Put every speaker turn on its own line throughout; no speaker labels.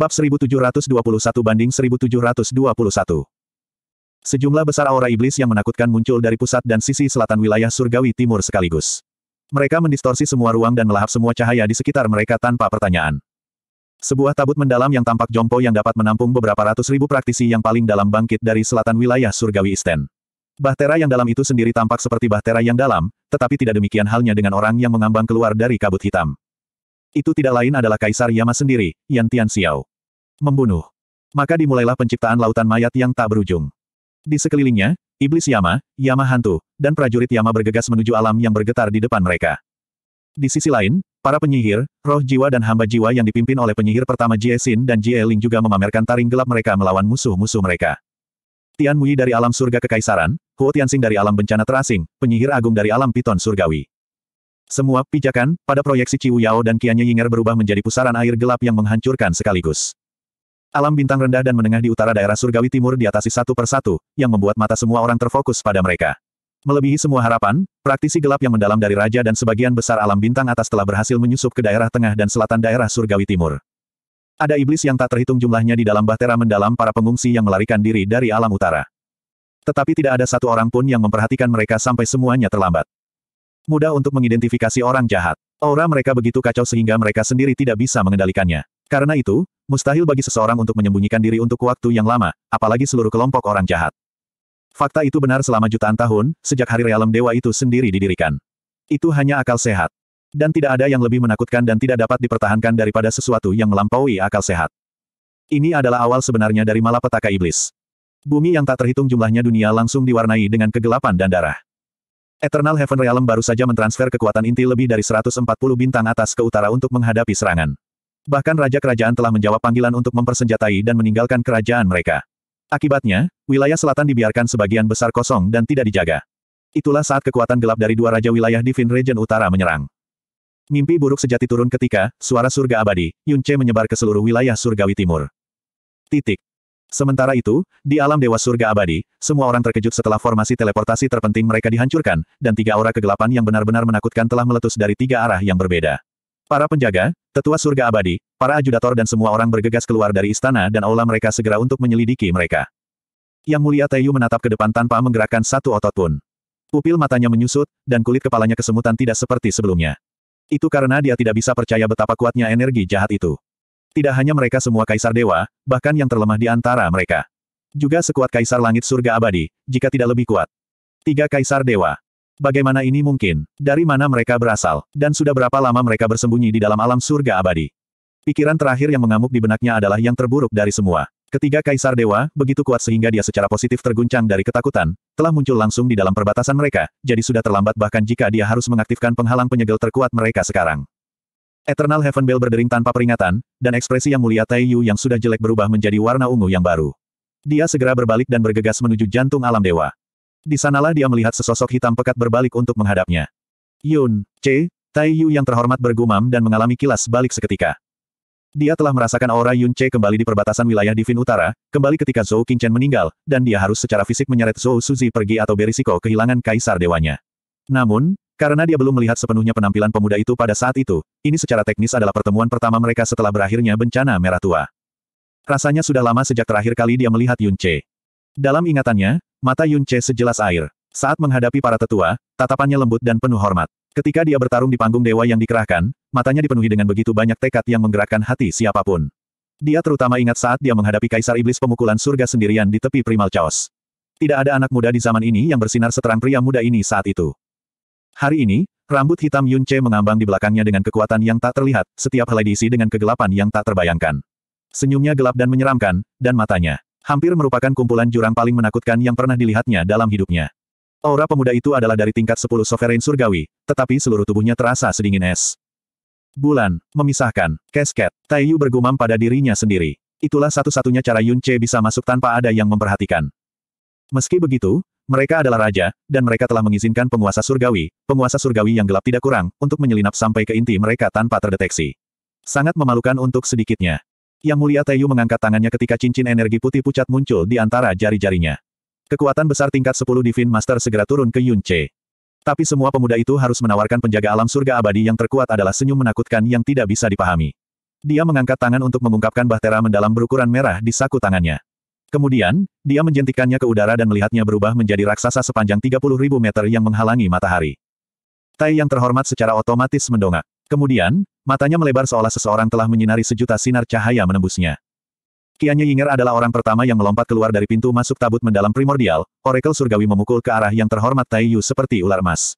Bab 1721 banding 1721 Sejumlah besar aura iblis yang menakutkan muncul dari pusat dan sisi selatan wilayah surgawi timur sekaligus. Mereka mendistorsi semua ruang dan melahap semua cahaya di sekitar mereka tanpa pertanyaan. Sebuah tabut mendalam yang tampak jompo yang dapat menampung beberapa ratus ribu praktisi yang paling dalam bangkit dari selatan wilayah surgawi Isten. Bahtera yang dalam itu sendiri tampak seperti bahtera yang dalam, tetapi tidak demikian halnya dengan orang yang mengambang keluar dari kabut hitam. Itu tidak lain adalah Kaisar Yama sendiri, Yan Tian Xiao. Membunuh. Maka dimulailah penciptaan lautan mayat yang tak berujung. Di sekelilingnya, iblis Yama, Yama hantu, dan prajurit Yama bergegas menuju alam yang bergetar di depan mereka. Di sisi lain, para penyihir, roh jiwa dan hamba jiwa yang dipimpin oleh penyihir pertama Jie Xin dan Jie Ling juga memamerkan taring gelap mereka melawan musuh-musuh mereka. Tian Mui dari alam surga kekaisaran, Huo Tianxing dari alam bencana terasing, penyihir agung dari alam piton surgawi. Semua pijakan pada proyeksi Ciu Yao dan Qianye Yinger berubah menjadi pusaran air gelap yang menghancurkan sekaligus. Alam bintang rendah dan menengah di utara daerah surgawi timur diatasi satu persatu, yang membuat mata semua orang terfokus pada mereka. Melebihi semua harapan, praktisi gelap yang mendalam dari raja dan sebagian besar alam bintang atas telah berhasil menyusup ke daerah tengah dan selatan daerah surgawi timur. Ada iblis yang tak terhitung jumlahnya di dalam bahtera mendalam para pengungsi yang melarikan diri dari alam utara. Tetapi tidak ada satu orang pun yang memperhatikan mereka sampai semuanya terlambat. Mudah untuk mengidentifikasi orang jahat. Aura mereka begitu kacau sehingga mereka sendiri tidak bisa mengendalikannya. Karena itu, mustahil bagi seseorang untuk menyembunyikan diri untuk waktu yang lama, apalagi seluruh kelompok orang jahat. Fakta itu benar selama jutaan tahun, sejak hari realem dewa itu sendiri didirikan. Itu hanya akal sehat. Dan tidak ada yang lebih menakutkan dan tidak dapat dipertahankan daripada sesuatu yang melampaui akal sehat. Ini adalah awal sebenarnya dari malapetaka iblis. Bumi yang tak terhitung jumlahnya dunia langsung diwarnai dengan kegelapan dan darah. Eternal Heaven Realm baru saja mentransfer kekuatan inti lebih dari 140 bintang atas ke utara untuk menghadapi serangan. Bahkan Raja Kerajaan telah menjawab panggilan untuk mempersenjatai dan meninggalkan kerajaan mereka. Akibatnya, wilayah selatan dibiarkan sebagian besar kosong dan tidak dijaga. Itulah saat kekuatan gelap dari dua raja wilayah Divin Region Utara menyerang. Mimpi buruk sejati turun ketika, suara surga abadi, Yunce menyebar ke seluruh wilayah surgawi timur. Titik. Sementara itu, di alam Dewa Surga Abadi, semua orang terkejut setelah formasi teleportasi terpenting mereka dihancurkan, dan tiga aura kegelapan yang benar-benar menakutkan telah meletus dari tiga arah yang berbeda. Para penjaga, Tetua surga abadi, para ajudator dan semua orang bergegas keluar dari istana dan aula mereka segera untuk menyelidiki mereka. Yang mulia Taiyu menatap ke depan tanpa menggerakkan satu otot pun. Pupil matanya menyusut, dan kulit kepalanya kesemutan tidak seperti sebelumnya. Itu karena dia tidak bisa percaya betapa kuatnya energi jahat itu. Tidak hanya mereka semua kaisar dewa, bahkan yang terlemah di antara mereka. Juga sekuat kaisar langit surga abadi, jika tidak lebih kuat. Tiga kaisar dewa. Bagaimana ini mungkin? Dari mana mereka berasal? Dan sudah berapa lama mereka bersembunyi di dalam alam surga abadi? Pikiran terakhir yang mengamuk di benaknya adalah yang terburuk dari semua. Ketiga kaisar dewa, begitu kuat sehingga dia secara positif terguncang dari ketakutan, telah muncul langsung di dalam perbatasan mereka, jadi sudah terlambat bahkan jika dia harus mengaktifkan penghalang penyegel terkuat mereka sekarang. Eternal Heaven Bell berdering tanpa peringatan, dan ekspresi yang mulia Tai Yu yang sudah jelek berubah menjadi warna ungu yang baru. Dia segera berbalik dan bergegas menuju jantung alam dewa. Di sanalah dia melihat sesosok hitam pekat berbalik untuk menghadapnya. Yun, C, Tai Yu yang terhormat bergumam dan mengalami kilas balik seketika. Dia telah merasakan aura Yun Che kembali di perbatasan wilayah Divin Utara, kembali ketika Zhou Qingchen meninggal, dan dia harus secara fisik menyeret Zhou Suzi pergi atau berisiko kehilangan kaisar dewanya. Namun, karena dia belum melihat sepenuhnya penampilan pemuda itu pada saat itu, ini secara teknis adalah pertemuan pertama mereka setelah berakhirnya bencana merah tua. Rasanya sudah lama sejak terakhir kali dia melihat Yun Che. Dalam ingatannya, mata Yun Che sejelas air. Saat menghadapi para tetua, tatapannya lembut dan penuh hormat. Ketika dia bertarung di panggung dewa yang dikerahkan, matanya dipenuhi dengan begitu banyak tekad yang menggerakkan hati siapapun. Dia terutama ingat saat dia menghadapi Kaisar Iblis pemukulan surga sendirian di tepi Primal Chaos. Tidak ada anak muda di zaman ini yang bersinar seterang pria muda ini saat itu. Hari ini, rambut hitam Yun Che mengambang di belakangnya dengan kekuatan yang tak terlihat, setiap helai diisi dengan kegelapan yang tak terbayangkan. Senyumnya gelap dan menyeramkan, dan matanya Hampir merupakan kumpulan jurang paling menakutkan yang pernah dilihatnya dalam hidupnya. Aura pemuda itu adalah dari tingkat 10 sovereign surgawi, tetapi seluruh tubuhnya terasa sedingin es. Bulan, memisahkan, kesket, Taiyu bergumam pada dirinya sendiri. Itulah satu-satunya cara Yun Che bisa masuk tanpa ada yang memperhatikan. Meski begitu, mereka adalah raja, dan mereka telah mengizinkan penguasa surgawi, penguasa surgawi yang gelap tidak kurang, untuk menyelinap sampai ke inti mereka tanpa terdeteksi. Sangat memalukan untuk sedikitnya. Yang mulia Taiyu mengangkat tangannya ketika cincin energi putih pucat muncul di antara jari-jarinya. Kekuatan besar tingkat 10 Divin Master segera turun ke Yun Che. Tapi semua pemuda itu harus menawarkan penjaga alam surga abadi yang terkuat adalah senyum menakutkan yang tidak bisa dipahami. Dia mengangkat tangan untuk mengungkapkan bahtera mendalam berukuran merah di saku tangannya. Kemudian, dia menjentikannya ke udara dan melihatnya berubah menjadi raksasa sepanjang 30.000 meter yang menghalangi matahari. Tai yang terhormat secara otomatis mendongak. Kemudian, matanya melebar seolah seseorang telah menyinari sejuta sinar cahaya menembusnya. Kianya Yinger adalah orang pertama yang melompat keluar dari pintu masuk tabut mendalam primordial, Oracle Surgawi memukul ke arah yang terhormat Taiyu seperti ular emas.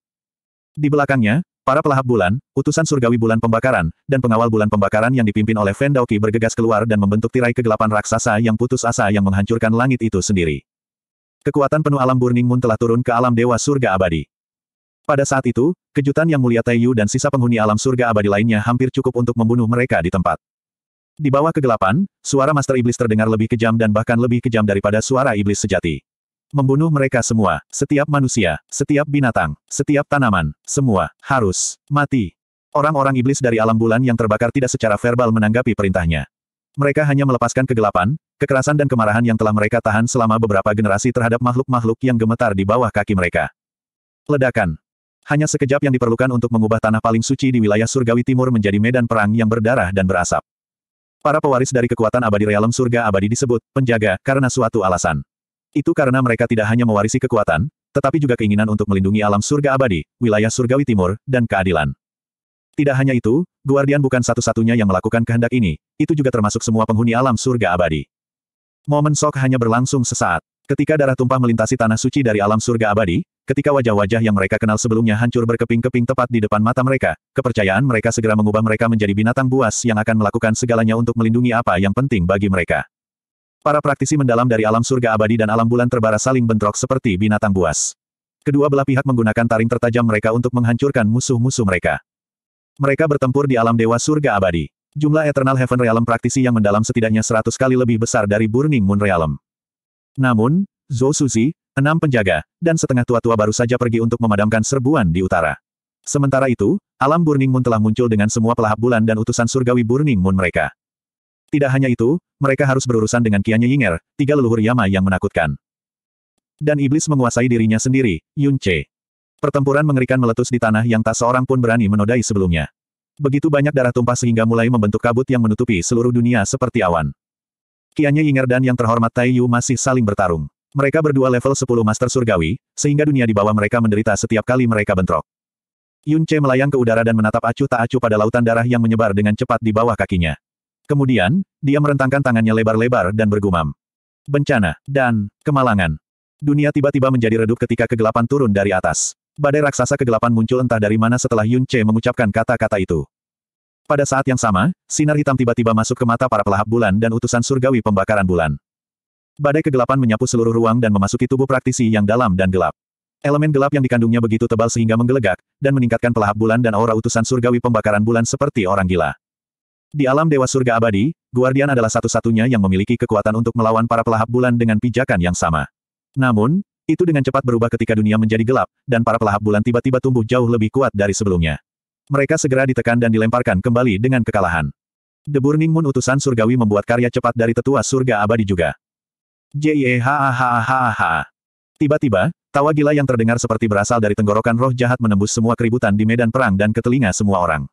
Di belakangnya, para pelahap bulan, utusan surgawi bulan pembakaran, dan pengawal bulan pembakaran yang dipimpin oleh Vendauki bergegas keluar dan membentuk tirai kegelapan raksasa yang putus asa yang menghancurkan langit itu sendiri. Kekuatan penuh alam Burning Moon telah turun ke alam dewa surga abadi. Pada saat itu, kejutan yang mulia Taiyu dan sisa penghuni alam surga abadi lainnya hampir cukup untuk membunuh mereka di tempat. Di bawah kegelapan, suara Master Iblis terdengar lebih kejam dan bahkan lebih kejam daripada suara Iblis sejati. Membunuh mereka semua, setiap manusia, setiap binatang, setiap tanaman, semua, harus, mati. Orang-orang iblis dari alam bulan yang terbakar tidak secara verbal menanggapi perintahnya. Mereka hanya melepaskan kegelapan, kekerasan dan kemarahan yang telah mereka tahan selama beberapa generasi terhadap makhluk-makhluk yang gemetar di bawah kaki mereka. Ledakan, hanya sekejap yang diperlukan untuk mengubah tanah paling suci di wilayah surgawi timur menjadi medan perang yang berdarah dan berasap. Para pewaris dari kekuatan abadi realem surga abadi disebut penjaga karena suatu alasan. Itu karena mereka tidak hanya mewarisi kekuatan, tetapi juga keinginan untuk melindungi alam surga abadi, wilayah surgawi timur, dan keadilan. Tidak hanya itu, Guardian bukan satu-satunya yang melakukan kehendak ini, itu juga termasuk semua penghuni alam surga abadi. Momen sok hanya berlangsung sesaat. Ketika darah tumpah melintasi tanah suci dari alam surga abadi, Ketika wajah-wajah yang mereka kenal sebelumnya hancur berkeping-keping tepat di depan mata mereka, kepercayaan mereka segera mengubah mereka menjadi binatang buas yang akan melakukan segalanya untuk melindungi apa yang penting bagi mereka. Para praktisi mendalam dari alam surga abadi dan alam bulan terbara saling bentrok seperti binatang buas. Kedua belah pihak menggunakan taring tertajam mereka untuk menghancurkan musuh-musuh mereka. Mereka bertempur di alam dewa surga abadi. Jumlah Eternal Heaven Realm praktisi yang mendalam setidaknya seratus kali lebih besar dari Burning Moon Realm. Namun, Zhou Suzi, enam penjaga, dan setengah tua-tua baru saja pergi untuk memadamkan serbuan di utara. Sementara itu, alam Burning Moon telah muncul dengan semua pelahap bulan dan utusan surgawi Burning Moon mereka. Tidak hanya itu, mereka harus berurusan dengan Kianya Yinger, tiga leluhur Yama yang menakutkan. Dan iblis menguasai dirinya sendiri, Yun Che. Pertempuran mengerikan meletus di tanah yang tak seorang pun berani menodai sebelumnya. Begitu banyak darah tumpah sehingga mulai membentuk kabut yang menutupi seluruh dunia seperti awan. Kianya Yinger dan yang terhormat Tai Yu masih saling bertarung. Mereka berdua level 10 Master Surgawi, sehingga dunia di bawah mereka menderita setiap kali mereka bentrok. Yun Che melayang ke udara dan menatap acuh tak acuh pada lautan darah yang menyebar dengan cepat di bawah kakinya. Kemudian, dia merentangkan tangannya lebar-lebar dan bergumam. Bencana, dan kemalangan. Dunia tiba-tiba menjadi redup ketika kegelapan turun dari atas. Badai raksasa kegelapan muncul entah dari mana setelah Yun Che mengucapkan kata-kata itu. Pada saat yang sama, sinar hitam tiba-tiba masuk ke mata para pelahap bulan dan utusan surgawi pembakaran bulan. Badai kegelapan menyapu seluruh ruang dan memasuki tubuh praktisi yang dalam dan gelap. Elemen gelap yang dikandungnya begitu tebal sehingga menggelegak, dan meningkatkan pelahap bulan dan aura utusan surgawi pembakaran bulan seperti orang gila. Di alam Dewa Surga Abadi, Guardian adalah satu-satunya yang memiliki kekuatan untuk melawan para pelahap bulan dengan pijakan yang sama. Namun, itu dengan cepat berubah ketika dunia menjadi gelap, dan para pelahap bulan tiba-tiba tumbuh jauh lebih kuat dari sebelumnya. Mereka segera ditekan dan dilemparkan kembali dengan kekalahan. The Burning Moon utusan surgawi membuat karya cepat dari tetua surga abadi juga. Jihahahaha. Tiba-tiba, tawa gila yang terdengar seperti berasal dari tenggorokan roh jahat menembus semua keributan di medan perang dan ke telinga semua orang.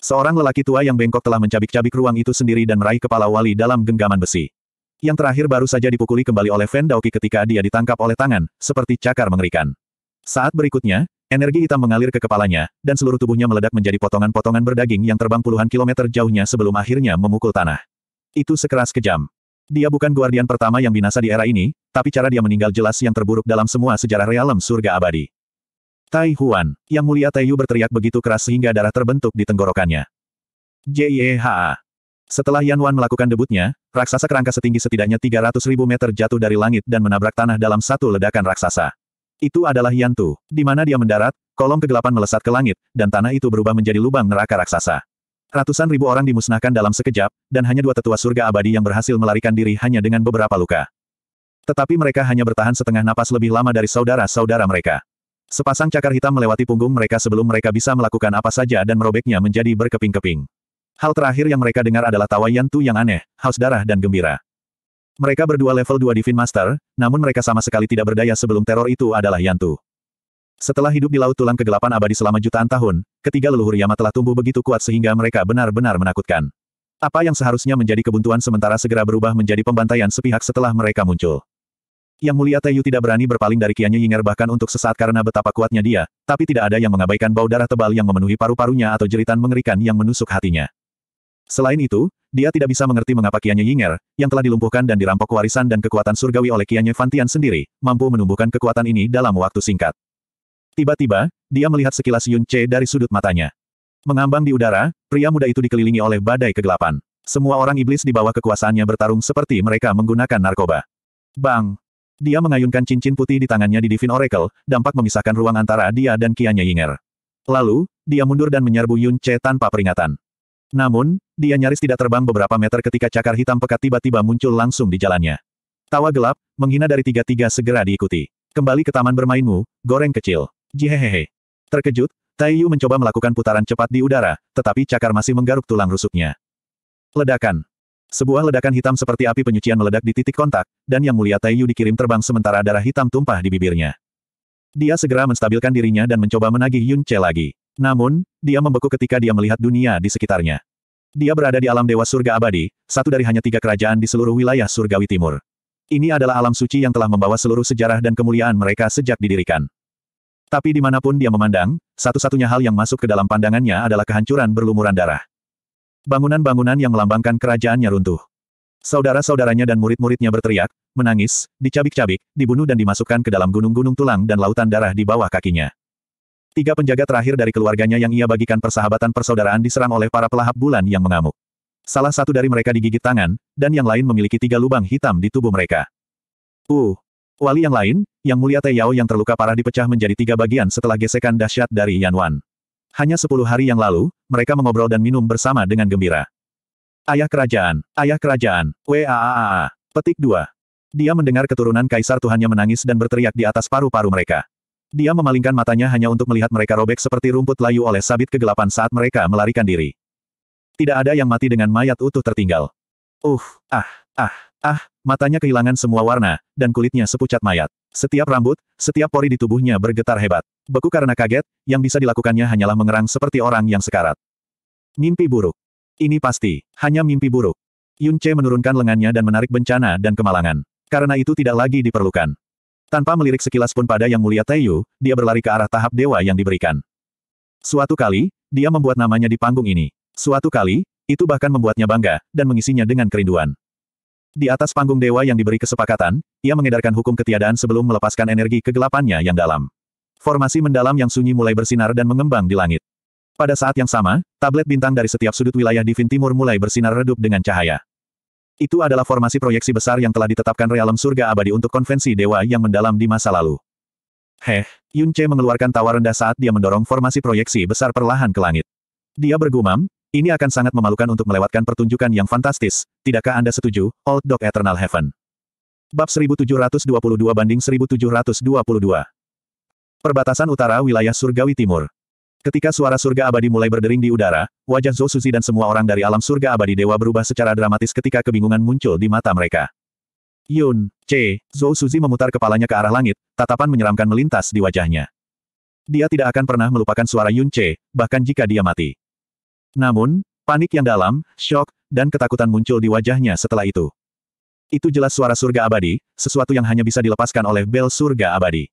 Seorang lelaki tua yang bengkok telah mencabik-cabik ruang itu sendiri dan meraih kepala wali dalam genggaman besi. Yang terakhir baru saja dipukuli kembali oleh Daoki ketika dia ditangkap oleh tangan, seperti cakar mengerikan. Saat berikutnya, energi hitam mengalir ke kepalanya, dan seluruh tubuhnya meledak menjadi potongan-potongan berdaging yang terbang puluhan kilometer jauhnya sebelum akhirnya memukul tanah. Itu sekeras kejam. Dia bukan guardian pertama yang binasa di era ini, tapi cara dia meninggal jelas yang terburuk dalam semua sejarah realem surga abadi. Tai Huan, yang mulia Tai Yu berteriak begitu keras sehingga darah terbentuk di tenggorokannya. JIEHA. Setelah Yan Wan melakukan debutnya, raksasa kerangka setinggi setidaknya 300 ribu meter jatuh dari langit dan menabrak tanah dalam satu ledakan raksasa. Itu adalah Yan Tu, di mana dia mendarat, kolom kegelapan melesat ke langit, dan tanah itu berubah menjadi lubang neraka raksasa. Ratusan ribu orang dimusnahkan dalam sekejap, dan hanya dua tetua surga abadi yang berhasil melarikan diri hanya dengan beberapa luka. Tetapi mereka hanya bertahan setengah napas lebih lama dari saudara-saudara mereka. Sepasang cakar hitam melewati punggung mereka sebelum mereka bisa melakukan apa saja dan merobeknya menjadi berkeping-keping. Hal terakhir yang mereka dengar adalah tawa Yantu yang aneh, haus darah dan gembira. Mereka berdua level 2 Divine Master, namun mereka sama sekali tidak berdaya sebelum teror itu adalah Yantu. Setelah hidup di Laut Tulang Kegelapan abadi selama jutaan tahun, ketiga leluhur Yama telah tumbuh begitu kuat sehingga mereka benar-benar menakutkan. Apa yang seharusnya menjadi kebuntuan sementara segera berubah menjadi pembantaian sepihak setelah mereka muncul. Yang mulia Tayu tidak berani berpaling dari kiannya Yinger bahkan untuk sesaat karena betapa kuatnya dia, tapi tidak ada yang mengabaikan bau darah tebal yang memenuhi paru-parunya atau jeritan mengerikan yang menusuk hatinya. Selain itu, dia tidak bisa mengerti mengapa kiannya Yinger, yang telah dilumpuhkan dan dirampok warisan dan kekuatan surgawi oleh kiannya Fantian sendiri, mampu menumbuhkan kekuatan ini dalam waktu singkat. Tiba-tiba, dia melihat sekilas Yun Che dari sudut matanya. Mengambang di udara, pria muda itu dikelilingi oleh badai kegelapan. Semua orang iblis di bawah kekuasaannya bertarung seperti mereka menggunakan narkoba. Bang! Dia mengayunkan cincin putih di tangannya di Divine Oracle, dampak memisahkan ruang antara dia dan Kianya Yinger. Lalu, dia mundur dan menyerbu Yun Che tanpa peringatan. Namun, dia nyaris tidak terbang beberapa meter ketika cakar hitam pekat tiba-tiba muncul langsung di jalannya. Tawa gelap, menghina dari tiga-tiga segera diikuti. Kembali ke taman bermainmu, goreng kecil. Jihehehe. Terkejut, Taiyu mencoba melakukan putaran cepat di udara, tetapi cakar masih menggaruk tulang rusuknya. Ledakan. Sebuah ledakan hitam seperti api penyucian meledak di titik kontak, dan Yang Mulia Taiyu dikirim terbang sementara darah hitam tumpah di bibirnya. Dia segera menstabilkan dirinya dan mencoba menagih Yun Che lagi. Namun, dia membeku ketika dia melihat dunia di sekitarnya. Dia berada di alam dewa surga abadi, satu dari hanya tiga kerajaan di seluruh wilayah surgawi timur. Ini adalah alam suci yang telah membawa seluruh sejarah dan kemuliaan mereka sejak didirikan. Tapi dimanapun dia memandang, satu-satunya hal yang masuk ke dalam pandangannya adalah kehancuran berlumuran darah. Bangunan-bangunan yang melambangkan kerajaannya runtuh. Saudara-saudaranya dan murid-muridnya berteriak, menangis, dicabik-cabik, dibunuh dan dimasukkan ke dalam gunung-gunung tulang dan lautan darah di bawah kakinya. Tiga penjaga terakhir dari keluarganya yang ia bagikan persahabatan persaudaraan diserang oleh para pelahap bulan yang mengamuk. Salah satu dari mereka digigit tangan, dan yang lain memiliki tiga lubang hitam di tubuh mereka. Uh, Wali yang lain, yang mulia Taeyao yang terluka parah dipecah menjadi tiga bagian setelah gesekan dahsyat dari Yan Wan. Hanya sepuluh hari yang lalu, mereka mengobrol dan minum bersama dengan gembira. Ayah kerajaan, ayah kerajaan, waaaa, petik dua. Dia mendengar keturunan kaisar Tuhannya menangis dan berteriak di atas paru-paru mereka. Dia memalingkan matanya hanya untuk melihat mereka robek seperti rumput layu oleh sabit kegelapan saat mereka melarikan diri. Tidak ada yang mati dengan mayat utuh tertinggal. Uh, ah, ah. Ah, matanya kehilangan semua warna, dan kulitnya sepucat mayat. Setiap rambut, setiap pori di tubuhnya bergetar hebat. Beku karena kaget, yang bisa dilakukannya hanyalah mengerang seperti orang yang sekarat. Mimpi buruk. Ini pasti, hanya mimpi buruk. Yun Che menurunkan lengannya dan menarik bencana dan kemalangan. Karena itu tidak lagi diperlukan. Tanpa melirik sekilas pun pada Yang Mulia Taiyu, dia berlari ke arah tahap dewa yang diberikan. Suatu kali, dia membuat namanya di panggung ini. Suatu kali, itu bahkan membuatnya bangga, dan mengisinya dengan kerinduan. Di atas panggung dewa yang diberi kesepakatan, ia mengedarkan hukum ketiadaan sebelum melepaskan energi kegelapannya yang dalam. Formasi mendalam yang sunyi mulai bersinar dan mengembang di langit. Pada saat yang sama, tablet bintang dari setiap sudut wilayah Divin Timur mulai bersinar redup dengan cahaya. Itu adalah formasi proyeksi besar yang telah ditetapkan realem surga abadi untuk konvensi dewa yang mendalam di masa lalu. Heh, Yun Che mengeluarkan tawa rendah saat dia mendorong formasi proyeksi besar perlahan ke langit. Dia bergumam, ini akan sangat memalukan untuk melewatkan pertunjukan yang fantastis, tidakkah Anda setuju, Old Dog Eternal Heaven? Bab 1722 banding 1722 Perbatasan utara wilayah surgawi timur Ketika suara surga abadi mulai berdering di udara, wajah Zhou Suzi dan semua orang dari alam surga abadi dewa berubah secara dramatis ketika kebingungan muncul di mata mereka. Yun, C, Zhou Suzi memutar kepalanya ke arah langit, tatapan menyeramkan melintas di wajahnya. Dia tidak akan pernah melupakan suara Yun C, bahkan jika dia mati. Namun, panik yang dalam, shock, dan ketakutan muncul di wajahnya setelah itu. Itu jelas suara surga abadi, sesuatu yang hanya bisa dilepaskan oleh bel surga abadi.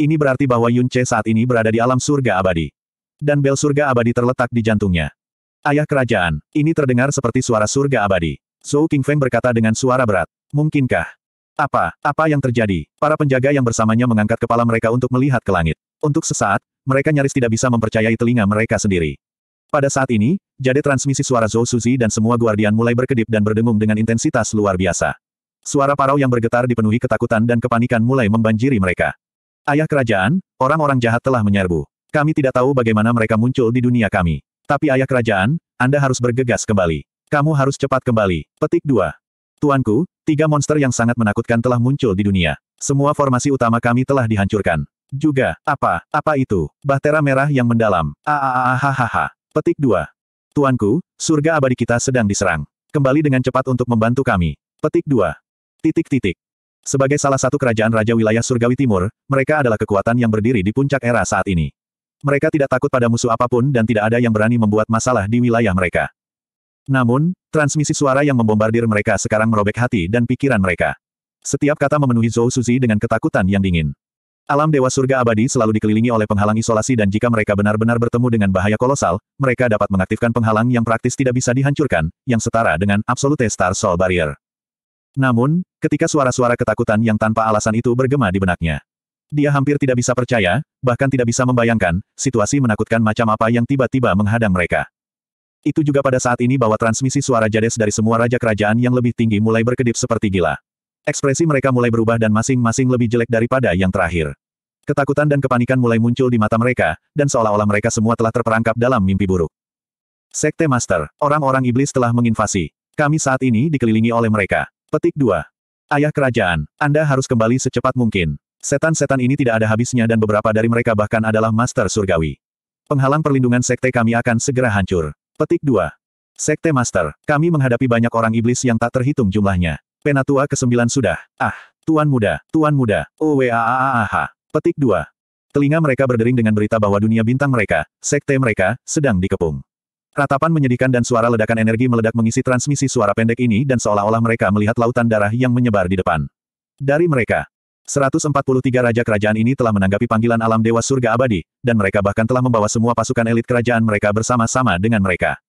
Ini berarti bahwa Yun Che saat ini berada di alam surga abadi. Dan bel surga abadi terletak di jantungnya. Ayah kerajaan, ini terdengar seperti suara surga abadi. Zhou Qingfeng berkata dengan suara berat. Mungkinkah? Apa, apa yang terjadi? Para penjaga yang bersamanya mengangkat kepala mereka untuk melihat ke langit. Untuk sesaat, mereka nyaris tidak bisa mempercayai telinga mereka sendiri. Pada saat ini, jade transmisi suara Zhou Suzi dan semua guardian mulai berkedip dan berdengung dengan intensitas luar biasa. Suara parau yang bergetar dipenuhi ketakutan dan kepanikan mulai membanjiri mereka. Ayah kerajaan, orang-orang jahat telah menyerbu. Kami tidak tahu bagaimana mereka muncul di dunia kami. Tapi ayah kerajaan, Anda harus bergegas kembali. Kamu harus cepat kembali. Petik 2. Tuanku, tiga monster yang sangat menakutkan telah muncul di dunia. Semua formasi utama kami telah dihancurkan. Juga, apa, apa itu? Bahtera merah yang mendalam. Aaaahahaha. Petik 2. Tuanku, surga abadi kita sedang diserang. Kembali dengan cepat untuk membantu kami. Petik 2. Titik-titik. Sebagai salah satu kerajaan Raja Wilayah Surgawi Timur, mereka adalah kekuatan yang berdiri di puncak era saat ini. Mereka tidak takut pada musuh apapun dan tidak ada yang berani membuat masalah di wilayah mereka. Namun, transmisi suara yang membombardir mereka sekarang merobek hati dan pikiran mereka. Setiap kata memenuhi Zhou Suzi dengan ketakutan yang dingin. Alam Dewa Surga Abadi selalu dikelilingi oleh penghalang isolasi dan jika mereka benar-benar bertemu dengan bahaya kolosal, mereka dapat mengaktifkan penghalang yang praktis tidak bisa dihancurkan, yang setara dengan Absolute Star Soul Barrier. Namun, ketika suara-suara ketakutan yang tanpa alasan itu bergema di benaknya, dia hampir tidak bisa percaya, bahkan tidak bisa membayangkan, situasi menakutkan macam apa yang tiba-tiba menghadang mereka. Itu juga pada saat ini bahwa transmisi suara Jades dari semua raja kerajaan yang lebih tinggi mulai berkedip seperti gila. Ekspresi mereka mulai berubah dan masing-masing lebih jelek daripada yang terakhir. Ketakutan dan kepanikan mulai muncul di mata mereka, dan seolah-olah mereka semua telah terperangkap dalam mimpi buruk. Sekte Master, orang-orang iblis telah menginvasi. Kami saat ini dikelilingi oleh mereka. Petik 2. Ayah kerajaan, Anda harus kembali secepat mungkin. Setan-setan ini tidak ada habisnya dan beberapa dari mereka bahkan adalah Master Surgawi. Penghalang perlindungan sekte kami akan segera hancur. Petik 2. Sekte Master, kami menghadapi banyak orang iblis yang tak terhitung jumlahnya. Penatua ke-9 sudah. Ah, Tuan Muda, Tuan Muda, OWAAAH. Petik 2. Telinga mereka berdering dengan berita bahwa dunia bintang mereka, sekte mereka, sedang dikepung. Ratapan menyedihkan dan suara ledakan energi meledak mengisi transmisi suara pendek ini dan seolah-olah mereka melihat lautan darah yang menyebar di depan. Dari mereka, 143 raja kerajaan ini telah menanggapi panggilan alam dewa surga abadi, dan mereka bahkan telah membawa semua pasukan elit kerajaan mereka bersama-sama dengan mereka.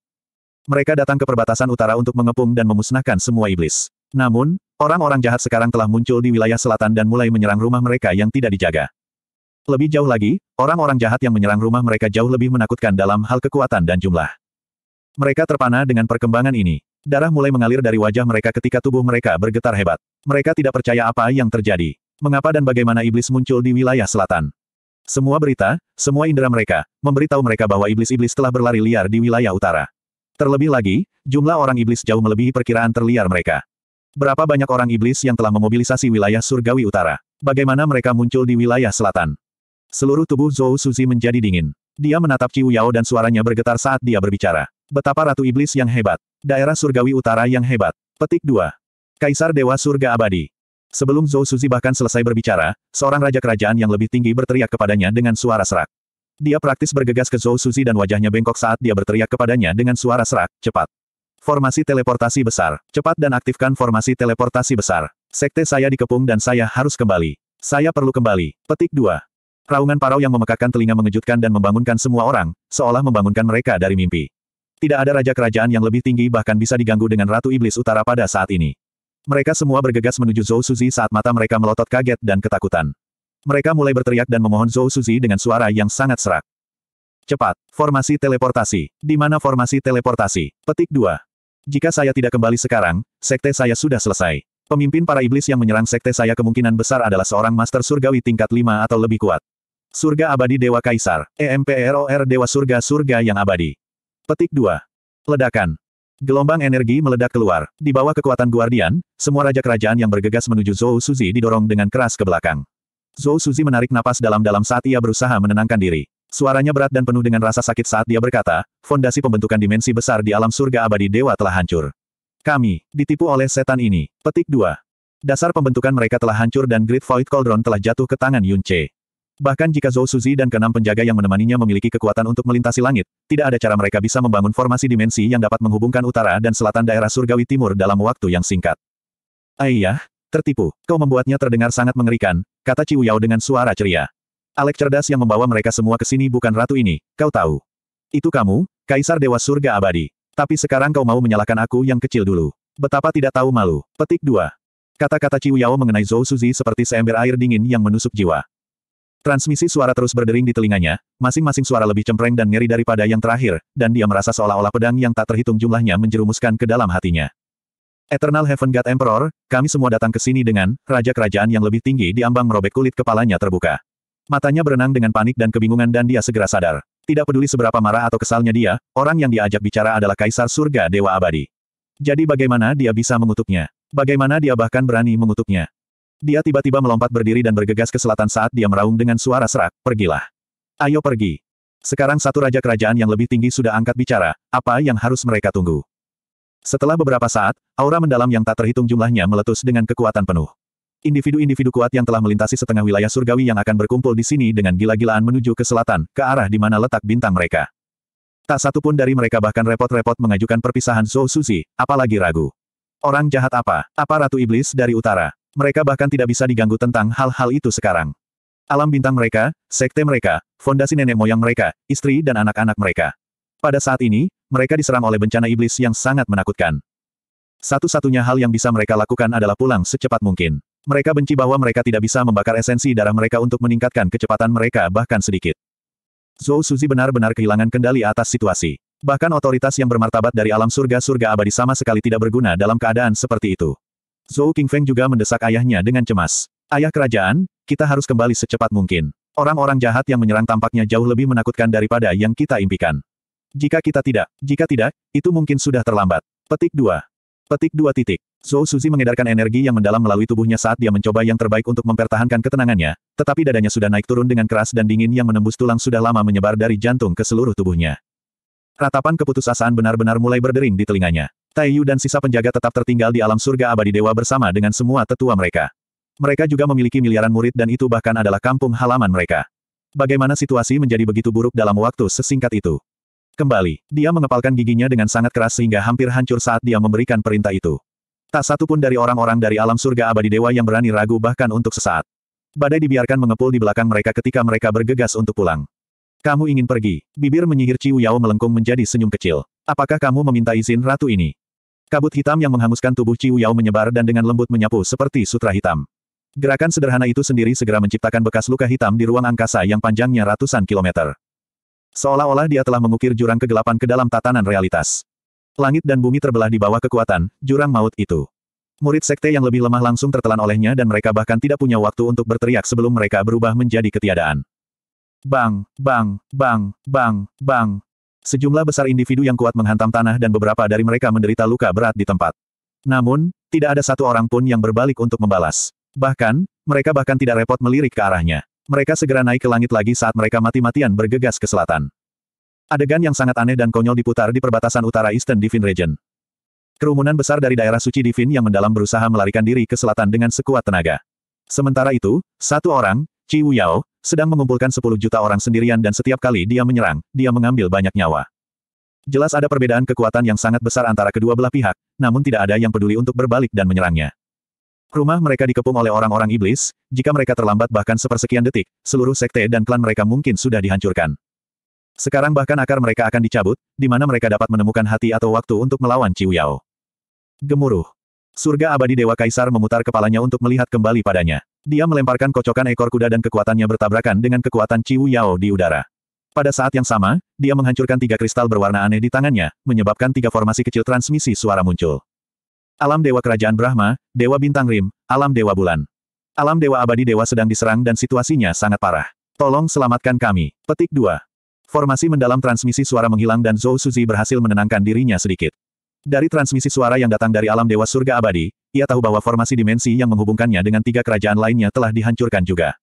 Mereka datang ke perbatasan utara untuk mengepung dan memusnahkan semua iblis. Namun, orang-orang jahat sekarang telah muncul di wilayah selatan dan mulai menyerang rumah mereka yang tidak dijaga. Lebih jauh lagi, orang-orang jahat yang menyerang rumah mereka jauh lebih menakutkan dalam hal kekuatan dan jumlah. Mereka terpana dengan perkembangan ini. Darah mulai mengalir dari wajah mereka ketika tubuh mereka bergetar hebat. Mereka tidak percaya apa yang terjadi. Mengapa dan bagaimana iblis muncul di wilayah selatan? Semua berita, semua indera mereka, memberitahu mereka bahwa iblis-iblis telah berlari liar di wilayah utara. Terlebih lagi, jumlah orang iblis jauh melebihi perkiraan terliar mereka. Berapa banyak orang iblis yang telah memobilisasi wilayah surgawi utara? Bagaimana mereka muncul di wilayah selatan? Seluruh tubuh Zhou Suzi menjadi dingin. Dia menatap Ciu Yao dan suaranya bergetar saat dia berbicara. Betapa Ratu Iblis yang hebat. Daerah surgawi utara yang hebat. Petik 2. Kaisar Dewa Surga Abadi. Sebelum Zhou Suzi bahkan selesai berbicara, seorang raja kerajaan yang lebih tinggi berteriak kepadanya dengan suara serak. Dia praktis bergegas ke Zhou Suzi dan wajahnya bengkok saat dia berteriak kepadanya dengan suara serak, cepat. Formasi teleportasi besar. Cepat dan aktifkan formasi teleportasi besar. Sekte saya dikepung dan saya harus kembali. Saya perlu kembali. Petik 2. Raungan parau yang memekakkan telinga mengejutkan dan membangunkan semua orang, seolah membangunkan mereka dari mimpi. Tidak ada raja kerajaan yang lebih tinggi bahkan bisa diganggu dengan Ratu Iblis Utara pada saat ini. Mereka semua bergegas menuju Zhou Suzi saat mata mereka melotot kaget dan ketakutan. Mereka mulai berteriak dan memohon Zhou Suzi dengan suara yang sangat serak. Cepat, formasi teleportasi. Di mana formasi teleportasi? Petik 2. Jika saya tidak kembali sekarang, sekte saya sudah selesai. Pemimpin para iblis yang menyerang sekte saya kemungkinan besar adalah seorang master surgawi tingkat 5 atau lebih kuat. Surga abadi Dewa Kaisar, EMPROR Dewa Surga Surga yang abadi. Petik 2. Ledakan. Gelombang energi meledak keluar. Di bawah kekuatan Guardian, semua raja kerajaan yang bergegas menuju Zhou Suzi didorong dengan keras ke belakang. Zhou Suzi menarik napas dalam-dalam saat ia berusaha menenangkan diri. Suaranya berat dan penuh dengan rasa sakit saat dia berkata, fondasi pembentukan dimensi besar di alam surga abadi dewa telah hancur. Kami, ditipu oleh setan ini. Petik 2. Dasar pembentukan mereka telah hancur dan Great Void Cauldron telah jatuh ke tangan Yun Che. Bahkan jika Zhou Suzi dan keenam penjaga yang menemaninya memiliki kekuatan untuk melintasi langit, tidak ada cara mereka bisa membangun formasi dimensi yang dapat menghubungkan utara dan selatan daerah surgawi timur dalam waktu yang singkat. Aiyah, tertipu, kau membuatnya terdengar sangat mengerikan, kata Ciu Yao dengan suara ceria. Alek cerdas yang membawa mereka semua ke sini bukan ratu ini, kau tahu. Itu kamu, Kaisar Dewa Surga Abadi. Tapi sekarang kau mau menyalahkan aku yang kecil dulu. Betapa tidak tahu malu. Petik 2. Kata-kata Ciu Yao mengenai Zhou Suzi seperti seember air dingin yang menusuk jiwa. Transmisi suara terus berdering di telinganya, masing-masing suara lebih cempreng dan ngeri daripada yang terakhir, dan dia merasa seolah-olah pedang yang tak terhitung jumlahnya menjerumuskan ke dalam hatinya. Eternal Heaven God Emperor, kami semua datang ke sini dengan Raja Kerajaan yang lebih tinggi di ambang merobek kulit kepalanya terbuka. Matanya berenang dengan panik dan kebingungan dan dia segera sadar. Tidak peduli seberapa marah atau kesalnya dia, orang yang diajak bicara adalah kaisar surga dewa abadi. Jadi bagaimana dia bisa mengutuknya? Bagaimana dia bahkan berani mengutuknya? Dia tiba-tiba melompat berdiri dan bergegas ke selatan saat dia meraung dengan suara serak, pergilah. Ayo pergi. Sekarang satu raja kerajaan yang lebih tinggi sudah angkat bicara, apa yang harus mereka tunggu? Setelah beberapa saat, aura mendalam yang tak terhitung jumlahnya meletus dengan kekuatan penuh. Individu-individu kuat yang telah melintasi setengah wilayah surgawi yang akan berkumpul di sini dengan gila-gilaan menuju ke selatan, ke arah di mana letak bintang mereka. Tak satu pun dari mereka bahkan repot-repot mengajukan perpisahan Zhou Suzi, apalagi ragu. Orang jahat apa? Apa Ratu Iblis dari utara? Mereka bahkan tidak bisa diganggu tentang hal-hal itu sekarang. Alam bintang mereka, sekte mereka, fondasi nenek moyang mereka, istri dan anak-anak mereka. Pada saat ini, mereka diserang oleh bencana iblis yang sangat menakutkan. Satu-satunya hal yang bisa mereka lakukan adalah pulang secepat mungkin. Mereka benci bahwa mereka tidak bisa membakar esensi darah mereka untuk meningkatkan kecepatan mereka bahkan sedikit. Zhou Suzi benar-benar kehilangan kendali atas situasi. Bahkan otoritas yang bermartabat dari alam surga-surga abadi sama sekali tidak berguna dalam keadaan seperti itu. Zhou Qingfeng juga mendesak ayahnya dengan cemas. Ayah kerajaan, kita harus kembali secepat mungkin. Orang-orang jahat yang menyerang tampaknya jauh lebih menakutkan daripada yang kita impikan. Jika kita tidak, jika tidak, itu mungkin sudah terlambat. Petik 2. Petik 2 titik. Zhou Suzi mengedarkan energi yang mendalam melalui tubuhnya saat dia mencoba yang terbaik untuk mempertahankan ketenangannya, tetapi dadanya sudah naik turun dengan keras dan dingin yang menembus tulang sudah lama menyebar dari jantung ke seluruh tubuhnya. Ratapan keputusasaan benar-benar mulai berdering di telinganya. Taiyu dan sisa penjaga tetap tertinggal di alam surga abadi dewa bersama dengan semua tetua mereka. Mereka juga memiliki miliaran murid dan itu bahkan adalah kampung halaman mereka. Bagaimana situasi menjadi begitu buruk dalam waktu sesingkat itu? Kembali, dia mengepalkan giginya dengan sangat keras sehingga hampir hancur saat dia memberikan perintah itu. Tak satu pun dari orang-orang dari alam surga abadi dewa yang berani ragu bahkan untuk sesaat. Badai dibiarkan mengepul di belakang mereka ketika mereka bergegas untuk pulang. Kamu ingin pergi? Bibir menyihir Ciu Yao melengkung menjadi senyum kecil. Apakah kamu meminta izin ratu ini? Kabut hitam yang menghanguskan tubuh Ciu Yao menyebar dan dengan lembut menyapu seperti sutra hitam. Gerakan sederhana itu sendiri segera menciptakan bekas luka hitam di ruang angkasa yang panjangnya ratusan kilometer. Seolah-olah dia telah mengukir jurang kegelapan ke dalam tatanan realitas. Langit dan bumi terbelah di bawah kekuatan, jurang maut itu. Murid sekte yang lebih lemah langsung tertelan olehnya dan mereka bahkan tidak punya waktu untuk berteriak sebelum mereka berubah menjadi ketiadaan. Bang, bang, bang, bang, bang. Sejumlah besar individu yang kuat menghantam tanah dan beberapa dari mereka menderita luka berat di tempat. Namun, tidak ada satu orang pun yang berbalik untuk membalas. Bahkan, mereka bahkan tidak repot melirik ke arahnya. Mereka segera naik ke langit lagi saat mereka mati-matian bergegas ke selatan. Adegan yang sangat aneh dan konyol diputar di perbatasan utara Eastern Divin Region. Kerumunan besar dari daerah suci Divin yang mendalam berusaha melarikan diri ke selatan dengan sekuat tenaga. Sementara itu, satu orang, Chi Wu Yao, sedang mengumpulkan 10 juta orang sendirian dan setiap kali dia menyerang, dia mengambil banyak nyawa. Jelas ada perbedaan kekuatan yang sangat besar antara kedua belah pihak, namun tidak ada yang peduli untuk berbalik dan menyerangnya. Rumah mereka dikepung oleh orang-orang iblis, jika mereka terlambat bahkan sepersekian detik, seluruh sekte dan klan mereka mungkin sudah dihancurkan. Sekarang bahkan akar mereka akan dicabut, di mana mereka dapat menemukan hati atau waktu untuk melawan Ciu Yao. Gemuruh. Surga abadi Dewa Kaisar memutar kepalanya untuk melihat kembali padanya. Dia melemparkan kocokan ekor kuda dan kekuatannya bertabrakan dengan kekuatan Ciu Yao di udara. Pada saat yang sama, dia menghancurkan tiga kristal berwarna aneh di tangannya, menyebabkan tiga formasi kecil transmisi suara muncul. Alam Dewa Kerajaan Brahma, Dewa Bintang Rim, Alam Dewa Bulan. Alam Dewa Abadi Dewa sedang diserang dan situasinya sangat parah. Tolong selamatkan kami. Petik 2. Formasi mendalam transmisi suara menghilang dan Zhou Suzi berhasil menenangkan dirinya sedikit. Dari transmisi suara yang datang dari alam dewa surga abadi, ia tahu bahwa formasi dimensi yang menghubungkannya dengan tiga kerajaan lainnya telah dihancurkan juga.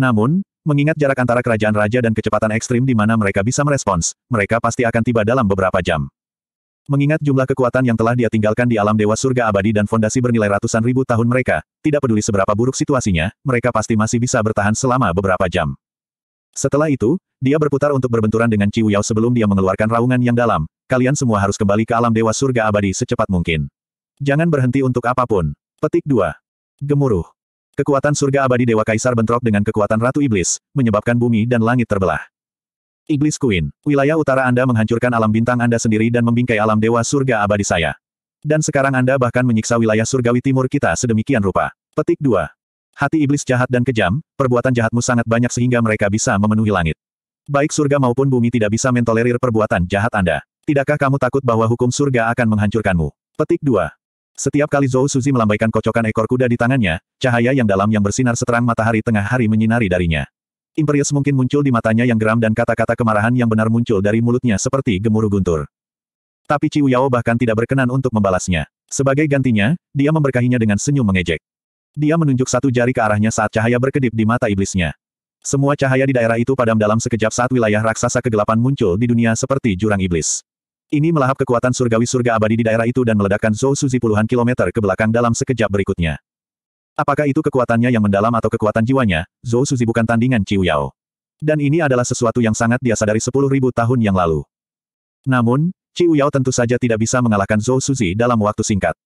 Namun, mengingat jarak antara kerajaan raja dan kecepatan ekstrim di mana mereka bisa merespons, mereka pasti akan tiba dalam beberapa jam. Mengingat jumlah kekuatan yang telah dia tinggalkan di alam dewa surga abadi dan fondasi bernilai ratusan ribu tahun mereka, tidak peduli seberapa buruk situasinya, mereka pasti masih bisa bertahan selama beberapa jam. Setelah itu, dia berputar untuk berbenturan dengan Ciu Yao sebelum dia mengeluarkan raungan yang dalam. Kalian semua harus kembali ke alam dewa surga abadi secepat mungkin. Jangan berhenti untuk apapun. Petik 2. Gemuruh. Kekuatan surga abadi Dewa Kaisar bentrok dengan kekuatan Ratu Iblis, menyebabkan bumi dan langit terbelah. Iblis Queen, wilayah utara Anda menghancurkan alam bintang Anda sendiri dan membingkai alam Dewa Surga Abadi saya. Dan sekarang Anda bahkan menyiksa wilayah surgawi timur kita sedemikian rupa. Petik 2. Hati iblis jahat dan kejam, perbuatan jahatmu sangat banyak sehingga mereka bisa memenuhi langit. Baik surga maupun bumi tidak bisa mentolerir perbuatan jahat Anda. Tidakkah kamu takut bahwa hukum surga akan menghancurkanmu? Petik 2. Setiap kali Zhou Suzi melambaikan kocokan ekor kuda di tangannya, cahaya yang dalam yang bersinar seterang matahari tengah hari menyinari darinya. Imperius mungkin muncul di matanya yang geram dan kata-kata kemarahan yang benar muncul dari mulutnya seperti gemuruh guntur. Tapi Ciu Yao bahkan tidak berkenan untuk membalasnya. Sebagai gantinya, dia memberkahinya dengan senyum mengejek. Dia menunjuk satu jari ke arahnya saat cahaya berkedip di mata iblisnya. Semua cahaya di daerah itu padam dalam sekejap saat wilayah raksasa kegelapan muncul di dunia seperti jurang iblis. Ini melahap kekuatan surgawi surga abadi di daerah itu dan meledakkan Zhou Suzi puluhan kilometer ke belakang dalam sekejap berikutnya. Apakah itu kekuatannya yang mendalam atau kekuatan jiwanya, Zhou Suzi bukan tandingan Ciu Yao. Dan ini adalah sesuatu yang sangat dia sadari ribu tahun yang lalu. Namun, Ciu Yao tentu saja tidak bisa mengalahkan Zhou Suzi dalam waktu singkat.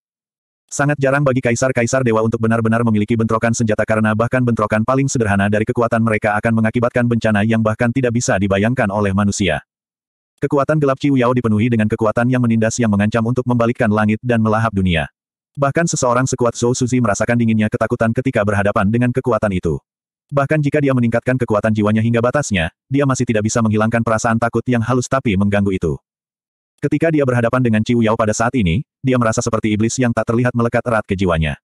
Sangat jarang bagi kaisar-kaisar dewa untuk benar-benar memiliki bentrokan senjata karena bahkan bentrokan paling sederhana dari kekuatan mereka akan mengakibatkan bencana yang bahkan tidak bisa dibayangkan oleh manusia. Kekuatan gelap Ciu Yao dipenuhi dengan kekuatan yang menindas yang mengancam untuk membalikkan langit dan melahap dunia. Bahkan seseorang sekuat Zhou Suzi merasakan dinginnya ketakutan ketika berhadapan dengan kekuatan itu. Bahkan jika dia meningkatkan kekuatan jiwanya hingga batasnya, dia masih tidak bisa menghilangkan perasaan takut yang halus tapi mengganggu itu. Ketika dia berhadapan dengan Ciu Yao pada saat ini, dia merasa seperti iblis yang tak terlihat melekat erat ke jiwanya.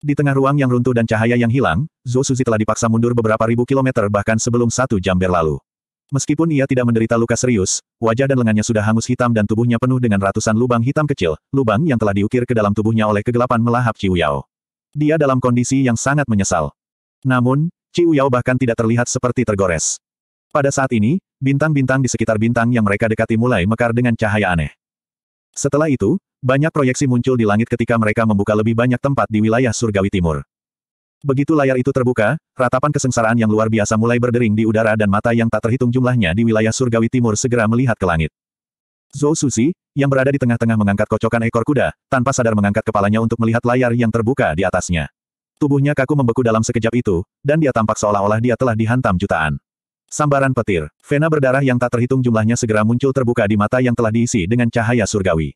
Di tengah ruang yang runtuh dan cahaya yang hilang, Zhou Suzi telah dipaksa mundur beberapa ribu kilometer bahkan sebelum satu jam berlalu. Meskipun ia tidak menderita luka serius, wajah dan lengannya sudah hangus hitam dan tubuhnya penuh dengan ratusan lubang hitam kecil, lubang yang telah diukir ke dalam tubuhnya oleh kegelapan melahap Ciu Yao. Dia dalam kondisi yang sangat menyesal. Namun, Ciu Yao bahkan tidak terlihat seperti tergores. Pada saat ini, Bintang-bintang di sekitar bintang yang mereka dekati mulai mekar dengan cahaya aneh. Setelah itu, banyak proyeksi muncul di langit ketika mereka membuka lebih banyak tempat di wilayah surgawi timur. Begitu layar itu terbuka, ratapan kesengsaraan yang luar biasa mulai berdering di udara dan mata yang tak terhitung jumlahnya di wilayah surgawi timur segera melihat ke langit. Zhou Susi, yang berada di tengah-tengah mengangkat kocokan ekor kuda, tanpa sadar mengangkat kepalanya untuk melihat layar yang terbuka di atasnya. Tubuhnya kaku membeku dalam sekejap itu, dan dia tampak seolah-olah dia telah dihantam jutaan. Sambaran petir, vena berdarah yang tak terhitung jumlahnya segera muncul terbuka di mata yang telah diisi dengan cahaya surgawi.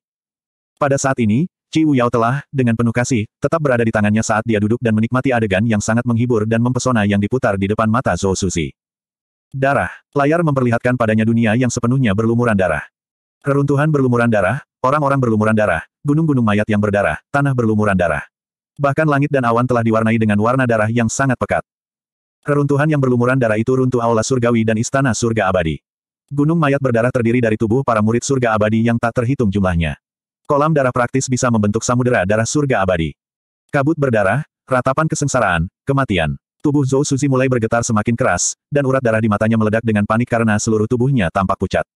Pada saat ini, Ci Yao telah, dengan penuh kasih, tetap berada di tangannya saat dia duduk dan menikmati adegan yang sangat menghibur dan mempesona yang diputar di depan mata Zhou Susi. Darah, layar memperlihatkan padanya dunia yang sepenuhnya berlumuran darah. Reruntuhan berlumuran darah, orang-orang berlumuran darah, gunung-gunung mayat yang berdarah, tanah berlumuran darah. Bahkan langit dan awan telah diwarnai dengan warna darah yang sangat pekat. Reruntuhan yang berlumuran darah itu runtuh aula surgawi dan istana surga abadi. Gunung mayat berdarah terdiri dari tubuh para murid surga abadi yang tak terhitung jumlahnya. Kolam darah praktis bisa membentuk samudera darah surga abadi. Kabut berdarah, ratapan kesengsaraan, kematian. Tubuh Zhou Suzi mulai bergetar semakin keras, dan urat darah di matanya meledak dengan panik karena seluruh tubuhnya tampak pucat.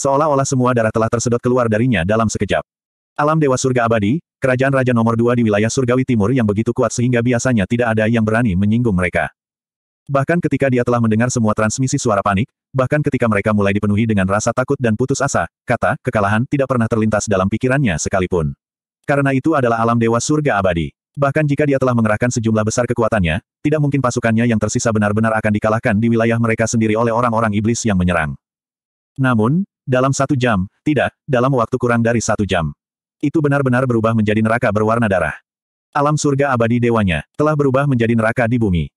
Seolah-olah semua darah telah tersedot keluar darinya dalam sekejap. Alam Dewa Surga Abadi, kerajaan Raja nomor dua di wilayah Surgawi Timur yang begitu kuat sehingga biasanya tidak ada yang berani menyinggung mereka. Bahkan ketika dia telah mendengar semua transmisi suara panik, bahkan ketika mereka mulai dipenuhi dengan rasa takut dan putus asa, kata, kekalahan tidak pernah terlintas dalam pikirannya sekalipun. Karena itu adalah alam dewa surga abadi. Bahkan jika dia telah mengerahkan sejumlah besar kekuatannya, tidak mungkin pasukannya yang tersisa benar-benar akan dikalahkan di wilayah mereka sendiri oleh orang-orang iblis yang menyerang. Namun, dalam satu jam, tidak, dalam waktu kurang dari satu jam. Itu benar-benar berubah menjadi neraka berwarna darah. Alam surga abadi dewanya, telah berubah menjadi neraka di bumi.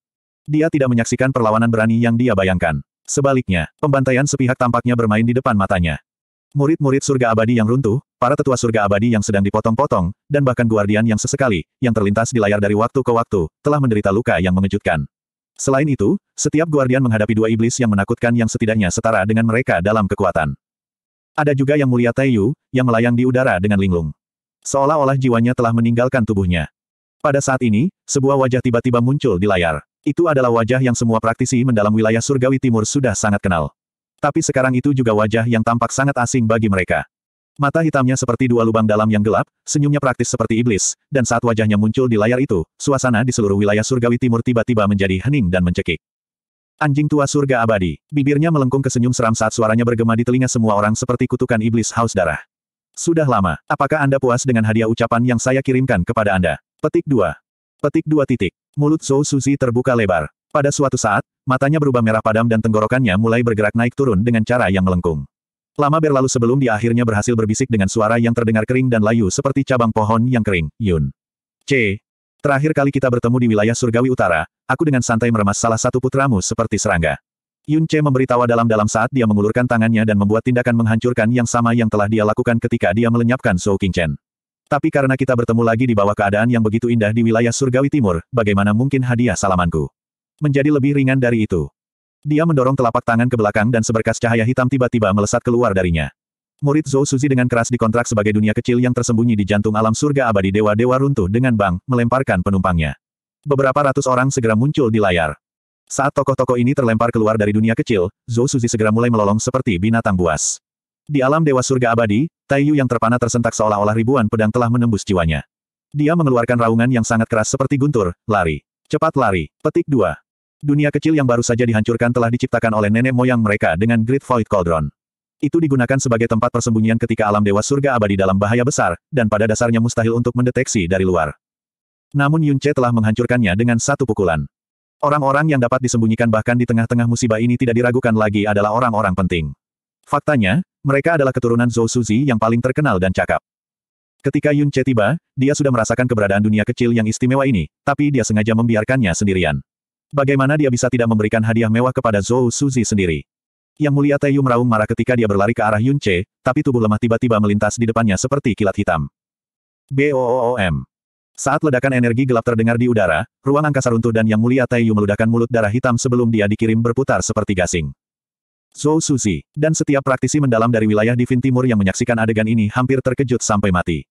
Dia tidak menyaksikan perlawanan berani yang dia bayangkan. Sebaliknya, pembantaian sepihak tampaknya bermain di depan matanya. Murid-murid surga abadi yang runtuh, para tetua surga abadi yang sedang dipotong-potong, dan bahkan guardian yang sesekali, yang terlintas di layar dari waktu ke waktu, telah menderita luka yang mengejutkan. Selain itu, setiap guardian menghadapi dua iblis yang menakutkan yang setidaknya setara dengan mereka dalam kekuatan. Ada juga yang mulia Taiyu, yang melayang di udara dengan linglung. Seolah-olah jiwanya telah meninggalkan tubuhnya. Pada saat ini, sebuah wajah tiba-tiba muncul di layar. Itu adalah wajah yang semua praktisi mendalam wilayah surgawi timur sudah sangat kenal. Tapi sekarang itu juga wajah yang tampak sangat asing bagi mereka. Mata hitamnya seperti dua lubang dalam yang gelap, senyumnya praktis seperti iblis, dan saat wajahnya muncul di layar itu, suasana di seluruh wilayah surgawi timur tiba-tiba menjadi hening dan mencekik. Anjing tua surga abadi, bibirnya melengkung ke senyum seram saat suaranya bergema di telinga semua orang seperti kutukan iblis haus darah. Sudah lama, apakah Anda puas dengan hadiah ucapan yang saya kirimkan kepada Anda? Petik 2. Petik 2 titik. Mulut Zhou Suzi terbuka lebar. Pada suatu saat, matanya berubah merah padam dan tenggorokannya mulai bergerak naik turun dengan cara yang melengkung. Lama berlalu sebelum dia akhirnya berhasil berbisik dengan suara yang terdengar kering dan layu seperti cabang pohon yang kering, Yun. C. Terakhir kali kita bertemu di wilayah Surgawi Utara, aku dengan santai meremas salah satu putramu seperti serangga. Yun C memberi tawa dalam-dalam saat dia mengulurkan tangannya dan membuat tindakan menghancurkan yang sama yang telah dia lakukan ketika dia melenyapkan Zhou Qingchen. Tapi karena kita bertemu lagi di bawah keadaan yang begitu indah di wilayah surgawi timur, bagaimana mungkin hadiah salamanku? Menjadi lebih ringan dari itu. Dia mendorong telapak tangan ke belakang dan seberkas cahaya hitam tiba-tiba melesat keluar darinya. Murid Zhou Suzi dengan keras dikontrak sebagai dunia kecil yang tersembunyi di jantung alam surga abadi dewa-dewa runtuh dengan bang, melemparkan penumpangnya. Beberapa ratus orang segera muncul di layar. Saat tokoh-tokoh ini terlempar keluar dari dunia kecil, Zhou Suzi segera mulai melolong seperti binatang buas. Di alam dewa surga abadi, Taiyu yang terpana tersentak seolah-olah ribuan pedang telah menembus jiwanya. Dia mengeluarkan raungan yang sangat keras seperti guntur, lari. Cepat lari. Petik dua. Dunia kecil yang baru saja dihancurkan telah diciptakan oleh nenek moyang mereka dengan Great Void Cauldron. Itu digunakan sebagai tempat persembunyian ketika alam dewa surga abadi dalam bahaya besar, dan pada dasarnya mustahil untuk mendeteksi dari luar. Namun Yun Che telah menghancurkannya dengan satu pukulan. Orang-orang yang dapat disembunyikan bahkan di tengah-tengah musibah ini tidak diragukan lagi adalah orang-orang penting. Faktanya, mereka adalah keturunan Zhou Suzi yang paling terkenal dan cakap. Ketika Yun Che tiba, dia sudah merasakan keberadaan dunia kecil yang istimewa ini, tapi dia sengaja membiarkannya sendirian. Bagaimana dia bisa tidak memberikan hadiah mewah kepada Zhou Suzi sendiri? Yang mulia Taiyu meraung marah ketika dia berlari ke arah Yun Che, tapi tubuh lemah tiba-tiba melintas di depannya seperti kilat hitam. BOOM. Saat ledakan energi gelap terdengar di udara, ruang angkasa runtuh dan Yang Mulia Taiyu meludahkan mulut darah hitam sebelum dia dikirim berputar seperti gasing. Zhou Suzi, dan setiap praktisi mendalam dari wilayah Divin Timur yang menyaksikan adegan ini hampir terkejut sampai mati.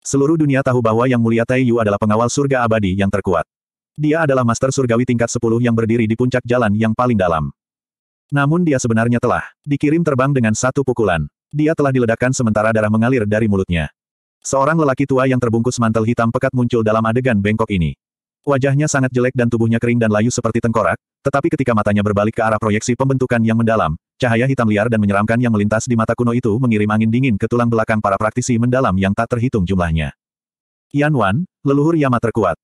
Seluruh dunia tahu bahwa Yang Mulia Tai Yu adalah pengawal surga abadi yang terkuat. Dia adalah master surgawi tingkat 10 yang berdiri di puncak jalan yang paling dalam. Namun dia sebenarnya telah dikirim terbang dengan satu pukulan. Dia telah diledakkan sementara darah mengalir dari mulutnya. Seorang lelaki tua yang terbungkus mantel hitam pekat muncul dalam adegan bengkok ini. Wajahnya sangat jelek dan tubuhnya kering dan layu seperti tengkorak, tetapi ketika matanya berbalik ke arah proyeksi pembentukan yang mendalam, cahaya hitam liar dan menyeramkan yang melintas di mata kuno itu mengirim angin dingin ke tulang belakang para praktisi mendalam yang tak terhitung jumlahnya. Yan Wan, leluhur Yama terkuat.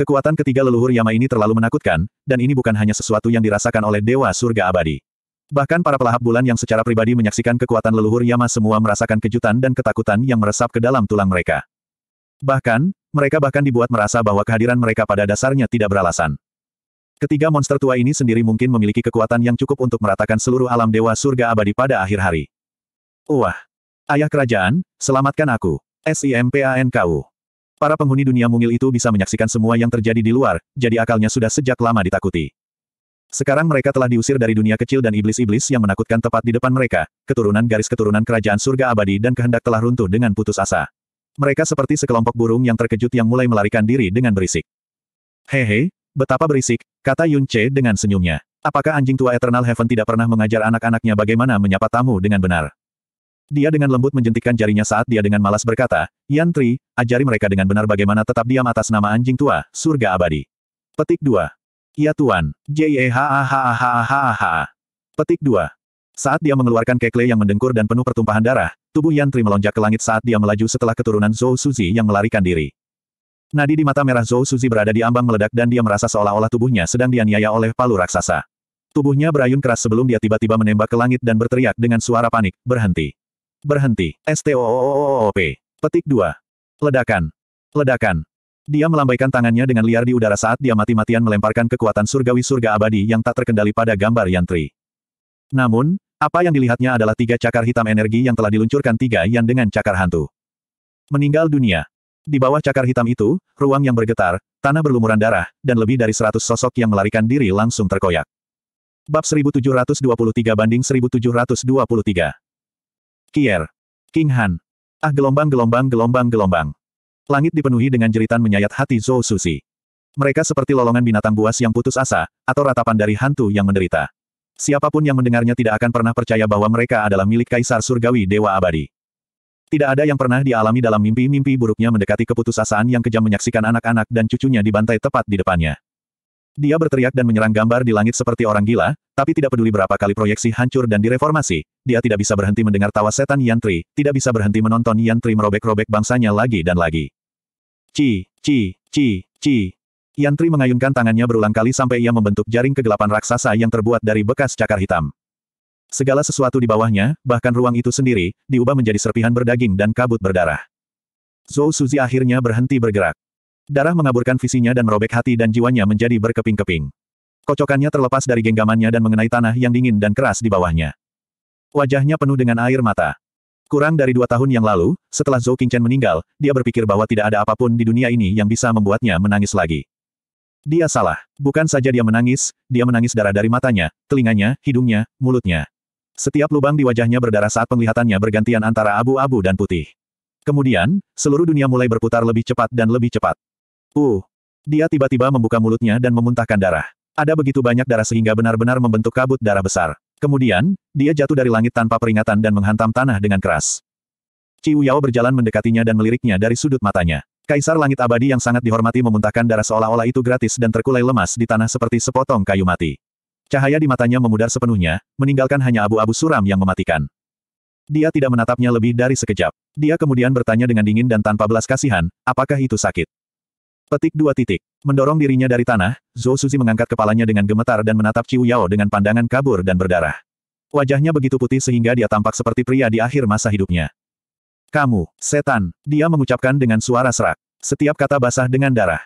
Kekuatan ketiga leluhur Yama ini terlalu menakutkan, dan ini bukan hanya sesuatu yang dirasakan oleh Dewa Surga Abadi. Bahkan para pelahap bulan yang secara pribadi menyaksikan kekuatan leluhur Yama semua merasakan kejutan dan ketakutan yang meresap ke dalam tulang mereka. Bahkan, mereka bahkan dibuat merasa bahwa kehadiran mereka pada dasarnya tidak beralasan. Ketiga monster tua ini sendiri mungkin memiliki kekuatan yang cukup untuk meratakan seluruh alam dewa surga abadi pada akhir hari. Wah! Ayah kerajaan, selamatkan aku. SIMPANKU. Para penghuni dunia mungil itu bisa menyaksikan semua yang terjadi di luar, jadi akalnya sudah sejak lama ditakuti. Sekarang mereka telah diusir dari dunia kecil dan iblis-iblis yang menakutkan tepat di depan mereka, keturunan garis keturunan kerajaan surga abadi dan kehendak telah runtuh dengan putus asa. Mereka seperti sekelompok burung yang terkejut yang mulai melarikan diri dengan berisik. Hehe, betapa berisik, kata Yun Che dengan senyumnya. Apakah anjing tua Eternal Heaven tidak pernah mengajar anak-anaknya bagaimana menyapa tamu dengan benar? Dia dengan lembut menjentikkan jarinya saat dia dengan malas berkata, Yan Tri, ajari mereka dengan benar bagaimana tetap diam atas nama anjing tua, surga abadi. Petik 2. ya Tuan. j e h a h a h a h a h a Petik 2. Saat dia mengeluarkan kekle yang mendengkur dan penuh pertumpahan darah, Tubuh Yantri melonjak ke langit saat dia melaju setelah keturunan Zhou Suzi yang melarikan diri. Nadi di mata merah Zhou Suzi berada di ambang meledak dan dia merasa seolah-olah tubuhnya sedang dianiaya oleh palu raksasa. Tubuhnya berayun keras sebelum dia tiba-tiba menembak ke langit dan berteriak dengan suara panik, berhenti. Berhenti. STOOOOP. Petik 2. Ledakan. Ledakan. Dia melambaikan tangannya dengan liar di udara saat dia mati-matian melemparkan kekuatan surgawi surga abadi yang tak terkendali pada gambar Yantri. Namun, apa yang dilihatnya adalah tiga cakar hitam energi yang telah diluncurkan tiga yang dengan cakar hantu. Meninggal dunia. Di bawah cakar hitam itu, ruang yang bergetar, tanah berlumuran darah, dan lebih dari seratus sosok yang melarikan diri langsung terkoyak. Bab 1723 banding 1723. Kier. King Han. Ah gelombang gelombang gelombang gelombang. Langit dipenuhi dengan jeritan menyayat hati Zhou Susi. Mereka seperti lolongan binatang buas yang putus asa, atau ratapan dari hantu yang menderita. Siapapun yang mendengarnya tidak akan pernah percaya bahwa mereka adalah milik Kaisar Surgawi Dewa Abadi. Tidak ada yang pernah dialami dalam mimpi-mimpi buruknya mendekati keputusasaan yang kejam menyaksikan anak-anak dan cucunya dibantai tepat di depannya. Dia berteriak dan menyerang gambar di langit seperti orang gila, tapi tidak peduli berapa kali proyeksi hancur dan direformasi, dia tidak bisa berhenti mendengar tawa setan Yantri, tidak bisa berhenti menonton Yantri merobek-robek bangsanya lagi dan lagi. Ci, ci, ci, ci, Yantri mengayunkan tangannya berulang kali sampai ia membentuk jaring kegelapan raksasa yang terbuat dari bekas cakar hitam. Segala sesuatu di bawahnya, bahkan ruang itu sendiri, diubah menjadi serpihan berdaging dan kabut berdarah. Zhou Suzi akhirnya berhenti bergerak. Darah mengaburkan visinya dan merobek hati dan jiwanya menjadi berkeping-keping. Kocokannya terlepas dari genggamannya dan mengenai tanah yang dingin dan keras di bawahnya. Wajahnya penuh dengan air mata. Kurang dari dua tahun yang lalu, setelah Zhou Qingchen meninggal, dia berpikir bahwa tidak ada apapun di dunia ini yang bisa membuatnya menangis lagi. Dia salah. Bukan saja dia menangis, dia menangis darah dari matanya, telinganya, hidungnya, mulutnya. Setiap lubang di wajahnya berdarah saat penglihatannya bergantian antara abu-abu dan putih. Kemudian, seluruh dunia mulai berputar lebih cepat dan lebih cepat. Uh! Dia tiba-tiba membuka mulutnya dan memuntahkan darah. Ada begitu banyak darah sehingga benar-benar membentuk kabut darah besar. Kemudian, dia jatuh dari langit tanpa peringatan dan menghantam tanah dengan keras. Ciu Yao berjalan mendekatinya dan meliriknya dari sudut matanya. Kaisar Langit Abadi yang sangat dihormati memuntahkan darah seolah-olah itu gratis dan terkulai lemas di tanah seperti sepotong kayu mati. Cahaya di matanya memudar sepenuhnya, meninggalkan hanya abu-abu suram yang mematikan. Dia tidak menatapnya lebih dari sekejap. Dia kemudian bertanya dengan dingin dan tanpa belas kasihan, apakah itu sakit? Petik dua titik. Mendorong dirinya dari tanah, Zhou Suzi mengangkat kepalanya dengan gemetar dan menatap Ciu Yao dengan pandangan kabur dan berdarah. Wajahnya begitu putih sehingga dia tampak seperti pria di akhir masa hidupnya. Kamu, setan, dia mengucapkan dengan suara serak. Setiap kata basah dengan darah.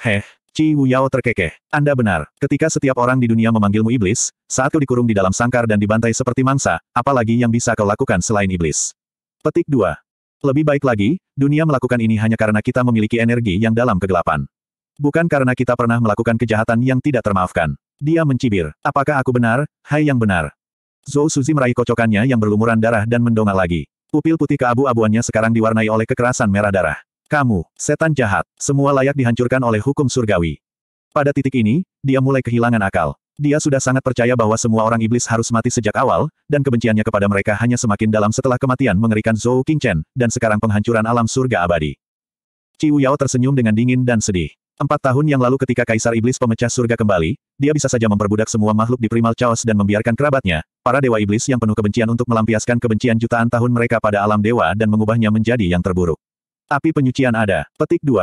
Heh, Ci Wuyao terkekeh. Anda benar, ketika setiap orang di dunia memanggilmu iblis, saat kau dikurung di dalam sangkar dan dibantai seperti mangsa, apalagi yang bisa kau lakukan selain iblis. Petik 2. Lebih baik lagi, dunia melakukan ini hanya karena kita memiliki energi yang dalam kegelapan. Bukan karena kita pernah melakukan kejahatan yang tidak termaafkan. Dia mencibir, apakah aku benar, hai yang benar. Zhou Suzi meraih kocokannya yang berlumuran darah dan mendongak lagi. Upil putih keabu-abuannya sekarang diwarnai oleh kekerasan merah darah. Kamu, setan jahat, semua layak dihancurkan oleh hukum surgawi. Pada titik ini, dia mulai kehilangan akal. Dia sudah sangat percaya bahwa semua orang iblis harus mati sejak awal, dan kebenciannya kepada mereka hanya semakin dalam setelah kematian mengerikan Zhou Qingchen, dan sekarang penghancuran alam surga abadi. Ciu Yao tersenyum dengan dingin dan sedih. Empat tahun yang lalu ketika Kaisar Iblis pemecah surga kembali, dia bisa saja memperbudak semua makhluk di Primal Chaos dan membiarkan kerabatnya, Para dewa iblis yang penuh kebencian untuk melampiaskan kebencian jutaan tahun mereka pada alam dewa dan mengubahnya menjadi yang terburuk. Api penyucian ada. Petik 2.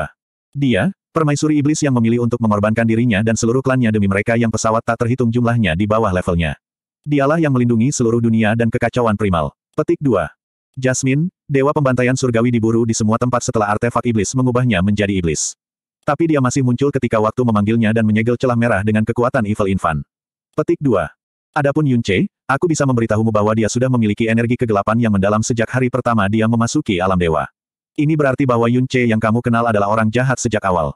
Dia, permaisuri iblis yang memilih untuk mengorbankan dirinya dan seluruh klannya demi mereka yang pesawat tak terhitung jumlahnya di bawah levelnya. Dialah yang melindungi seluruh dunia dan kekacauan primal. Petik 2. Jasmine, dewa pembantaian surgawi diburu di semua tempat setelah artefak iblis mengubahnya menjadi iblis. Tapi dia masih muncul ketika waktu memanggilnya dan menyegel celah merah dengan kekuatan Evil Infant. Petik 2. Adapun Yunche, Aku bisa memberitahumu bahwa dia sudah memiliki energi kegelapan yang mendalam sejak hari pertama dia memasuki alam dewa. Ini berarti bahwa Yun Che yang kamu kenal adalah orang jahat sejak awal.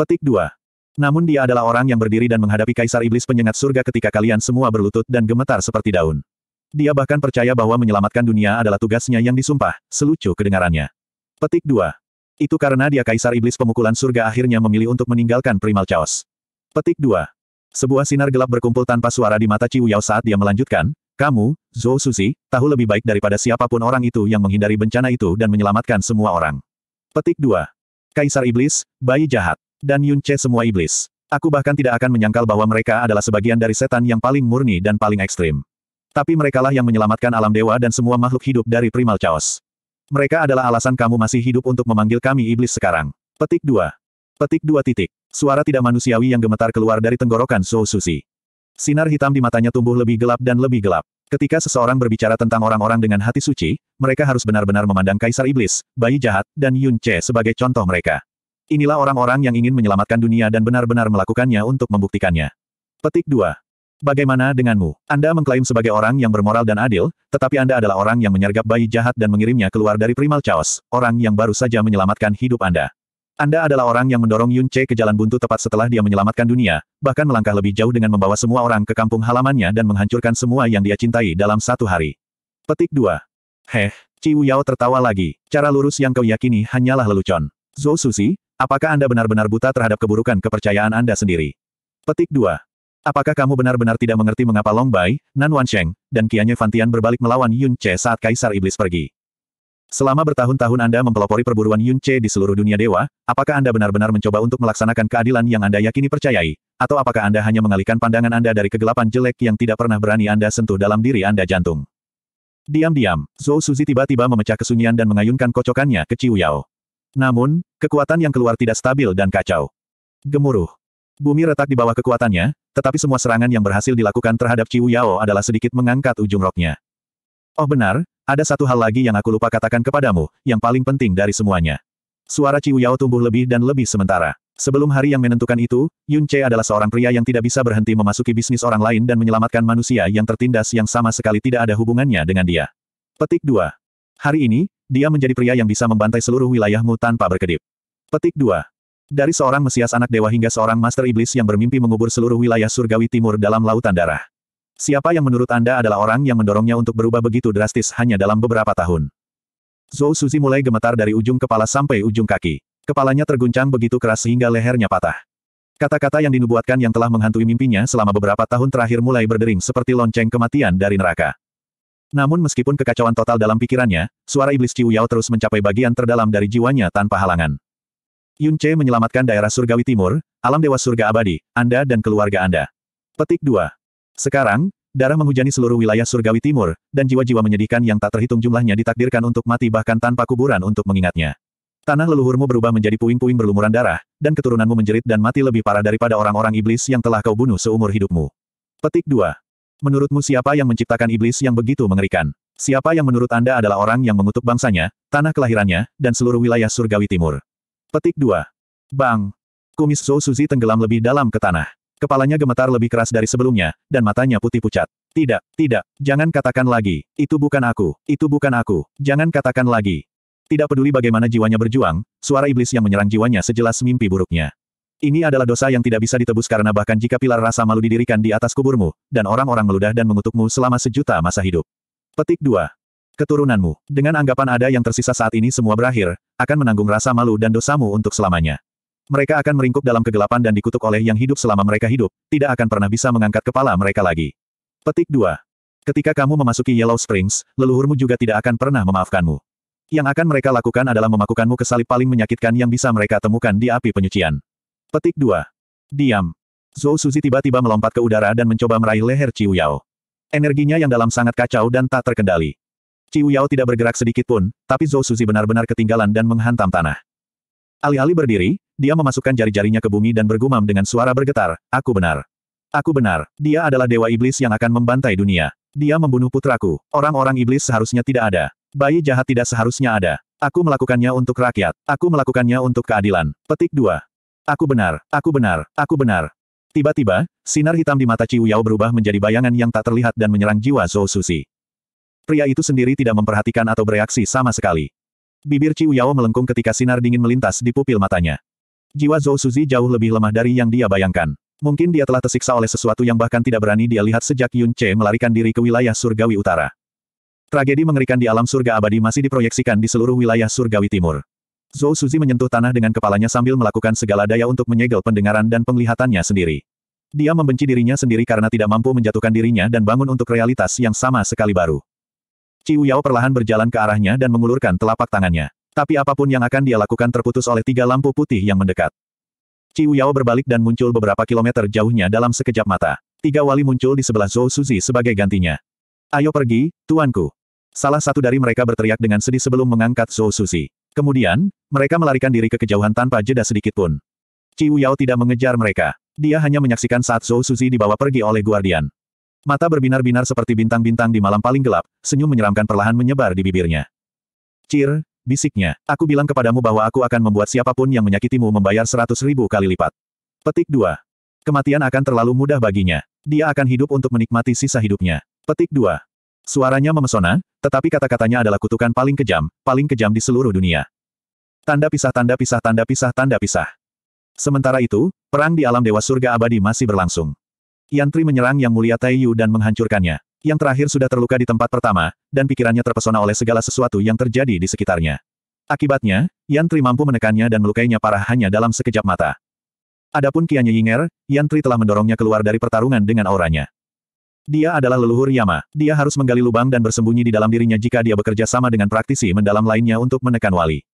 Petik 2. Namun dia adalah orang yang berdiri dan menghadapi Kaisar Iblis penyengat surga ketika kalian semua berlutut dan gemetar seperti daun. Dia bahkan percaya bahwa menyelamatkan dunia adalah tugasnya yang disumpah, selucu kedengarannya. Petik 2. Itu karena dia Kaisar Iblis pemukulan surga akhirnya memilih untuk meninggalkan Primal Chaos. Petik 2. Sebuah sinar gelap berkumpul tanpa suara di mata Ciu Yao saat dia melanjutkan, Kamu, Zhou Susi, tahu lebih baik daripada siapapun orang itu yang menghindari bencana itu dan menyelamatkan semua orang. Petik 2. Kaisar Iblis, Bayi Jahat, dan Yun Che Semua Iblis. Aku bahkan tidak akan menyangkal bahwa mereka adalah sebagian dari setan yang paling murni dan paling ekstrim. Tapi merekalah yang menyelamatkan alam dewa dan semua makhluk hidup dari primal chaos. Mereka adalah alasan kamu masih hidup untuk memanggil kami iblis sekarang. Petik 2. Petik dua titik. Suara tidak manusiawi yang gemetar keluar dari tenggorokan Zhou Susi. Sinar hitam di matanya tumbuh lebih gelap dan lebih gelap. Ketika seseorang berbicara tentang orang-orang dengan hati suci, mereka harus benar-benar memandang Kaisar Iblis, bayi jahat, dan Yun Che sebagai contoh mereka. Inilah orang-orang yang ingin menyelamatkan dunia dan benar-benar melakukannya untuk membuktikannya. Petik 2. Bagaimana denganmu? Anda mengklaim sebagai orang yang bermoral dan adil, tetapi Anda adalah orang yang menyergap bayi jahat dan mengirimnya keluar dari primal chaos, orang yang baru saja menyelamatkan hidup Anda. Anda adalah orang yang mendorong Yun Che ke jalan buntu tepat setelah dia menyelamatkan dunia, bahkan melangkah lebih jauh dengan membawa semua orang ke kampung halamannya dan menghancurkan semua yang dia cintai dalam satu hari. Petik 2. Heh, Ci Yao tertawa lagi. Cara lurus yang kau yakini hanyalah lelucon. Zhou Susi, apakah Anda benar-benar buta terhadap keburukan kepercayaan Anda sendiri? Petik 2. Apakah kamu benar-benar tidak mengerti mengapa Long Bai, Nan Wansheng, dan Qianye Fantian berbalik melawan Yun Che saat Kaisar Iblis pergi? Selama bertahun-tahun Anda mempelopori perburuan Yunche di seluruh dunia dewa, apakah Anda benar-benar mencoba untuk melaksanakan keadilan yang Anda yakini percayai? Atau apakah Anda hanya mengalihkan pandangan Anda dari kegelapan jelek yang tidak pernah berani Anda sentuh dalam diri Anda jantung? Diam-diam, Zhou Suzi tiba-tiba memecah kesunyian dan mengayunkan kocokannya ke Ciu Yao. Namun, kekuatan yang keluar tidak stabil dan kacau. Gemuruh. Bumi retak di bawah kekuatannya, tetapi semua serangan yang berhasil dilakukan terhadap Ciu Yao adalah sedikit mengangkat ujung roknya. Oh benar, ada satu hal lagi yang aku lupa katakan kepadamu, yang paling penting dari semuanya. Suara Ciu Yao tumbuh lebih dan lebih sementara. Sebelum hari yang menentukan itu, Yun Che adalah seorang pria yang tidak bisa berhenti memasuki bisnis orang lain dan menyelamatkan manusia yang tertindas yang sama sekali tidak ada hubungannya dengan dia. Petik 2. Hari ini, dia menjadi pria yang bisa membantai seluruh wilayahmu tanpa berkedip. Petik 2. Dari seorang mesias anak dewa hingga seorang master iblis yang bermimpi mengubur seluruh wilayah surgawi timur dalam lautan darah. Siapa yang menurut Anda adalah orang yang mendorongnya untuk berubah begitu drastis hanya dalam beberapa tahun? Zhou Suzi mulai gemetar dari ujung kepala sampai ujung kaki. Kepalanya terguncang begitu keras sehingga lehernya patah. Kata-kata yang dinubuatkan yang telah menghantui mimpinya selama beberapa tahun terakhir mulai berdering seperti lonceng kematian dari neraka. Namun meskipun kekacauan total dalam pikirannya, suara iblis Ciu terus mencapai bagian terdalam dari jiwanya tanpa halangan. Yun Che menyelamatkan daerah surgawi timur, alam dewa surga abadi, Anda dan keluarga Anda. Petik 2. Sekarang, darah menghujani seluruh wilayah surgawi timur, dan jiwa-jiwa menyedihkan yang tak terhitung jumlahnya ditakdirkan untuk mati bahkan tanpa kuburan untuk mengingatnya. Tanah leluhurmu berubah menjadi puing-puing berlumuran darah, dan keturunanmu menjerit dan mati lebih parah daripada orang-orang iblis yang telah kau bunuh seumur hidupmu. Petik 2. Menurutmu siapa yang menciptakan iblis yang begitu mengerikan? Siapa yang menurut Anda adalah orang yang mengutuk bangsanya, tanah kelahirannya, dan seluruh wilayah surgawi timur? Petik 2. Bang! Kumis Zhou Suzi tenggelam lebih dalam ke tanah. Kepalanya gemetar lebih keras dari sebelumnya, dan matanya putih pucat. Tidak, tidak, jangan katakan lagi, itu bukan aku, itu bukan aku, jangan katakan lagi. Tidak peduli bagaimana jiwanya berjuang, suara iblis yang menyerang jiwanya sejelas mimpi buruknya. Ini adalah dosa yang tidak bisa ditebus karena bahkan jika pilar rasa malu didirikan di atas kuburmu, dan orang-orang meludah dan mengutukmu selama sejuta masa hidup. Petik 2. Keturunanmu, dengan anggapan ada yang tersisa saat ini semua berakhir, akan menanggung rasa malu dan dosamu untuk selamanya. Mereka akan meringkuk dalam kegelapan dan dikutuk oleh yang hidup selama mereka hidup, tidak akan pernah bisa mengangkat kepala mereka lagi. Petik 2. Ketika kamu memasuki Yellow Springs, leluhurmu juga tidak akan pernah memaafkanmu. Yang akan mereka lakukan adalah memakukanmu ke salib paling menyakitkan yang bisa mereka temukan di api penyucian. Petik 2. Diam. Zhou Suzi tiba-tiba melompat ke udara dan mencoba meraih leher Ciu Yao. Energinya yang dalam sangat kacau dan tak terkendali. Ciu Yao tidak bergerak sedikit pun, tapi Zhou Suzi benar-benar ketinggalan dan menghantam tanah. Alih-alih berdiri, dia memasukkan jari-jarinya ke bumi dan bergumam dengan suara bergetar, Aku benar. Aku benar, dia adalah dewa iblis yang akan membantai dunia. Dia membunuh putraku. Orang-orang iblis seharusnya tidak ada. Bayi jahat tidak seharusnya ada. Aku melakukannya untuk rakyat. Aku melakukannya untuk keadilan. Petik 2. Aku benar, aku benar, aku benar. Tiba-tiba, sinar hitam di mata Ciu Yao berubah menjadi bayangan yang tak terlihat dan menyerang jiwa Zhou Susi. Pria itu sendiri tidak memperhatikan atau bereaksi sama sekali. Bibir Ciu Yao melengkung ketika sinar dingin melintas di pupil matanya. Jiwa Zhou Suzi jauh lebih lemah dari yang dia bayangkan. Mungkin dia telah tersiksa oleh sesuatu yang bahkan tidak berani dia lihat sejak Yun Che melarikan diri ke wilayah surgawi utara. Tragedi mengerikan di alam surga abadi masih diproyeksikan di seluruh wilayah surgawi timur. Zhou Suzi menyentuh tanah dengan kepalanya sambil melakukan segala daya untuk menyegel pendengaran dan penglihatannya sendiri. Dia membenci dirinya sendiri karena tidak mampu menjatuhkan dirinya dan bangun untuk realitas yang sama sekali baru. Ciu Yao perlahan berjalan ke arahnya dan mengulurkan telapak tangannya. Tapi apapun yang akan dia lakukan terputus oleh tiga lampu putih yang mendekat. Ciu Yao berbalik dan muncul beberapa kilometer jauhnya dalam sekejap mata. Tiga wali muncul di sebelah Zhou Suzi sebagai gantinya. Ayo pergi, tuanku. Salah satu dari mereka berteriak dengan sedih sebelum mengangkat Zhou Suzi. Kemudian, mereka melarikan diri ke kejauhan tanpa jeda sedikit pun. Ciu Yao tidak mengejar mereka. Dia hanya menyaksikan saat Zhou Suzi dibawa pergi oleh Guardian. Mata berbinar-binar seperti bintang-bintang di malam paling gelap, senyum menyeramkan perlahan menyebar di bibirnya. Cir, bisiknya, aku bilang kepadamu bahwa aku akan membuat siapapun yang menyakitimu membayar seratus ribu kali lipat. Petik 2. Kematian akan terlalu mudah baginya. Dia akan hidup untuk menikmati sisa hidupnya. Petik 2. Suaranya memesona, tetapi kata-katanya adalah kutukan paling kejam, paling kejam di seluruh dunia. Tanda pisah tanda pisah tanda pisah tanda pisah. Sementara itu, perang di alam dewa surga abadi masih berlangsung. Yantri menyerang Yang Mulia Tai Yu dan menghancurkannya. Yang terakhir sudah terluka di tempat pertama, dan pikirannya terpesona oleh segala sesuatu yang terjadi di sekitarnya. Akibatnya, Yantri mampu menekannya dan melukainya parah hanya dalam sekejap mata. Adapun Kianya Yinger, Yantri telah mendorongnya keluar dari pertarungan dengan auranya. Dia adalah leluhur Yama. Dia harus menggali lubang dan bersembunyi di dalam dirinya jika dia bekerja sama dengan praktisi mendalam lainnya untuk menekan wali.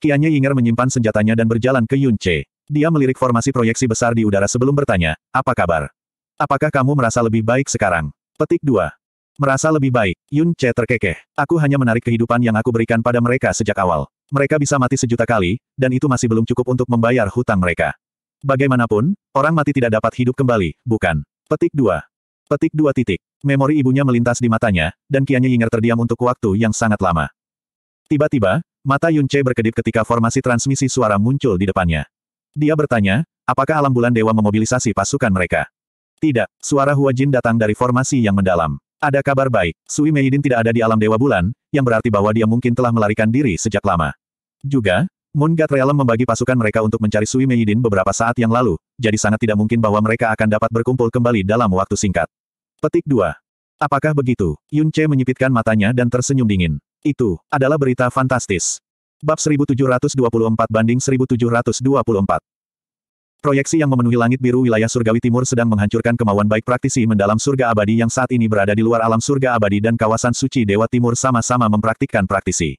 Kianya Yinger menyimpan senjatanya dan berjalan ke Yunche. Dia melirik formasi proyeksi besar di udara sebelum bertanya, apa kabar? Apakah kamu merasa lebih baik sekarang? Petik 2. Merasa lebih baik, Yun Che terkekeh. Aku hanya menarik kehidupan yang aku berikan pada mereka sejak awal. Mereka bisa mati sejuta kali, dan itu masih belum cukup untuk membayar hutang mereka. Bagaimanapun, orang mati tidak dapat hidup kembali, bukan? Petik 2. Petik 2 titik. Memori ibunya melintas di matanya, dan kianya Yinger terdiam untuk waktu yang sangat lama. Tiba-tiba, mata Yun Che berkedip ketika formasi transmisi suara muncul di depannya. Dia bertanya, apakah alam bulan dewa memobilisasi pasukan mereka? Tidak, suara Hua Jin datang dari formasi yang mendalam. Ada kabar baik, Sui Meidin tidak ada di alam Dewa Bulan, yang berarti bahwa dia mungkin telah melarikan diri sejak lama. Juga, Moon God Realm membagi pasukan mereka untuk mencari Sui Meidin beberapa saat yang lalu, jadi sangat tidak mungkin bahwa mereka akan dapat berkumpul kembali dalam waktu singkat. Petik 2. Apakah begitu? Yun Che menyipitkan matanya dan tersenyum dingin. Itu adalah berita fantastis. Bab 1724 banding 1724. Proyeksi yang memenuhi langit biru wilayah surgawi timur sedang menghancurkan kemauan baik praktisi mendalam surga abadi yang saat ini berada di luar alam surga abadi dan kawasan suci dewa timur sama-sama mempraktikkan praktisi.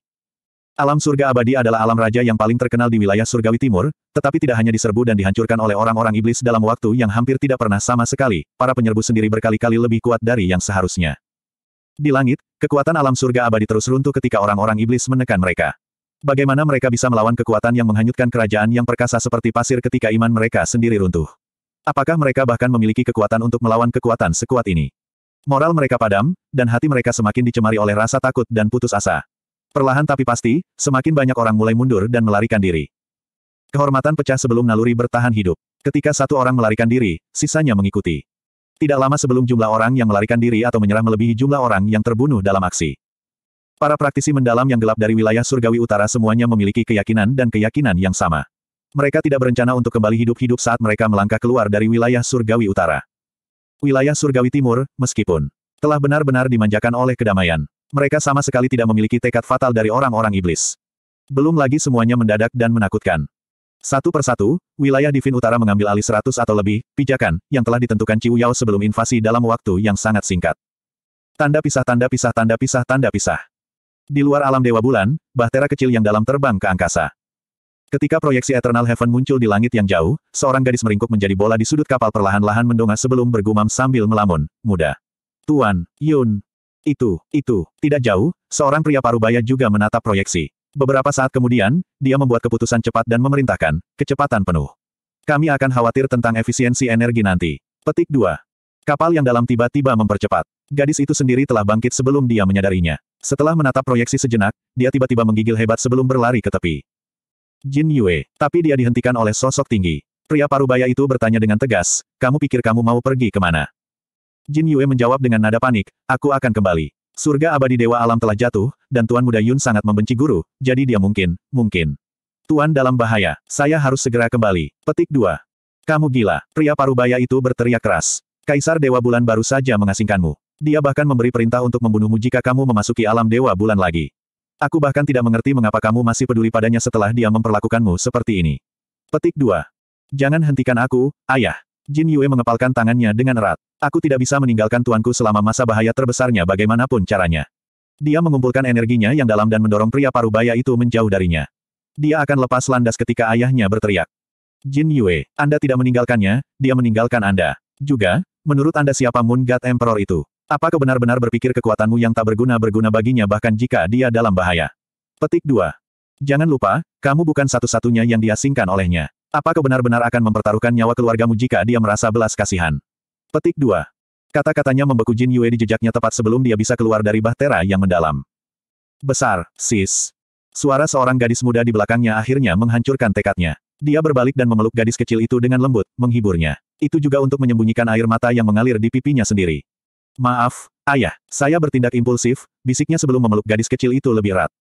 Alam surga abadi adalah alam raja yang paling terkenal di wilayah surgawi timur, tetapi tidak hanya diserbu dan dihancurkan oleh orang-orang iblis dalam waktu yang hampir tidak pernah sama sekali, para penyerbu sendiri berkali-kali lebih kuat dari yang seharusnya. Di langit, kekuatan alam surga abadi terus runtuh ketika orang-orang iblis menekan mereka. Bagaimana mereka bisa melawan kekuatan yang menghanyutkan kerajaan yang perkasa seperti pasir ketika iman mereka sendiri runtuh? Apakah mereka bahkan memiliki kekuatan untuk melawan kekuatan sekuat ini? Moral mereka padam, dan hati mereka semakin dicemari oleh rasa takut dan putus asa. Perlahan tapi pasti, semakin banyak orang mulai mundur dan melarikan diri. Kehormatan pecah sebelum naluri bertahan hidup. Ketika satu orang melarikan diri, sisanya mengikuti. Tidak lama sebelum jumlah orang yang melarikan diri atau menyerah melebihi jumlah orang yang terbunuh dalam aksi. Para praktisi mendalam yang gelap dari wilayah surgawi utara semuanya memiliki keyakinan dan keyakinan yang sama. Mereka tidak berencana untuk kembali hidup-hidup saat mereka melangkah keluar dari wilayah surgawi utara. Wilayah surgawi timur, meskipun telah benar-benar dimanjakan oleh kedamaian, mereka sama sekali tidak memiliki tekad fatal dari orang-orang iblis. Belum lagi semuanya mendadak dan menakutkan. Satu persatu, wilayah Divin Utara mengambil alih seratus atau lebih, pijakan, yang telah ditentukan Ciu Yao sebelum invasi dalam waktu yang sangat singkat. Tanda pisah tanda pisah tanda pisah tanda pisah. Di luar alam Dewa Bulan, bahtera kecil yang dalam terbang ke angkasa. Ketika proyeksi Eternal Heaven muncul di langit yang jauh, seorang gadis meringkuk menjadi bola di sudut kapal perlahan-lahan mendongak sebelum bergumam sambil melamun, muda. Tuan, Yun. Itu, itu, tidak jauh, seorang pria parubaya juga menatap proyeksi. Beberapa saat kemudian, dia membuat keputusan cepat dan memerintahkan, kecepatan penuh. Kami akan khawatir tentang efisiensi energi nanti. Petik 2. Kapal yang dalam tiba-tiba mempercepat. Gadis itu sendiri telah bangkit sebelum dia menyadarinya. Setelah menatap proyeksi sejenak, dia tiba-tiba menggigil hebat sebelum berlari ke tepi. Jin Yue, tapi dia dihentikan oleh sosok tinggi. Pria parubaya itu bertanya dengan tegas, kamu pikir kamu mau pergi kemana? Jin Yue menjawab dengan nada panik, aku akan kembali. Surga abadi dewa alam telah jatuh, dan Tuan Muda Yun sangat membenci guru, jadi dia mungkin, mungkin. Tuan dalam bahaya, saya harus segera kembali. Petik 2. Kamu gila, pria parubaya itu berteriak keras. Kaisar Dewa Bulan baru saja mengasingkanmu. Dia bahkan memberi perintah untuk membunuhmu jika kamu memasuki alam Dewa Bulan lagi. Aku bahkan tidak mengerti mengapa kamu masih peduli padanya setelah dia memperlakukanmu seperti ini. Petik 2. Jangan hentikan aku, ayah. Jin Yue mengepalkan tangannya dengan erat. Aku tidak bisa meninggalkan tuanku selama masa bahaya terbesarnya bagaimanapun caranya. Dia mengumpulkan energinya yang dalam dan mendorong pria parubaya itu menjauh darinya. Dia akan lepas landas ketika ayahnya berteriak. Jin Yue, Anda tidak meninggalkannya, dia meninggalkan Anda. Juga, Menurut Anda siapa Moon God Emperor itu? Apakah benar-benar berpikir kekuatanmu yang tak berguna berguna baginya bahkan jika dia dalam bahaya? Petik 2. Jangan lupa, kamu bukan satu-satunya yang diasingkan olehnya. Apakah benar-benar akan mempertaruhkan nyawa keluargamu jika dia merasa belas kasihan? Petik 2. Kata-katanya membeku Jin Yue di jejaknya tepat sebelum dia bisa keluar dari bahtera yang mendalam. Besar, sis. Suara seorang gadis muda di belakangnya akhirnya menghancurkan tekadnya. Dia berbalik dan memeluk gadis kecil itu dengan lembut, menghiburnya. Itu juga untuk menyembunyikan air mata yang mengalir di pipinya sendiri. Maaf, ayah, saya bertindak impulsif, bisiknya sebelum memeluk gadis kecil itu lebih erat.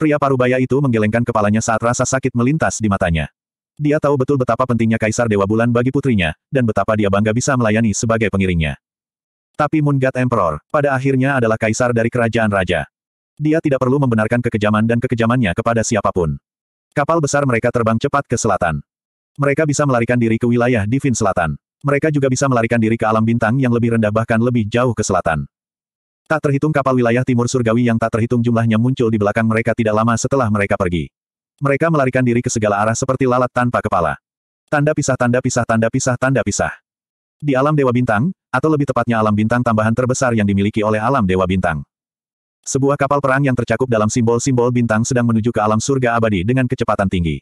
Pria parubaya itu menggelengkan kepalanya saat rasa sakit melintas di matanya. Dia tahu betul betapa pentingnya Kaisar Dewa Bulan bagi putrinya, dan betapa dia bangga bisa melayani sebagai pengiringnya. Tapi Mungat Emperor, pada akhirnya adalah kaisar dari kerajaan raja. Dia tidak perlu membenarkan kekejaman dan kekejamannya kepada siapapun. Kapal besar mereka terbang cepat ke selatan. Mereka bisa melarikan diri ke wilayah Divin Selatan. Mereka juga bisa melarikan diri ke alam bintang yang lebih rendah bahkan lebih jauh ke selatan. Tak terhitung kapal wilayah timur surgawi yang tak terhitung jumlahnya muncul di belakang mereka tidak lama setelah mereka pergi. Mereka melarikan diri ke segala arah seperti lalat tanpa kepala. Tanda pisah tanda pisah tanda pisah tanda pisah. Di alam Dewa Bintang, atau lebih tepatnya alam bintang tambahan terbesar yang dimiliki oleh alam Dewa Bintang. Sebuah kapal perang yang tercakup dalam simbol-simbol bintang sedang menuju ke alam surga abadi dengan kecepatan tinggi.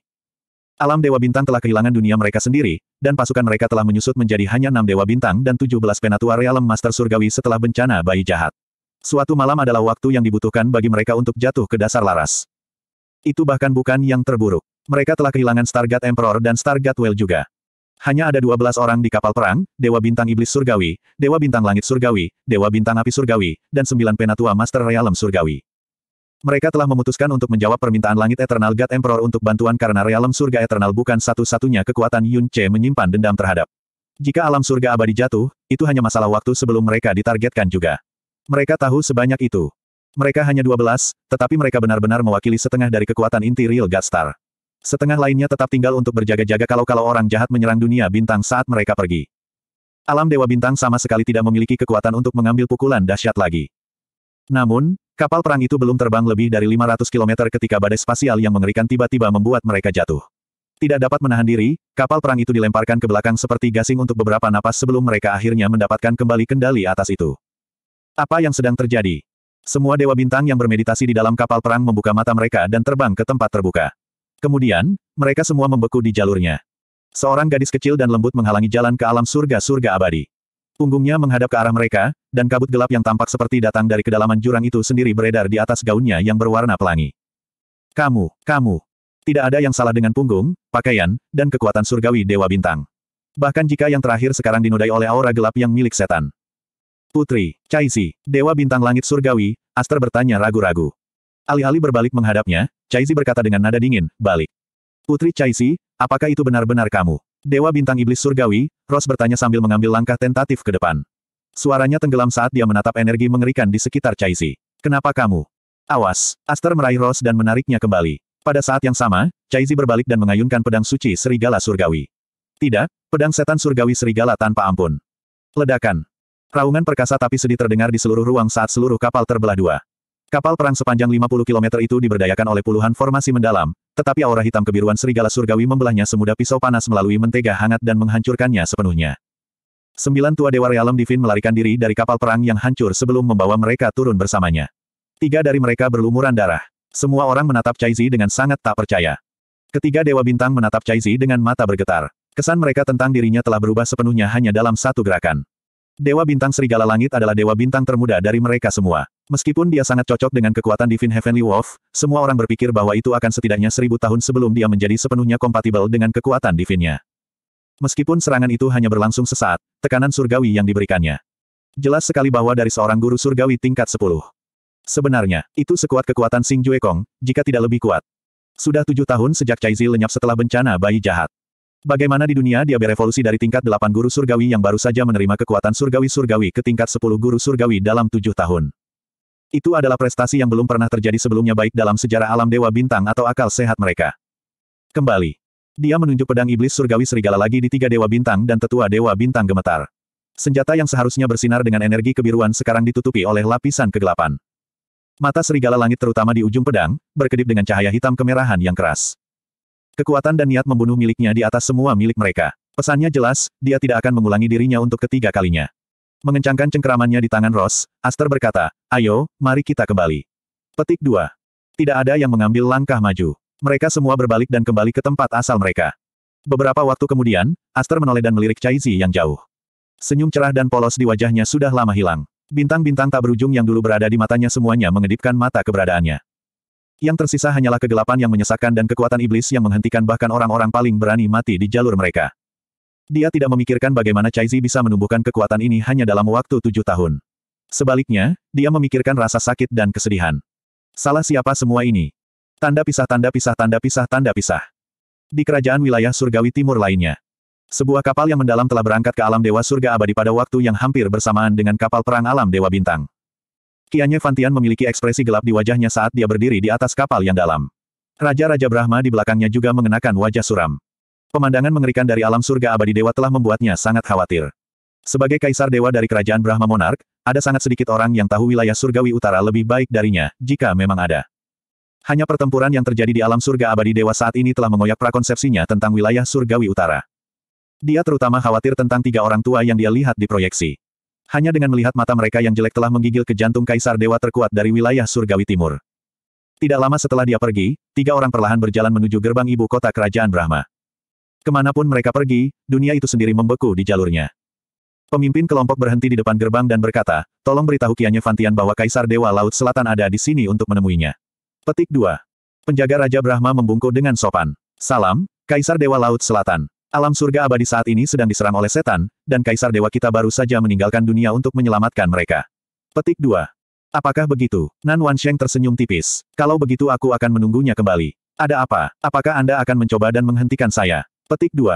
Alam Dewa Bintang telah kehilangan dunia mereka sendiri, dan pasukan mereka telah menyusut menjadi hanya enam Dewa Bintang dan 17 Penatua Realem Master Surgawi setelah bencana bayi jahat. Suatu malam adalah waktu yang dibutuhkan bagi mereka untuk jatuh ke dasar laras. Itu bahkan bukan yang terburuk. Mereka telah kehilangan Stargate Emperor dan Stargate Well juga. Hanya ada 12 orang di kapal perang, Dewa Bintang Iblis Surgawi, Dewa Bintang Langit Surgawi, Dewa Bintang Api Surgawi, dan 9 Penatua Master Realm Surgawi. Mereka telah memutuskan untuk menjawab permintaan Langit Eternal God Emperor untuk bantuan karena Realm Surga Eternal bukan satu-satunya kekuatan Yun Che menyimpan dendam terhadap. Jika alam surga abadi jatuh, itu hanya masalah waktu sebelum mereka ditargetkan juga. Mereka tahu sebanyak itu. Mereka hanya 12, tetapi mereka benar-benar mewakili setengah dari kekuatan inti Real God Star. Setengah lainnya tetap tinggal untuk berjaga-jaga kalau-kalau orang jahat menyerang dunia bintang saat mereka pergi. Alam Dewa Bintang sama sekali tidak memiliki kekuatan untuk mengambil pukulan dahsyat lagi. Namun, kapal perang itu belum terbang lebih dari 500 km ketika badai spasial yang mengerikan tiba-tiba membuat mereka jatuh. Tidak dapat menahan diri, kapal perang itu dilemparkan ke belakang seperti gasing untuk beberapa napas sebelum mereka akhirnya mendapatkan kembali kendali atas itu. Apa yang sedang terjadi? Semua dewa bintang yang bermeditasi di dalam kapal perang membuka mata mereka dan terbang ke tempat terbuka. Kemudian, mereka semua membeku di jalurnya. Seorang gadis kecil dan lembut menghalangi jalan ke alam surga-surga abadi. Punggungnya menghadap ke arah mereka, dan kabut gelap yang tampak seperti datang dari kedalaman jurang itu sendiri beredar di atas gaunnya yang berwarna pelangi. Kamu, kamu. Tidak ada yang salah dengan punggung, pakaian, dan kekuatan surgawi Dewa Bintang. Bahkan jika yang terakhir sekarang dinodai oleh aura gelap yang milik setan. Putri, Caisi, Dewa Bintang Langit Surgawi, Aster bertanya ragu-ragu. Alih-alih berbalik menghadapnya, Caizi berkata dengan nada dingin, balik. Putri Caizi, apakah itu benar-benar kamu? Dewa Bintang Iblis Surgawi, Ross bertanya sambil mengambil langkah tentatif ke depan. Suaranya tenggelam saat dia menatap energi mengerikan di sekitar Caizi. Kenapa kamu? Awas, Aster meraih Ross dan menariknya kembali. Pada saat yang sama, Caizi berbalik dan mengayunkan pedang suci Serigala Surgawi. Tidak, pedang setan Surgawi Serigala tanpa ampun. Ledakan. Raungan perkasa tapi sedih terdengar di seluruh ruang saat seluruh kapal terbelah dua. Kapal perang sepanjang 50 km itu diberdayakan oleh puluhan formasi mendalam, tetapi aura hitam kebiruan serigala surgawi membelahnya semudah pisau panas melalui mentega hangat dan menghancurkannya sepenuhnya. Sembilan tua Dewa Realem Divin melarikan diri dari kapal perang yang hancur sebelum membawa mereka turun bersamanya. Tiga dari mereka berlumuran darah. Semua orang menatap Caizi dengan sangat tak percaya. Ketiga Dewa Bintang menatap Caizi dengan mata bergetar. Kesan mereka tentang dirinya telah berubah sepenuhnya hanya dalam satu gerakan. Dewa Bintang Serigala Langit adalah dewa bintang termuda dari mereka semua. Meskipun dia sangat cocok dengan kekuatan Divine Heavenly Wolf, semua orang berpikir bahwa itu akan setidaknya seribu tahun sebelum dia menjadi sepenuhnya kompatibel dengan kekuatan divine Meskipun serangan itu hanya berlangsung sesaat, tekanan surgawi yang diberikannya. Jelas sekali bahwa dari seorang guru surgawi tingkat 10. Sebenarnya, itu sekuat kekuatan Sing Jue Kong, jika tidak lebih kuat. Sudah tujuh tahun sejak Cai Zi lenyap setelah bencana bayi jahat. Bagaimana di dunia dia berevolusi dari tingkat delapan guru surgawi yang baru saja menerima kekuatan surgawi-surgawi ke tingkat sepuluh guru surgawi dalam tujuh tahun. Itu adalah prestasi yang belum pernah terjadi sebelumnya baik dalam sejarah alam dewa bintang atau akal sehat mereka. Kembali. Dia menunjuk pedang iblis surgawi serigala lagi di tiga dewa bintang dan tetua dewa bintang gemetar. Senjata yang seharusnya bersinar dengan energi kebiruan sekarang ditutupi oleh lapisan kegelapan. Mata serigala langit terutama di ujung pedang, berkedip dengan cahaya hitam kemerahan yang keras. Kekuatan dan niat membunuh miliknya di atas semua milik mereka. Pesannya jelas, dia tidak akan mengulangi dirinya untuk ketiga kalinya. Mengencangkan cengkeramannya di tangan Ross, Aster berkata, ayo, mari kita kembali. Petik 2. Tidak ada yang mengambil langkah maju. Mereka semua berbalik dan kembali ke tempat asal mereka. Beberapa waktu kemudian, Aster menoleh dan melirik Caizi yang jauh. Senyum cerah dan polos di wajahnya sudah lama hilang. Bintang-bintang tak berujung yang dulu berada di matanya semuanya mengedipkan mata keberadaannya. Yang tersisa hanyalah kegelapan yang menyesakkan dan kekuatan iblis yang menghentikan bahkan orang-orang paling berani mati di jalur mereka. Dia tidak memikirkan bagaimana Zi bisa menumbuhkan kekuatan ini hanya dalam waktu tujuh tahun. Sebaliknya, dia memikirkan rasa sakit dan kesedihan. Salah siapa semua ini? Tanda pisah tanda pisah tanda pisah tanda pisah. Di kerajaan wilayah surgawi timur lainnya. Sebuah kapal yang mendalam telah berangkat ke alam dewa surga abadi pada waktu yang hampir bersamaan dengan kapal perang alam dewa bintang. Kianya Fantian memiliki ekspresi gelap di wajahnya saat dia berdiri di atas kapal yang dalam. Raja-Raja Brahma di belakangnya juga mengenakan wajah suram. Pemandangan mengerikan dari alam surga abadi dewa telah membuatnya sangat khawatir. Sebagai kaisar dewa dari kerajaan Brahma Monark, ada sangat sedikit orang yang tahu wilayah surgawi utara lebih baik darinya, jika memang ada. Hanya pertempuran yang terjadi di alam surga abadi dewa saat ini telah mengoyak prakonsepsinya tentang wilayah surgawi utara. Dia terutama khawatir tentang tiga orang tua yang dia lihat di proyeksi. Hanya dengan melihat mata mereka yang jelek telah menggigil ke jantung kaisar dewa terkuat dari wilayah surgawi timur. Tidak lama setelah dia pergi, tiga orang perlahan berjalan menuju gerbang ibu kota kerajaan Brahma. Kemanapun mereka pergi, dunia itu sendiri membeku di jalurnya. Pemimpin kelompok berhenti di depan gerbang dan berkata, tolong beritahu Kianya Fantian bahwa Kaisar Dewa Laut Selatan ada di sini untuk menemuinya. Petik 2. Penjaga Raja Brahma membungkuk dengan sopan. Salam, Kaisar Dewa Laut Selatan. Alam surga abadi saat ini sedang diserang oleh setan, dan kaisar dewa kita baru saja meninggalkan dunia untuk menyelamatkan mereka. Petik 2. Apakah begitu? Nan Wansheng tersenyum tipis. Kalau begitu aku akan menunggunya kembali. Ada apa? Apakah Anda akan mencoba dan menghentikan saya? Petik 2.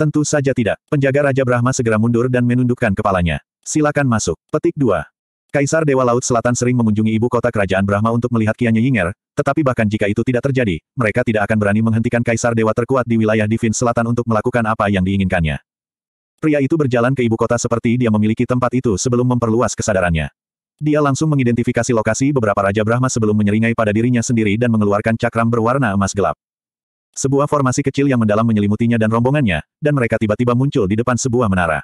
Tentu saja tidak. Penjaga Raja Brahma segera mundur dan menundukkan kepalanya. Silakan masuk. Petik 2. Kaisar Dewa Laut Selatan sering mengunjungi ibu kota kerajaan Brahma untuk melihat Kianya Yinger, tetapi bahkan jika itu tidak terjadi, mereka tidak akan berani menghentikan Kaisar Dewa terkuat di wilayah Divin Selatan untuk melakukan apa yang diinginkannya. Pria itu berjalan ke ibu kota seperti dia memiliki tempat itu sebelum memperluas kesadarannya. Dia langsung mengidentifikasi lokasi beberapa Raja Brahma sebelum menyeringai pada dirinya sendiri dan mengeluarkan cakram berwarna emas gelap. Sebuah formasi kecil yang mendalam menyelimutinya dan rombongannya, dan mereka tiba-tiba muncul di depan sebuah menara.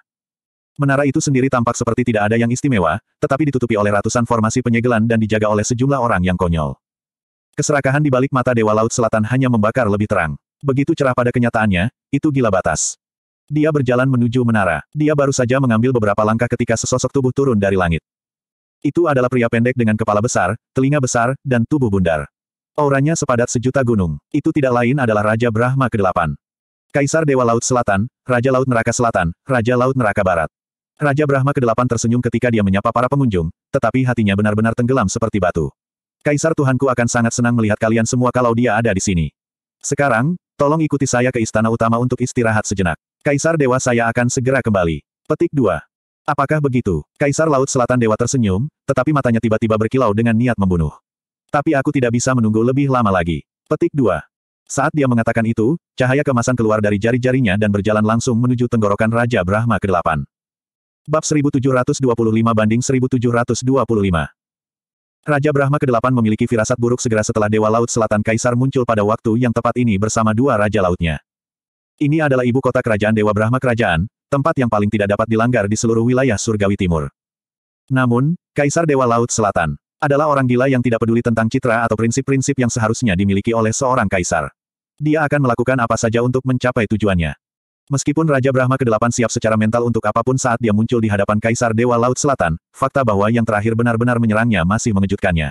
Menara itu sendiri tampak seperti tidak ada yang istimewa, tetapi ditutupi oleh ratusan formasi penyegelan dan dijaga oleh sejumlah orang yang konyol. Keserakahan di balik mata Dewa Laut Selatan hanya membakar lebih terang. Begitu cerah pada kenyataannya, itu gila batas. Dia berjalan menuju menara. Dia baru saja mengambil beberapa langkah ketika sesosok tubuh turun dari langit. Itu adalah pria pendek dengan kepala besar, telinga besar, dan tubuh bundar. Auranya sepadat sejuta gunung. Itu tidak lain adalah Raja Brahma ke-8. Kaisar Dewa Laut Selatan, Raja Laut Neraka Selatan, Raja Laut Neraka Barat. Raja Brahma ke-8 tersenyum ketika dia menyapa para pengunjung, tetapi hatinya benar-benar tenggelam seperti batu. Kaisar Tuhanku akan sangat senang melihat kalian semua kalau dia ada di sini. Sekarang, tolong ikuti saya ke istana utama untuk istirahat sejenak. Kaisar Dewa saya akan segera kembali. Petik 2. Apakah begitu? Kaisar Laut Selatan Dewa tersenyum, tetapi matanya tiba-tiba berkilau dengan niat membunuh. Tapi aku tidak bisa menunggu lebih lama lagi. Petik 2. Saat dia mengatakan itu, cahaya kemasan keluar dari jari-jarinya dan berjalan langsung menuju tenggorokan Raja Brahma ke-8. Bab 1725 banding 1725 Raja Brahma ke-8 memiliki firasat buruk segera setelah Dewa Laut Selatan Kaisar muncul pada waktu yang tepat ini bersama dua Raja Lautnya. Ini adalah ibu kota kerajaan Dewa Brahma Kerajaan, tempat yang paling tidak dapat dilanggar di seluruh wilayah Surgawi Timur. Namun, Kaisar Dewa Laut Selatan adalah orang gila yang tidak peduli tentang citra atau prinsip-prinsip yang seharusnya dimiliki oleh seorang kaisar. Dia akan melakukan apa saja untuk mencapai tujuannya. Meskipun Raja Brahma ke-8 siap secara mental untuk apapun saat dia muncul di hadapan Kaisar Dewa Laut Selatan, fakta bahwa yang terakhir benar-benar menyerangnya masih mengejutkannya.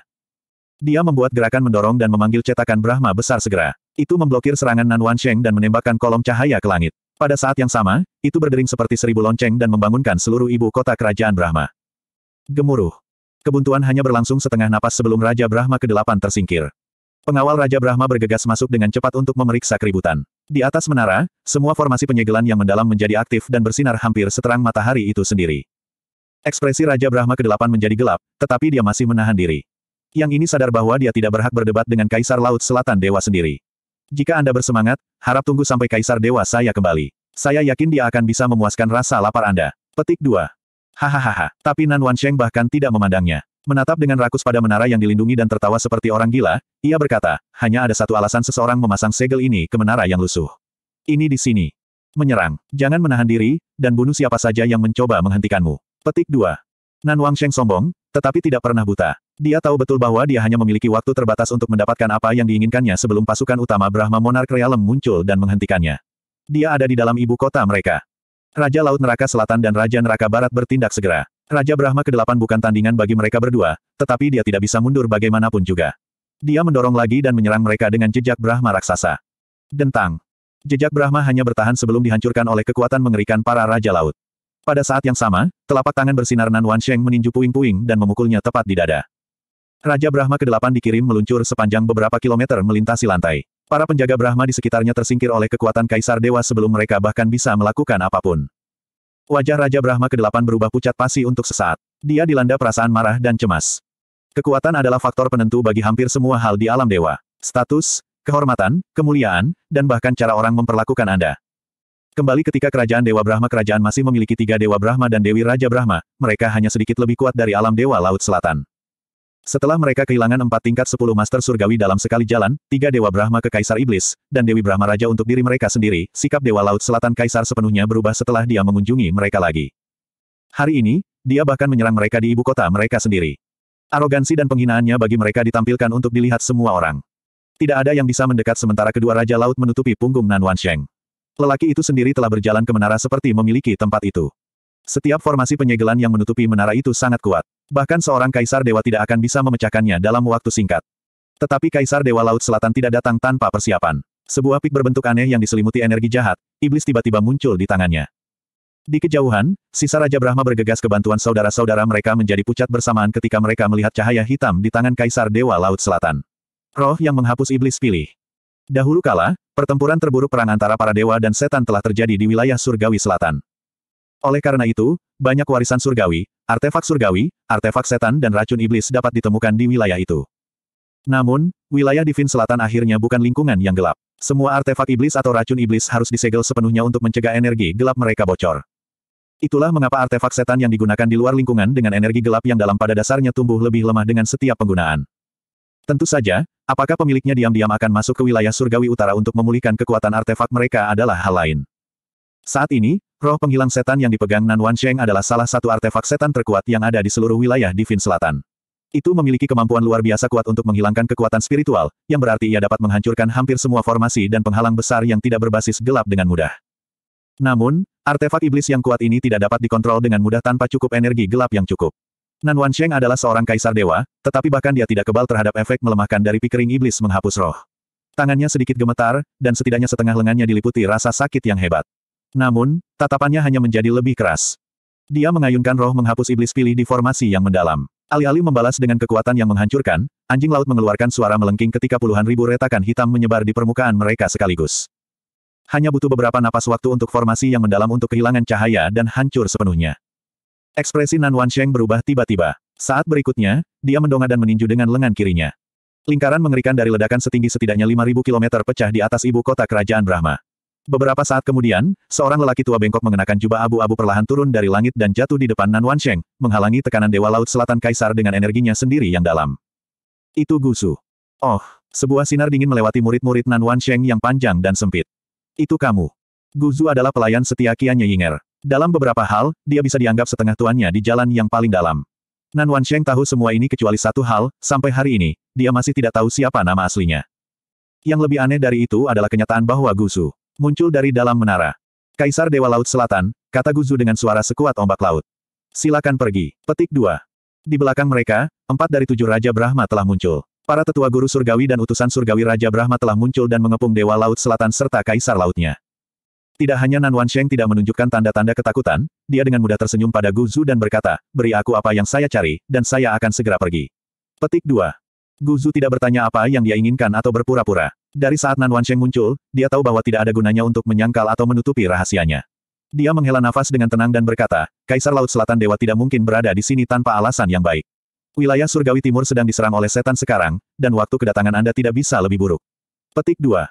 Dia membuat gerakan mendorong dan memanggil cetakan Brahma besar segera. Itu memblokir serangan Nan Sheng dan menembakkan kolom cahaya ke langit. Pada saat yang sama, itu berdering seperti seribu lonceng dan membangunkan seluruh ibu kota kerajaan Brahma. Gemuruh. Kebuntuan hanya berlangsung setengah napas sebelum Raja Brahma ke-8 tersingkir. Pengawal Raja Brahma bergegas masuk dengan cepat untuk memeriksa keributan. Di atas menara, semua formasi penyegelan yang mendalam menjadi aktif dan bersinar hampir seterang matahari itu sendiri. Ekspresi Raja Brahma ke-8 menjadi gelap, tetapi dia masih menahan diri. Yang ini sadar bahwa dia tidak berhak berdebat dengan Kaisar Laut Selatan Dewa sendiri. Jika Anda bersemangat, harap tunggu sampai Kaisar Dewa saya kembali. Saya yakin dia akan bisa memuaskan rasa lapar Anda. Petik 2. Hahaha, tapi Nan Wan Wansheng bahkan tidak memandangnya. Menatap dengan rakus pada menara yang dilindungi dan tertawa seperti orang gila, ia berkata, hanya ada satu alasan seseorang memasang segel ini ke menara yang lusuh. Ini di sini. Menyerang, jangan menahan diri, dan bunuh siapa saja yang mencoba menghentikanmu. Petik 2. Nan Wang Sheng sombong, tetapi tidak pernah buta. Dia tahu betul bahwa dia hanya memiliki waktu terbatas untuk mendapatkan apa yang diinginkannya sebelum pasukan utama Brahma Monarch Realm muncul dan menghentikannya. Dia ada di dalam ibu kota mereka. Raja Laut Neraka Selatan dan Raja Neraka Barat bertindak segera. Raja Brahma ke-8 bukan tandingan bagi mereka berdua, tetapi dia tidak bisa mundur bagaimanapun juga. Dia mendorong lagi dan menyerang mereka dengan jejak Brahma raksasa. Dentang. Jejak Brahma hanya bertahan sebelum dihancurkan oleh kekuatan mengerikan para Raja Laut. Pada saat yang sama, telapak tangan bersinar Nan Wansheng meninju puing-puing dan memukulnya tepat di dada. Raja Brahma ke-8 dikirim meluncur sepanjang beberapa kilometer melintasi lantai. Para penjaga Brahma di sekitarnya tersingkir oleh kekuatan Kaisar Dewa sebelum mereka bahkan bisa melakukan apapun. Wajah Raja Brahma ke-8 berubah pucat pasi untuk sesaat. Dia dilanda perasaan marah dan cemas. Kekuatan adalah faktor penentu bagi hampir semua hal di alam dewa. Status, kehormatan, kemuliaan, dan bahkan cara orang memperlakukan Anda. Kembali ketika kerajaan Dewa Brahma kerajaan masih memiliki tiga Dewa Brahma dan Dewi Raja Brahma, mereka hanya sedikit lebih kuat dari alam Dewa Laut Selatan. Setelah mereka kehilangan empat tingkat sepuluh master surgawi dalam sekali jalan, tiga Dewa Brahma ke Kaisar Iblis, dan Dewi Brahma Raja untuk diri mereka sendiri, sikap Dewa Laut Selatan Kaisar sepenuhnya berubah setelah dia mengunjungi mereka lagi. Hari ini, dia bahkan menyerang mereka di ibu kota mereka sendiri. Arogansi dan penghinaannya bagi mereka ditampilkan untuk dilihat semua orang. Tidak ada yang bisa mendekat sementara kedua Raja Laut menutupi punggung Nan Sheng. Lelaki itu sendiri telah berjalan ke menara seperti memiliki tempat itu. Setiap formasi penyegelan yang menutupi menara itu sangat kuat. Bahkan seorang kaisar dewa tidak akan bisa memecahkannya dalam waktu singkat. Tetapi kaisar dewa laut selatan tidak datang tanpa persiapan. Sebuah pik berbentuk aneh yang diselimuti energi jahat, iblis tiba-tiba muncul di tangannya. Di kejauhan, sisa Raja Brahma bergegas ke bantuan saudara-saudara mereka menjadi pucat bersamaan ketika mereka melihat cahaya hitam di tangan kaisar dewa laut selatan. Roh yang menghapus iblis pilih. Dahulu kala, pertempuran terburuk perang antara para dewa dan setan telah terjadi di wilayah surgawi selatan. Oleh karena itu, banyak warisan surgawi, artefak surgawi, artefak setan dan racun iblis dapat ditemukan di wilayah itu. Namun, wilayah Divin Selatan akhirnya bukan lingkungan yang gelap. Semua artefak iblis atau racun iblis harus disegel sepenuhnya untuk mencegah energi gelap mereka bocor. Itulah mengapa artefak setan yang digunakan di luar lingkungan dengan energi gelap yang dalam pada dasarnya tumbuh lebih lemah dengan setiap penggunaan. Tentu saja, apakah pemiliknya diam-diam akan masuk ke wilayah surgawi utara untuk memulihkan kekuatan artefak mereka adalah hal lain. Saat ini, Roh penghilang setan yang dipegang Nan Wan Wansheng adalah salah satu artefak setan terkuat yang ada di seluruh wilayah Divin Selatan. Itu memiliki kemampuan luar biasa kuat untuk menghilangkan kekuatan spiritual, yang berarti ia dapat menghancurkan hampir semua formasi dan penghalang besar yang tidak berbasis gelap dengan mudah. Namun, artefak iblis yang kuat ini tidak dapat dikontrol dengan mudah tanpa cukup energi gelap yang cukup. Nan Wan Wansheng adalah seorang kaisar dewa, tetapi bahkan dia tidak kebal terhadap efek melemahkan dari pikering iblis menghapus roh. Tangannya sedikit gemetar, dan setidaknya setengah lengannya diliputi rasa sakit yang hebat. Namun, tatapannya hanya menjadi lebih keras. Dia mengayunkan roh menghapus iblis pilih di formasi yang mendalam. Alih-alih membalas dengan kekuatan yang menghancurkan, anjing laut mengeluarkan suara melengking ketika puluhan ribu retakan hitam menyebar di permukaan mereka sekaligus. Hanya butuh beberapa napas waktu untuk formasi yang mendalam untuk kehilangan cahaya dan hancur sepenuhnya. Ekspresi Nan Wan Sheng berubah tiba-tiba. Saat berikutnya, dia mendongak dan meninju dengan lengan kirinya. Lingkaran mengerikan dari ledakan setinggi setidaknya 5.000 km pecah di atas ibu kota kerajaan Brahma. Beberapa saat kemudian, seorang lelaki tua bengkok mengenakan jubah abu-abu perlahan turun dari langit dan jatuh di depan Nan Wan Sheng, menghalangi tekanan Dewa Laut Selatan Kaisar dengan energinya sendiri yang dalam. Itu Gusu. Oh, sebuah sinar dingin melewati murid-murid Nan Wan Sheng yang panjang dan sempit. Itu kamu. Guzu adalah pelayan setia Kianya Yinger. Dalam beberapa hal, dia bisa dianggap setengah tuannya di jalan yang paling dalam. Nan Wan Sheng tahu semua ini kecuali satu hal, sampai hari ini, dia masih tidak tahu siapa nama aslinya. Yang lebih aneh dari itu adalah kenyataan bahwa Guzu muncul dari dalam menara. Kaisar Dewa Laut Selatan, kata Guzu dengan suara sekuat ombak laut. Silakan pergi. Petik 2. Di belakang mereka, empat dari tujuh Raja Brahma telah muncul. Para tetua guru surgawi dan utusan surgawi Raja Brahma telah muncul dan mengepung Dewa Laut Selatan serta Kaisar Lautnya. Tidak hanya Nan Wansheng tidak menunjukkan tanda-tanda ketakutan, dia dengan mudah tersenyum pada Guzu dan berkata, beri aku apa yang saya cari, dan saya akan segera pergi. Petik dua Guzu tidak bertanya apa yang dia inginkan atau berpura-pura. Dari saat Nan Wansheng muncul, dia tahu bahwa tidak ada gunanya untuk menyangkal atau menutupi rahasianya. Dia menghela nafas dengan tenang dan berkata, Kaisar Laut Selatan Dewa tidak mungkin berada di sini tanpa alasan yang baik. Wilayah Surgawi Timur sedang diserang oleh setan sekarang, dan waktu kedatangan Anda tidak bisa lebih buruk. Petik 2.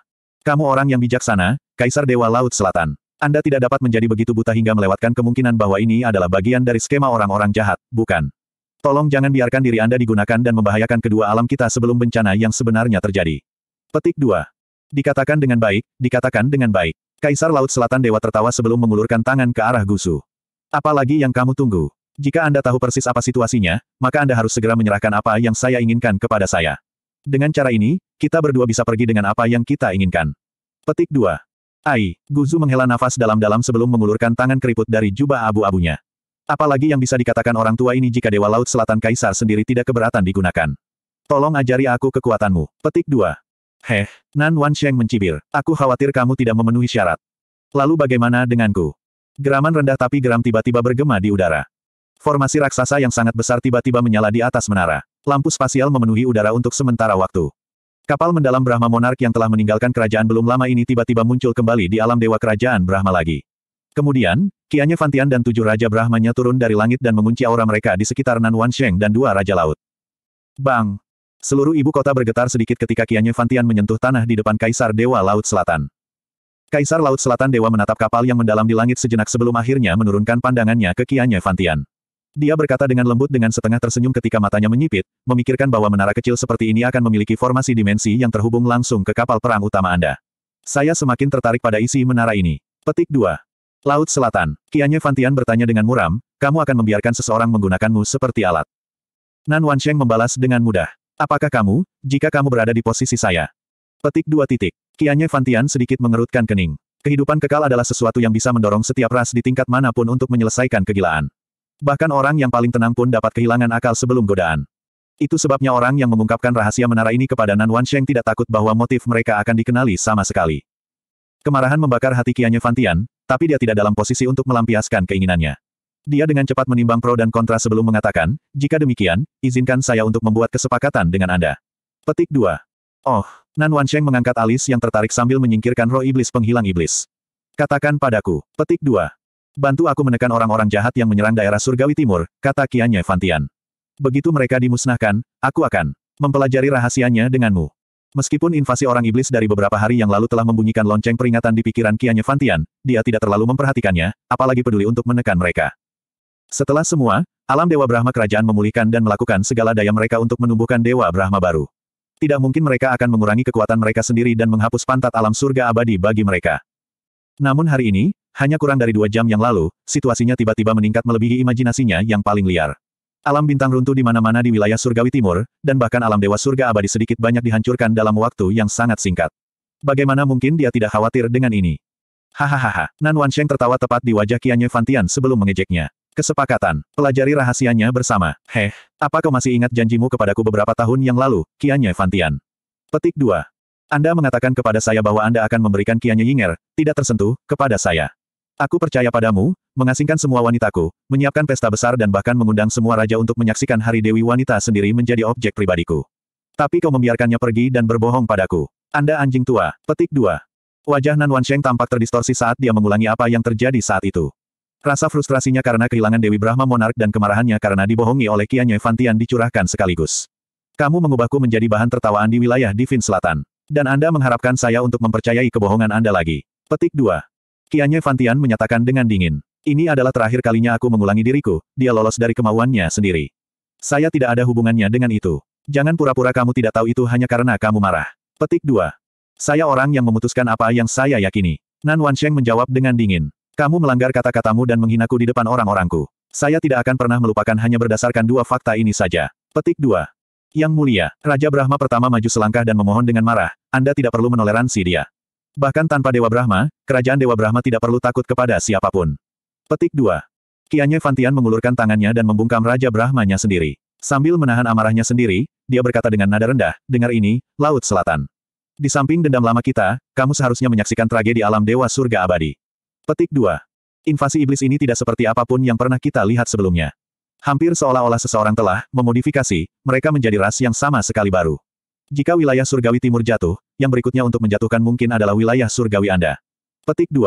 Kamu orang yang bijaksana, Kaisar Dewa Laut Selatan. Anda tidak dapat menjadi begitu buta hingga melewatkan kemungkinan bahwa ini adalah bagian dari skema orang-orang jahat, bukan? Tolong jangan biarkan diri Anda digunakan dan membahayakan kedua alam kita sebelum bencana yang sebenarnya terjadi. Petik 2. Dikatakan dengan baik, dikatakan dengan baik. Kaisar Laut Selatan Dewa tertawa sebelum mengulurkan tangan ke arah Gusu. Apalagi yang kamu tunggu? Jika Anda tahu persis apa situasinya, maka Anda harus segera menyerahkan apa yang saya inginkan kepada saya. Dengan cara ini, kita berdua bisa pergi dengan apa yang kita inginkan. Petik 2. Ai, Guzu menghela nafas dalam-dalam sebelum mengulurkan tangan keriput dari jubah abu-abunya. Apalagi yang bisa dikatakan orang tua ini jika Dewa Laut Selatan Kaisar sendiri tidak keberatan digunakan. Tolong ajari aku kekuatanmu. Petik 2. Heh, Nan Wan Sheng mencibir. Aku khawatir kamu tidak memenuhi syarat. Lalu bagaimana denganku? Geraman rendah tapi geram tiba-tiba bergema di udara. Formasi raksasa yang sangat besar tiba-tiba menyala di atas menara. Lampu spasial memenuhi udara untuk sementara waktu. Kapal mendalam Brahma Monark yang telah meninggalkan kerajaan belum lama ini tiba-tiba muncul kembali di alam dewa kerajaan Brahma lagi. Kemudian, Kianya Fantian dan tujuh Raja Brahmanya turun dari langit dan mengunci aura mereka di sekitar Nan Sheng dan dua Raja Laut. Bang! Seluruh ibu kota bergetar sedikit ketika Kianya Fantian menyentuh tanah di depan Kaisar Dewa Laut Selatan. Kaisar Laut Selatan Dewa menatap kapal yang mendalam di langit sejenak sebelum akhirnya menurunkan pandangannya ke Kianya Fantian. Dia berkata dengan lembut dengan setengah tersenyum ketika matanya menyipit, memikirkan bahwa menara kecil seperti ini akan memiliki formasi dimensi yang terhubung langsung ke kapal perang utama Anda. Saya semakin tertarik pada isi menara ini. Petik 2. Laut Selatan. Kianye Fantian bertanya dengan muram, kamu akan membiarkan seseorang menggunakanmu seperti alat. Nan Wansheng membalas dengan mudah. Apakah kamu, jika kamu berada di posisi saya? Petik dua titik. Kianye Fantian sedikit mengerutkan kening. Kehidupan kekal adalah sesuatu yang bisa mendorong setiap ras di tingkat manapun untuk menyelesaikan kegilaan. Bahkan orang yang paling tenang pun dapat kehilangan akal sebelum godaan. Itu sebabnya orang yang mengungkapkan rahasia menara ini kepada Nan Wansheng tidak takut bahwa motif mereka akan dikenali sama sekali. Kemarahan membakar hati Kianya Fantian, tapi dia tidak dalam posisi untuk melampiaskan keinginannya. Dia dengan cepat menimbang pro dan kontra sebelum mengatakan, jika demikian, izinkan saya untuk membuat kesepakatan dengan Anda. Petik 2. Oh, Nan Wansheng mengangkat alis yang tertarik sambil menyingkirkan roh iblis penghilang iblis. Katakan padaku, petik 2. Bantu aku menekan orang-orang jahat yang menyerang daerah surgawi timur, kata Kianya Fantian. Begitu mereka dimusnahkan, aku akan mempelajari rahasianya denganmu. Meskipun invasi orang iblis dari beberapa hari yang lalu telah membunyikan lonceng peringatan di pikiran Kianya Fantian, dia tidak terlalu memperhatikannya, apalagi peduli untuk menekan mereka. Setelah semua, alam Dewa Brahma kerajaan memulihkan dan melakukan segala daya mereka untuk menumbuhkan Dewa Brahma baru. Tidak mungkin mereka akan mengurangi kekuatan mereka sendiri dan menghapus pantat alam surga abadi bagi mereka. Namun hari ini, hanya kurang dari dua jam yang lalu, situasinya tiba-tiba meningkat melebihi imajinasinya yang paling liar. Alam bintang runtuh di mana-mana di wilayah surgawi timur, dan bahkan alam dewa surga abadi sedikit banyak dihancurkan dalam waktu yang sangat singkat. Bagaimana mungkin dia tidak khawatir dengan ini? Hahaha, Nan Wansheng tertawa tepat di wajah Qianye Fantian sebelum mengejeknya. Kesepakatan, pelajari rahasianya bersama. Heh, apa kau masih ingat janjimu kepadaku beberapa tahun yang lalu, Qianye Fantian? Petik 2. Anda mengatakan kepada saya bahwa Anda akan memberikan Qianye Yinger, tidak tersentuh, kepada saya. Aku percaya padamu, mengasingkan semua wanitaku, menyiapkan pesta besar dan bahkan mengundang semua raja untuk menyaksikan hari Dewi Wanita sendiri menjadi objek pribadiku. Tapi kau membiarkannya pergi dan berbohong padaku. Anda anjing tua. Petik dua. Wajah Nan Wansheng tampak terdistorsi saat dia mengulangi apa yang terjadi saat itu. Rasa frustrasinya karena kehilangan Dewi Brahma Monark dan kemarahannya karena dibohongi oleh Kianye Fantian dicurahkan sekaligus. Kamu mengubahku menjadi bahan tertawaan di wilayah Divin Selatan dan Anda mengharapkan saya untuk mempercayai kebohongan Anda lagi. Petik 2. Kianye Fantian menyatakan dengan dingin. Ini adalah terakhir kalinya aku mengulangi diriku, dia lolos dari kemauannya sendiri. Saya tidak ada hubungannya dengan itu. Jangan pura-pura kamu tidak tahu itu hanya karena kamu marah. Petik 2. Saya orang yang memutuskan apa yang saya yakini. Nan Wansheng menjawab dengan dingin. Kamu melanggar kata-katamu dan menghinaku di depan orang-orangku. Saya tidak akan pernah melupakan hanya berdasarkan dua fakta ini saja. Petik 2. Yang mulia, Raja Brahma pertama maju selangkah dan memohon dengan marah, Anda tidak perlu menoleransi dia. Bahkan tanpa Dewa Brahma, kerajaan Dewa Brahma tidak perlu takut kepada siapapun. Petik 2. Kianye Fantian mengulurkan tangannya dan membungkam Raja Brahmanya sendiri. Sambil menahan amarahnya sendiri, dia berkata dengan nada rendah, dengar ini, Laut Selatan. Di samping dendam lama kita, kamu seharusnya menyaksikan tragedi alam Dewa Surga Abadi. Petik 2. Invasi iblis ini tidak seperti apapun yang pernah kita lihat sebelumnya. Hampir seolah-olah seseorang telah memodifikasi, mereka menjadi ras yang sama sekali baru. Jika wilayah surgawi timur jatuh, yang berikutnya untuk menjatuhkan mungkin adalah wilayah surgawi Anda. Petik 2.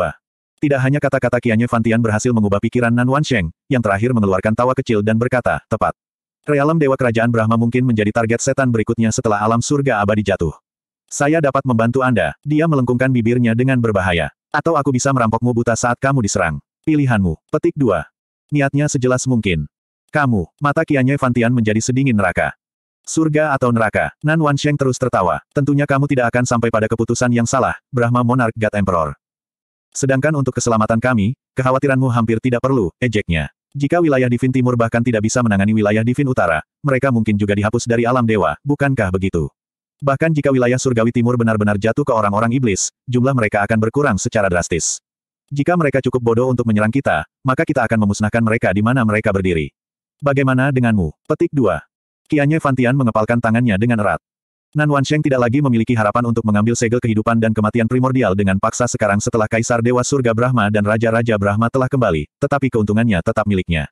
Tidak hanya kata-kata Kianye Fantian berhasil mengubah pikiran Nan Wansheng, yang terakhir mengeluarkan tawa kecil dan berkata, tepat. Realem Dewa Kerajaan Brahma mungkin menjadi target setan berikutnya setelah alam surga abadi jatuh. Saya dapat membantu Anda, dia melengkungkan bibirnya dengan berbahaya. Atau aku bisa merampokmu buta saat kamu diserang. Pilihanmu. Petik 2. Niatnya sejelas mungkin. Kamu, mata Kianye Fantian menjadi sedingin neraka. Surga atau neraka? Nan Wan Sheng terus tertawa. Tentunya kamu tidak akan sampai pada keputusan yang salah, Brahma Monarch God Emperor. Sedangkan untuk keselamatan kami, kekhawatiranmu hampir tidak perlu, ejeknya. Jika wilayah Divin Timur bahkan tidak bisa menangani wilayah Divin Utara, mereka mungkin juga dihapus dari alam dewa, bukankah begitu? Bahkan jika wilayah surgawi timur benar-benar jatuh ke orang-orang iblis, jumlah mereka akan berkurang secara drastis. Jika mereka cukup bodoh untuk menyerang kita, maka kita akan memusnahkan mereka di mana mereka berdiri. Bagaimana denganmu? Petik 2. Kianye Fantian mengepalkan tangannya dengan erat. Nan Wansheng tidak lagi memiliki harapan untuk mengambil segel kehidupan dan kematian primordial dengan paksa sekarang setelah Kaisar Dewa Surga Brahma dan Raja-Raja Brahma telah kembali, tetapi keuntungannya tetap miliknya.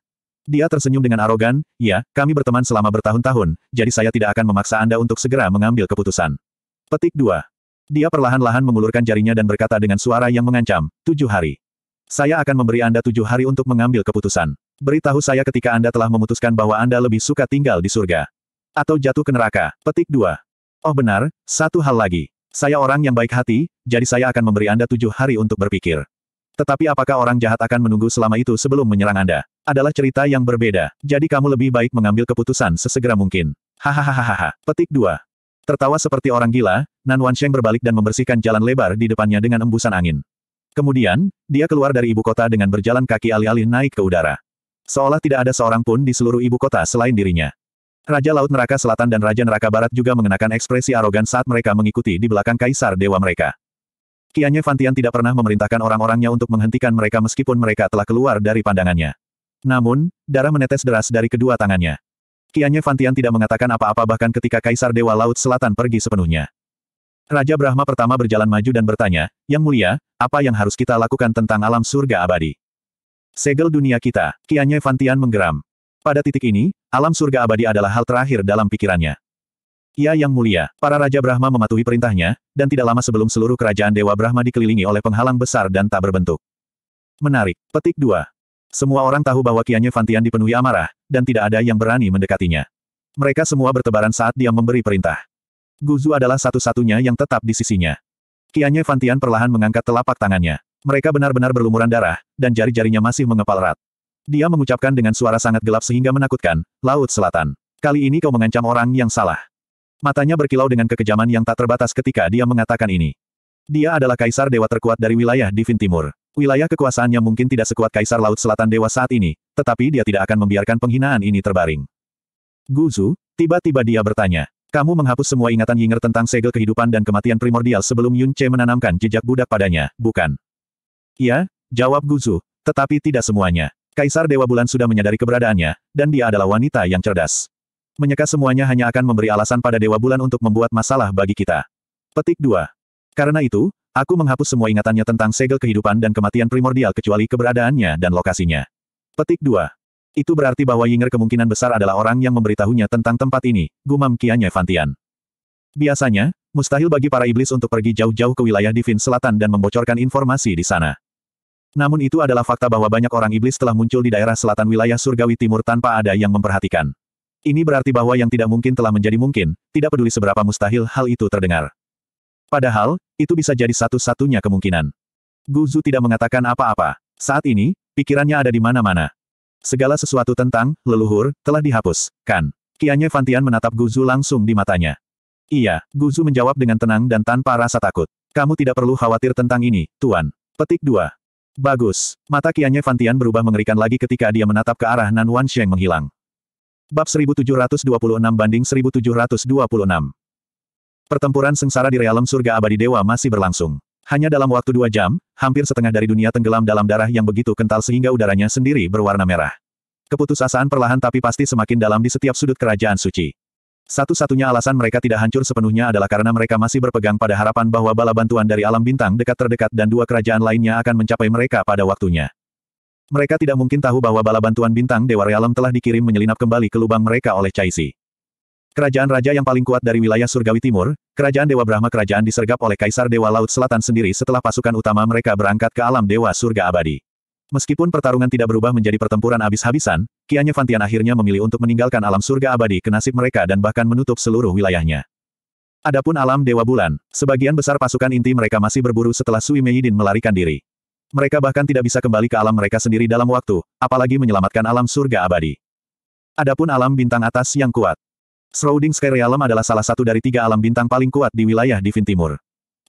Dia tersenyum dengan arogan, ya, kami berteman selama bertahun-tahun, jadi saya tidak akan memaksa Anda untuk segera mengambil keputusan. Petik 2. Dia perlahan-lahan mengulurkan jarinya dan berkata dengan suara yang mengancam, tujuh hari. Saya akan memberi Anda tujuh hari untuk mengambil keputusan beritahu saya ketika Anda telah memutuskan bahwa Anda lebih suka tinggal di surga. Atau jatuh ke neraka. Petik 2. Oh benar, satu hal lagi. Saya orang yang baik hati, jadi saya akan memberi Anda tujuh hari untuk berpikir. Tetapi apakah orang jahat akan menunggu selama itu sebelum menyerang Anda? Adalah cerita yang berbeda, jadi kamu lebih baik mengambil keputusan sesegera mungkin. Hahaha. Petik 2. Tertawa seperti orang gila, Nan Sheng berbalik dan membersihkan jalan lebar di depannya dengan embusan angin. Kemudian, dia keluar dari ibu kota dengan berjalan kaki alih-alih naik ke udara. Seolah tidak ada seorang pun di seluruh ibu kota selain dirinya. Raja Laut Neraka Selatan dan Raja Neraka Barat juga mengenakan ekspresi arogan saat mereka mengikuti di belakang kaisar dewa mereka. Kianye Fantian tidak pernah memerintahkan orang-orangnya untuk menghentikan mereka meskipun mereka telah keluar dari pandangannya. Namun, darah menetes deras dari kedua tangannya. Kianye Fantian tidak mengatakan apa-apa bahkan ketika Kaisar Dewa Laut Selatan pergi sepenuhnya. Raja Brahma pertama berjalan maju dan bertanya, Yang mulia, apa yang harus kita lakukan tentang alam surga abadi? Segel dunia kita, Kianye Fantian menggeram. Pada titik ini, alam surga abadi adalah hal terakhir dalam pikirannya. Ia yang mulia, para Raja Brahma mematuhi perintahnya, dan tidak lama sebelum seluruh kerajaan Dewa Brahma dikelilingi oleh penghalang besar dan tak berbentuk. Menarik. Petik 2. Semua orang tahu bahwa Kianye Fantian dipenuhi amarah, dan tidak ada yang berani mendekatinya. Mereka semua bertebaran saat dia memberi perintah. Guzu adalah satu-satunya yang tetap di sisinya. Kianye Fantian perlahan mengangkat telapak tangannya. Mereka benar-benar berlumuran darah, dan jari-jarinya masih mengepal rat. Dia mengucapkan dengan suara sangat gelap sehingga menakutkan, Laut Selatan. Kali ini kau mengancam orang yang salah. Matanya berkilau dengan kekejaman yang tak terbatas ketika dia mengatakan ini. Dia adalah kaisar dewa terkuat dari wilayah Divin Timur. Wilayah kekuasaannya mungkin tidak sekuat kaisar Laut Selatan Dewa saat ini, tetapi dia tidak akan membiarkan penghinaan ini terbaring. Guzu, tiba-tiba dia bertanya. Kamu menghapus semua ingatan Yinger tentang segel kehidupan dan kematian primordial sebelum Yun Che menanamkan jejak budak padanya, bukan? Iya, jawab Guzu. Tetapi tidak semuanya. Kaisar Dewa Bulan sudah menyadari keberadaannya, dan dia adalah wanita yang cerdas. Menyeka semuanya hanya akan memberi alasan pada Dewa Bulan untuk membuat masalah bagi kita. Petik 2. Karena itu, aku menghapus semua ingatannya tentang segel kehidupan dan kematian primordial kecuali keberadaannya dan lokasinya. Petik 2. Itu berarti bahwa Yinger kemungkinan besar adalah orang yang memberitahunya tentang tempat ini, gumam Kianya Fantian. Biasanya, mustahil bagi para iblis untuk pergi jauh-jauh ke wilayah Divin Selatan dan membocorkan informasi di sana. Namun itu adalah fakta bahwa banyak orang iblis telah muncul di daerah selatan wilayah surgawi timur tanpa ada yang memperhatikan. Ini berarti bahwa yang tidak mungkin telah menjadi mungkin, tidak peduli seberapa mustahil hal itu terdengar. Padahal, itu bisa jadi satu-satunya kemungkinan. Guzu tidak mengatakan apa-apa. Saat ini, pikirannya ada di mana-mana. Segala sesuatu tentang leluhur telah dihapus, kan? Kianye Fantian menatap Guzu langsung di matanya. Iya, Guzu menjawab dengan tenang dan tanpa rasa takut. Kamu tidak perlu khawatir tentang ini, Tuan. Petik 2. Bagus. Mata Qianye Fantian berubah mengerikan lagi ketika dia menatap ke arah Nan Wansheng menghilang. Bab 1726 banding 1726. Pertempuran sengsara di realem surga abadi dewa masih berlangsung. Hanya dalam waktu dua jam, hampir setengah dari dunia tenggelam dalam darah yang begitu kental sehingga udaranya sendiri berwarna merah. Keputusasaan perlahan tapi pasti semakin dalam di setiap sudut kerajaan suci. Satu-satunya alasan mereka tidak hancur sepenuhnya adalah karena mereka masih berpegang pada harapan bahwa bala bantuan dari alam bintang dekat terdekat dan dua kerajaan lainnya akan mencapai mereka pada waktunya. Mereka tidak mungkin tahu bahwa bala bantuan bintang Dewa Realem telah dikirim menyelinap kembali ke lubang mereka oleh Caisi. Kerajaan raja yang paling kuat dari wilayah Surgawi Timur, Kerajaan Dewa Brahma Kerajaan disergap oleh Kaisar Dewa Laut Selatan sendiri setelah pasukan utama mereka berangkat ke alam Dewa Surga Abadi. Meskipun pertarungan tidak berubah menjadi pertempuran habis habisan Kianya Fantian akhirnya memilih untuk meninggalkan alam surga abadi ke nasib mereka dan bahkan menutup seluruh wilayahnya. Adapun alam Dewa Bulan, sebagian besar pasukan inti mereka masih berburu setelah Sui Meidin melarikan diri. Mereka bahkan tidak bisa kembali ke alam mereka sendiri dalam waktu, apalagi menyelamatkan alam surga abadi. Adapun alam bintang atas yang kuat. Shrouding Sky Realm adalah salah satu dari tiga alam bintang paling kuat di wilayah Divin Timur.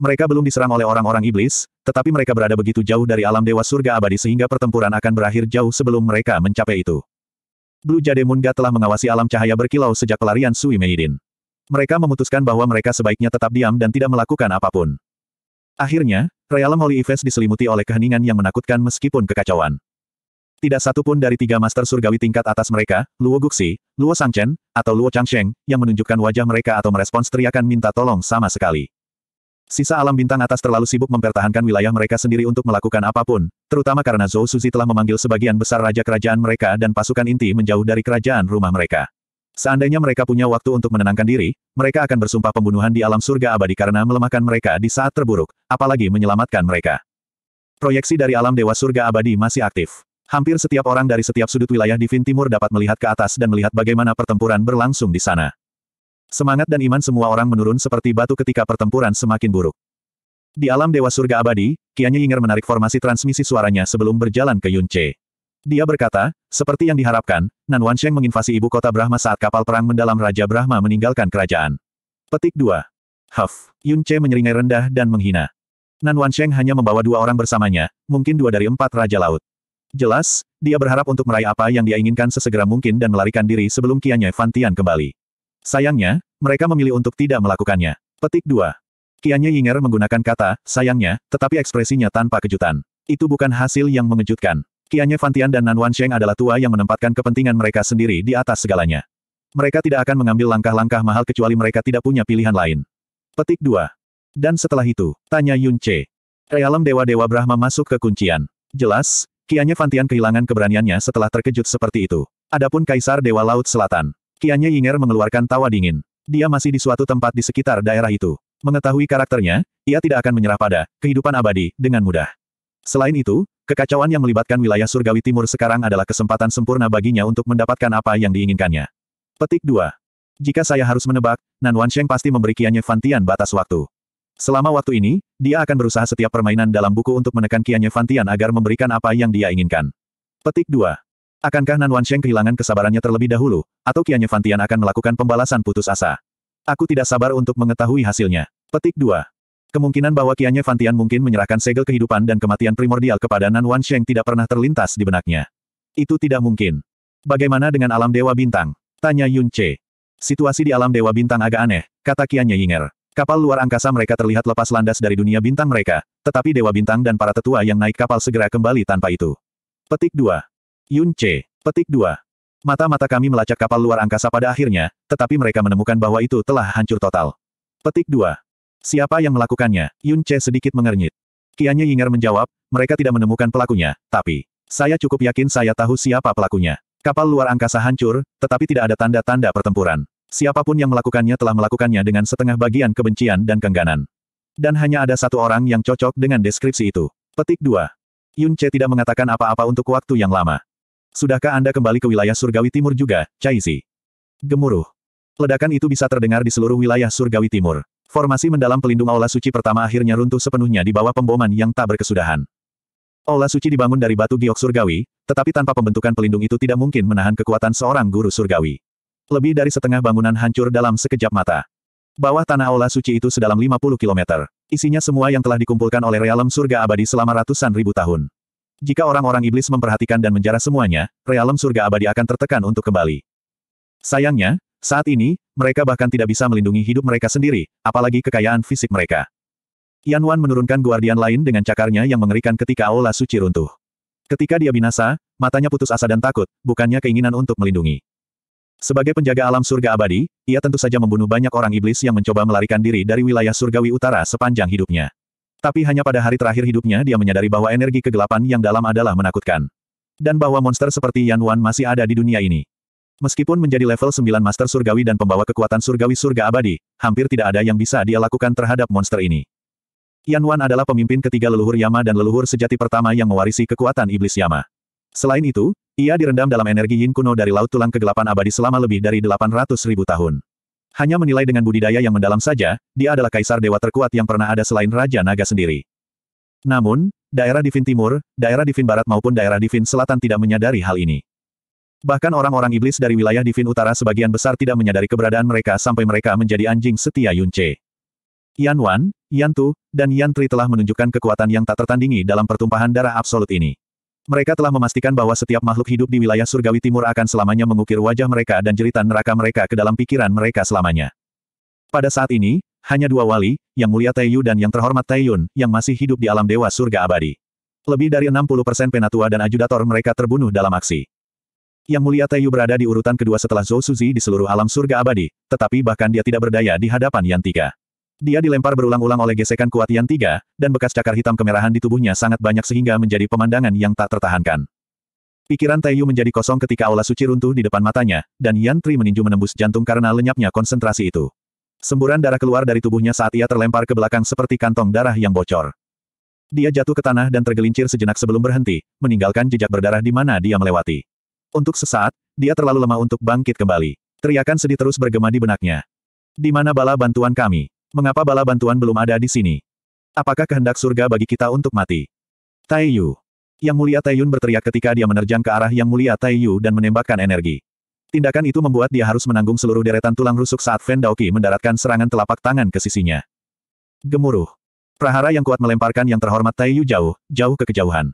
Mereka belum diserang oleh orang-orang iblis, tetapi mereka berada begitu jauh dari alam dewa surga abadi sehingga pertempuran akan berakhir jauh sebelum mereka mencapai itu. Blue Jade Munga telah mengawasi alam cahaya berkilau sejak pelarian Sui Meidin. Mereka memutuskan bahwa mereka sebaiknya tetap diam dan tidak melakukan apapun. Akhirnya, Realm Holy Effects diselimuti oleh keheningan yang menakutkan meskipun kekacauan. Tidak satu pun dari tiga master surgawi tingkat atas mereka, Luo Guxi, Luo Sangchen, atau Luo Changsheng, yang menunjukkan wajah mereka atau merespons teriakan minta tolong sama sekali. Sisa alam bintang atas terlalu sibuk mempertahankan wilayah mereka sendiri untuk melakukan apapun, terutama karena Zhou Suzi telah memanggil sebagian besar raja kerajaan mereka dan pasukan inti menjauh dari kerajaan rumah mereka. Seandainya mereka punya waktu untuk menenangkan diri, mereka akan bersumpah pembunuhan di alam surga abadi karena melemahkan mereka di saat terburuk, apalagi menyelamatkan mereka. Proyeksi dari alam dewa surga abadi masih aktif. Hampir setiap orang dari setiap sudut wilayah di Fin Timur dapat melihat ke atas dan melihat bagaimana pertempuran berlangsung di sana. Semangat dan iman semua orang menurun seperti batu ketika pertempuran semakin buruk. Di alam Dewa Surga Abadi, Kianya Yinger menarik formasi transmisi suaranya sebelum berjalan ke Yunche. Dia berkata, seperti yang diharapkan, Nan Wansheng menginvasi ibu kota Brahma saat kapal perang mendalam Raja Brahma meninggalkan kerajaan. Petik 2. Huff, Yunche menyeringai rendah dan menghina. Nan Wansheng hanya membawa dua orang bersamanya, mungkin dua dari empat Raja Laut. Jelas, dia berharap untuk meraih apa yang dia inginkan sesegera mungkin dan melarikan diri sebelum Kianya Fantian kembali. Sayangnya, mereka memilih untuk tidak melakukannya. Petik 2. Kianya Yinger menggunakan kata, sayangnya, tetapi ekspresinya tanpa kejutan. Itu bukan hasil yang mengejutkan. Kianya Fantian dan Nan Wan Wansheng adalah tua yang menempatkan kepentingan mereka sendiri di atas segalanya. Mereka tidak akan mengambil langkah-langkah mahal kecuali mereka tidak punya pilihan lain. Petik 2. Dan setelah itu, tanya Yun Che. Realem Dewa-Dewa Brahma masuk ke kuncian. Jelas, Kianya Fantian kehilangan keberaniannya setelah terkejut seperti itu. Adapun Kaisar Dewa Laut Selatan. Kianya Yinger mengeluarkan tawa dingin. Dia masih di suatu tempat di sekitar daerah itu. Mengetahui karakternya, ia tidak akan menyerah pada kehidupan abadi dengan mudah. Selain itu, kekacauan yang melibatkan wilayah surgawi timur sekarang adalah kesempatan sempurna baginya untuk mendapatkan apa yang diinginkannya. Petik 2. Jika saya harus menebak, Nan Sheng pasti memberi Kianye Fantian batas waktu. Selama waktu ini, dia akan berusaha setiap permainan dalam buku untuk menekan Kianya Fantian agar memberikan apa yang dia inginkan. Petik 2. Akankah Nan Sheng kehilangan kesabarannya terlebih dahulu, atau Kianya Fantian akan melakukan pembalasan putus asa? Aku tidak sabar untuk mengetahui hasilnya. Petik 2. Kemungkinan bahwa Kianya Fantian mungkin menyerahkan segel kehidupan dan kematian primordial kepada Nan Sheng tidak pernah terlintas di benaknya. Itu tidak mungkin. Bagaimana dengan alam Dewa Bintang? Tanya Yun Che. Situasi di alam Dewa Bintang agak aneh, kata Kianya Yinger. Kapal luar angkasa mereka terlihat lepas landas dari dunia bintang mereka, tetapi Dewa Bintang dan para tetua yang naik kapal segera kembali tanpa itu. Petik 2. Yun C. Petik 2. Mata-mata kami melacak kapal luar angkasa pada akhirnya, tetapi mereka menemukan bahwa itu telah hancur total. Petik 2. Siapa yang melakukannya? Yun C sedikit mengernyit. Kianya Yinger menjawab, mereka tidak menemukan pelakunya, tapi, saya cukup yakin saya tahu siapa pelakunya. Kapal luar angkasa hancur, tetapi tidak ada tanda-tanda pertempuran. Siapapun yang melakukannya telah melakukannya dengan setengah bagian kebencian dan kengganan. Dan hanya ada satu orang yang cocok dengan deskripsi itu. Petik 2. Yun C tidak mengatakan apa-apa untuk waktu yang lama. Sudahkah Anda kembali ke wilayah surgawi timur juga, Caizi? Gemuruh. Ledakan itu bisa terdengar di seluruh wilayah surgawi timur. Formasi mendalam pelindung aula suci pertama akhirnya runtuh sepenuhnya di bawah pemboman yang tak berkesudahan. Aula suci dibangun dari batu giok surgawi, tetapi tanpa pembentukan pelindung itu tidak mungkin menahan kekuatan seorang guru surgawi. Lebih dari setengah bangunan hancur dalam sekejap mata. Bawah tanah aula suci itu sedalam 50 km. Isinya semua yang telah dikumpulkan oleh realem surga abadi selama ratusan ribu tahun. Jika orang-orang iblis memperhatikan dan menjarah semuanya, realem surga abadi akan tertekan untuk kembali. Sayangnya, saat ini, mereka bahkan tidak bisa melindungi hidup mereka sendiri, apalagi kekayaan fisik mereka. Yan Wan menurunkan guardian lain dengan cakarnya yang mengerikan ketika Aula Suci runtuh. Ketika dia binasa, matanya putus asa dan takut, bukannya keinginan untuk melindungi. Sebagai penjaga alam surga abadi, ia tentu saja membunuh banyak orang iblis yang mencoba melarikan diri dari wilayah surgawi utara sepanjang hidupnya. Tapi hanya pada hari terakhir hidupnya dia menyadari bahwa energi kegelapan yang dalam adalah menakutkan. Dan bahwa monster seperti Yan Wan masih ada di dunia ini. Meskipun menjadi level 9 Master Surgawi dan pembawa kekuatan Surgawi Surga Abadi, hampir tidak ada yang bisa dia lakukan terhadap monster ini. Yan Wan adalah pemimpin ketiga leluhur Yama dan leluhur sejati pertama yang mewarisi kekuatan Iblis Yama. Selain itu, ia direndam dalam energi yin kuno dari Laut Tulang Kegelapan Abadi selama lebih dari 800 ribu tahun. Hanya menilai dengan budidaya yang mendalam saja, dia adalah kaisar dewa terkuat yang pernah ada selain Raja Naga sendiri. Namun, daerah Divin Timur, daerah Divin Barat maupun daerah Divin Selatan tidak menyadari hal ini. Bahkan orang-orang iblis dari wilayah Divin Utara sebagian besar tidak menyadari keberadaan mereka sampai mereka menjadi anjing setia Yunce. Yan Wan, Yan Tu, dan Yan Tri telah menunjukkan kekuatan yang tak tertandingi dalam pertumpahan darah absolut ini. Mereka telah memastikan bahwa setiap makhluk hidup di wilayah surgawi timur akan selamanya mengukir wajah mereka dan jeritan neraka mereka ke dalam pikiran mereka selamanya. Pada saat ini, hanya dua wali, yang mulia Taiyu dan yang terhormat Taiyun, yang masih hidup di alam dewa surga abadi. Lebih dari 60% penatua dan ajudator mereka terbunuh dalam aksi. Yang mulia Taiyu berada di urutan kedua setelah Zhou Suzi di seluruh alam surga abadi, tetapi bahkan dia tidak berdaya di hadapan yang tiga. Dia dilempar berulang-ulang oleh gesekan kuat yang Tiga, dan bekas cakar hitam kemerahan di tubuhnya sangat banyak sehingga menjadi pemandangan yang tak tertahankan. Pikiran Taiyu menjadi kosong ketika aula suci runtuh di depan matanya, dan Yan Tri meninju menembus jantung karena lenyapnya konsentrasi itu. Semburan darah keluar dari tubuhnya saat ia terlempar ke belakang seperti kantong darah yang bocor. Dia jatuh ke tanah dan tergelincir sejenak sebelum berhenti, meninggalkan jejak berdarah di mana dia melewati. Untuk sesaat, dia terlalu lemah untuk bangkit kembali. Teriakan sedih terus bergema di benaknya. Di mana bala bantuan kami? Mengapa bala bantuan belum ada di sini? Apakah kehendak surga bagi kita untuk mati? Taiyu. Yang mulia Yun berteriak ketika dia menerjang ke arah Yang mulia Taiyu dan menembakkan energi. Tindakan itu membuat dia harus menanggung seluruh deretan tulang rusuk saat Fen Daoki mendaratkan serangan telapak tangan ke sisinya. Gemuruh. Prahara yang kuat melemparkan yang terhormat Taiyu jauh, jauh ke kejauhan.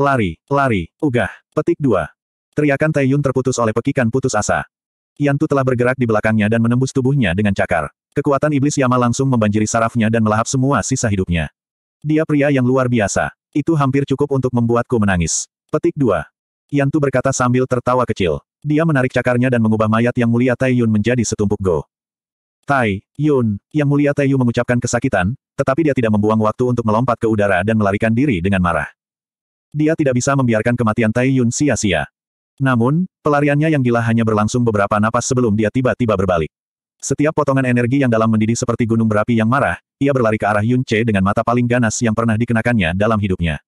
Lari, lari, ugah, petik dua. Teriakan Yun terputus oleh pekikan putus asa. Yantu telah bergerak di belakangnya dan menembus tubuhnya dengan cakar. Kekuatan iblis Yama langsung membanjiri sarafnya dan melahap semua sisa hidupnya. Dia pria yang luar biasa. Itu hampir cukup untuk membuatku menangis. Petik 2. Yantu berkata sambil tertawa kecil. Dia menarik cakarnya dan mengubah mayat yang mulia Tai Yun menjadi setumpuk go. Tai Yun, yang mulia Tai Yun mengucapkan kesakitan, tetapi dia tidak membuang waktu untuk melompat ke udara dan melarikan diri dengan marah. Dia tidak bisa membiarkan kematian Tai Yun sia-sia. Namun, pelariannya yang gila hanya berlangsung beberapa napas sebelum dia tiba-tiba berbalik. Setiap potongan energi yang dalam mendidih seperti gunung berapi yang marah, ia berlari ke arah Yun Che dengan mata paling ganas yang pernah dikenakannya dalam hidupnya.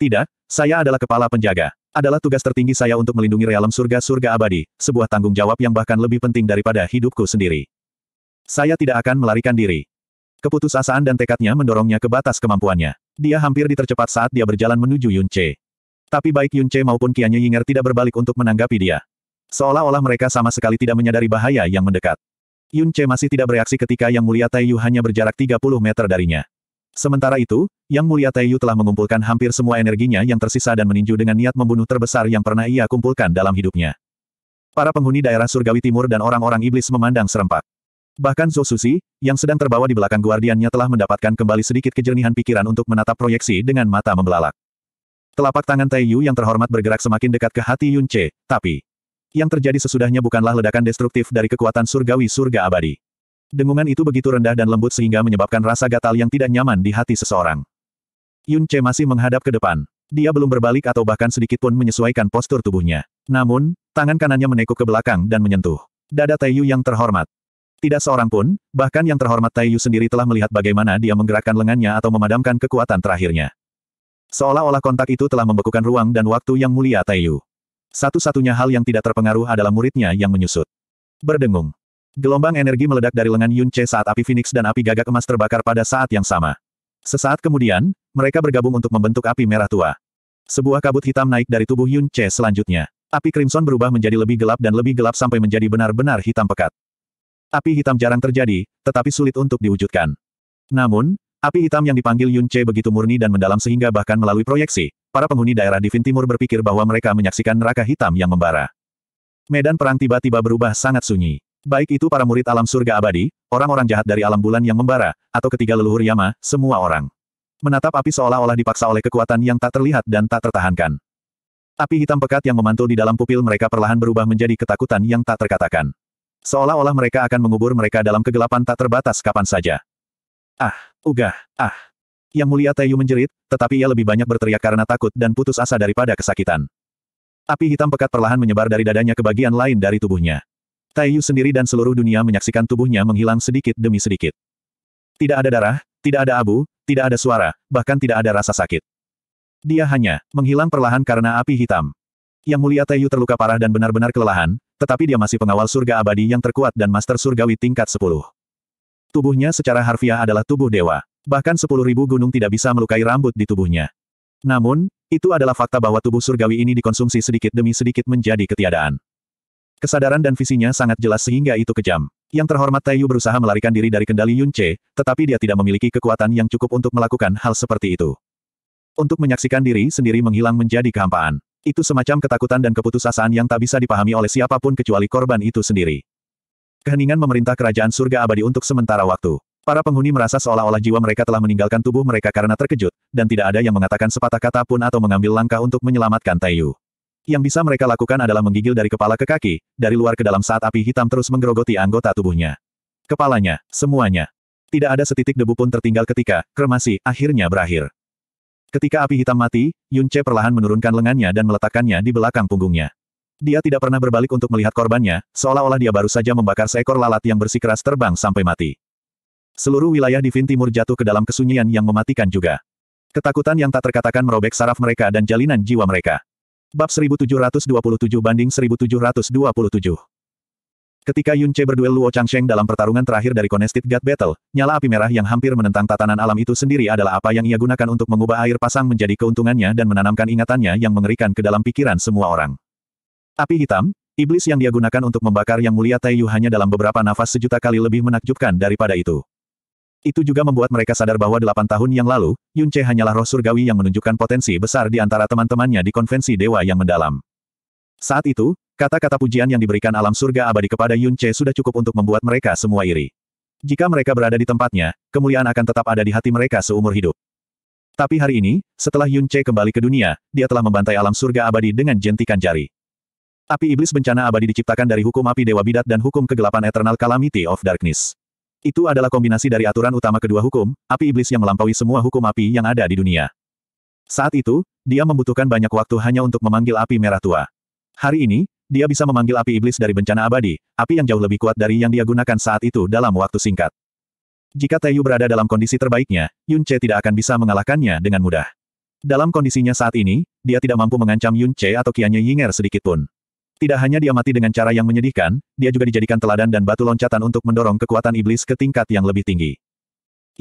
Tidak, saya adalah kepala penjaga. Adalah tugas tertinggi saya untuk melindungi realem surga-surga abadi, sebuah tanggung jawab yang bahkan lebih penting daripada hidupku sendiri. Saya tidak akan melarikan diri. Keputusasaan dan tekadnya mendorongnya ke batas kemampuannya. Dia hampir ditercepat saat dia berjalan menuju Yun Che. Tapi baik Yun Che maupun Kianye Yinger tidak berbalik untuk menanggapi dia. Seolah-olah mereka sama sekali tidak menyadari bahaya yang mendekat. Yun Che masih tidak bereaksi ketika Yang Mulia Taiyu hanya berjarak 30 meter darinya. Sementara itu, Yang Mulia Taiyu telah mengumpulkan hampir semua energinya yang tersisa dan meninju dengan niat membunuh terbesar yang pernah ia kumpulkan dalam hidupnya. Para penghuni daerah Surgawi Timur dan orang-orang iblis memandang serempak. Bahkan Zhou Susi, yang sedang terbawa di belakang guardiannya telah mendapatkan kembali sedikit kejernihan pikiran untuk menatap proyeksi dengan mata membelalak. Telapak tangan Taiyu yang terhormat bergerak semakin dekat ke hati Yun Che, tapi yang terjadi sesudahnya bukanlah ledakan destruktif dari kekuatan surgawi surga abadi. Dengungan itu begitu rendah dan lembut sehingga menyebabkan rasa gatal yang tidak nyaman di hati seseorang. Yun Che masih menghadap ke depan. Dia belum berbalik atau bahkan sedikit pun menyesuaikan postur tubuhnya. Namun, tangan kanannya menekuk ke belakang dan menyentuh. Dada Taiyu yang terhormat. Tidak seorang pun, bahkan yang terhormat Taiyu sendiri telah melihat bagaimana dia menggerakkan lengannya atau memadamkan kekuatan terakhirnya. Seolah-olah kontak itu telah membekukan ruang dan waktu yang mulia Taiyu. Satu-satunya hal yang tidak terpengaruh adalah muridnya yang menyusut. Berdengung. Gelombang energi meledak dari lengan Yun Che saat api Phoenix dan api gagak emas terbakar pada saat yang sama. Sesaat kemudian, mereka bergabung untuk membentuk api merah tua. Sebuah kabut hitam naik dari tubuh Yun Che selanjutnya. Api Crimson berubah menjadi lebih gelap dan lebih gelap sampai menjadi benar-benar hitam pekat. Api hitam jarang terjadi, tetapi sulit untuk diwujudkan. Namun, Api hitam yang dipanggil Yun Che begitu murni dan mendalam sehingga bahkan melalui proyeksi, para penghuni daerah Divin Timur berpikir bahwa mereka menyaksikan neraka hitam yang membara. Medan perang tiba-tiba berubah sangat sunyi. Baik itu para murid alam surga abadi, orang-orang jahat dari alam bulan yang membara, atau ketiga leluhur Yama, semua orang. Menatap api seolah-olah dipaksa oleh kekuatan yang tak terlihat dan tak tertahankan. Api hitam pekat yang memantul di dalam pupil mereka perlahan berubah menjadi ketakutan yang tak terkatakan. Seolah-olah mereka akan mengubur mereka dalam kegelapan tak terbatas kapan saja. Ah! Ugah, ah. Yang mulia Taiyu menjerit, tetapi ia lebih banyak berteriak karena takut dan putus asa daripada kesakitan. Api hitam pekat perlahan menyebar dari dadanya ke bagian lain dari tubuhnya. Taiyu sendiri dan seluruh dunia menyaksikan tubuhnya menghilang sedikit demi sedikit. Tidak ada darah, tidak ada abu, tidak ada suara, bahkan tidak ada rasa sakit. Dia hanya menghilang perlahan karena api hitam. Yang mulia Taiyu terluka parah dan benar-benar kelelahan, tetapi dia masih pengawal surga abadi yang terkuat dan master surgawi tingkat 10. Tubuhnya secara harfiah adalah tubuh dewa. Bahkan sepuluh ribu gunung tidak bisa melukai rambut di tubuhnya. Namun, itu adalah fakta bahwa tubuh surgawi ini dikonsumsi sedikit demi sedikit menjadi ketiadaan. Kesadaran dan visinya sangat jelas sehingga itu kejam. Yang terhormat Taiyu berusaha melarikan diri dari kendali Yun tetapi dia tidak memiliki kekuatan yang cukup untuk melakukan hal seperti itu. Untuk menyaksikan diri sendiri menghilang menjadi kehampaan. Itu semacam ketakutan dan keputusasaan yang tak bisa dipahami oleh siapapun kecuali korban itu sendiri. Keheningan memerintah kerajaan surga abadi untuk sementara waktu. Para penghuni merasa seolah-olah jiwa mereka telah meninggalkan tubuh mereka karena terkejut, dan tidak ada yang mengatakan sepatah kata pun atau mengambil langkah untuk menyelamatkan Taiyu. Yang bisa mereka lakukan adalah menggigil dari kepala ke kaki, dari luar ke dalam saat api hitam terus menggerogoti anggota tubuhnya. Kepalanya, semuanya. Tidak ada setitik debu pun tertinggal ketika, kremasi, akhirnya berakhir. Ketika api hitam mati, Yun perlahan menurunkan lengannya dan meletakkannya di belakang punggungnya. Dia tidak pernah berbalik untuk melihat korbannya, seolah-olah dia baru saja membakar seekor lalat yang bersikeras terbang sampai mati. Seluruh wilayah di Vin Timur jatuh ke dalam kesunyian yang mematikan juga. Ketakutan yang tak terkatakan merobek saraf mereka dan jalinan jiwa mereka. Bab 1727 banding 1727. Ketika Yun Che berduel Luo Changsheng dalam pertarungan terakhir dari Contested God Battle, nyala api merah yang hampir menentang tatanan alam itu sendiri adalah apa yang ia gunakan untuk mengubah air pasang menjadi keuntungannya dan menanamkan ingatannya yang mengerikan ke dalam pikiran semua orang. Api hitam, iblis yang dia gunakan untuk membakar yang mulia Taiyu hanya dalam beberapa nafas sejuta kali lebih menakjubkan daripada itu. Itu juga membuat mereka sadar bahwa delapan tahun yang lalu, Yun hanyalah roh surgawi yang menunjukkan potensi besar di antara teman-temannya di konvensi dewa yang mendalam. Saat itu, kata-kata pujian yang diberikan alam surga abadi kepada Yun sudah cukup untuk membuat mereka semua iri. Jika mereka berada di tempatnya, kemuliaan akan tetap ada di hati mereka seumur hidup. Tapi hari ini, setelah Yun kembali ke dunia, dia telah membantai alam surga abadi dengan jentikan jari. Api iblis bencana abadi diciptakan dari hukum api dewa bidat dan hukum kegelapan eternal calamity of darkness. Itu adalah kombinasi dari aturan utama kedua hukum, api iblis yang melampaui semua hukum api yang ada di dunia. Saat itu, dia membutuhkan banyak waktu hanya untuk memanggil api merah tua. Hari ini, dia bisa memanggil api iblis dari bencana abadi, api yang jauh lebih kuat dari yang dia gunakan saat itu dalam waktu singkat. Jika Teiyu berada dalam kondisi terbaiknya, Yunche tidak akan bisa mengalahkannya dengan mudah. Dalam kondisinya saat ini, dia tidak mampu mengancam Yunche atau Kianya Yinger sedikitpun. Tidak hanya dia mati dengan cara yang menyedihkan, dia juga dijadikan teladan dan batu loncatan untuk mendorong kekuatan iblis ke tingkat yang lebih tinggi.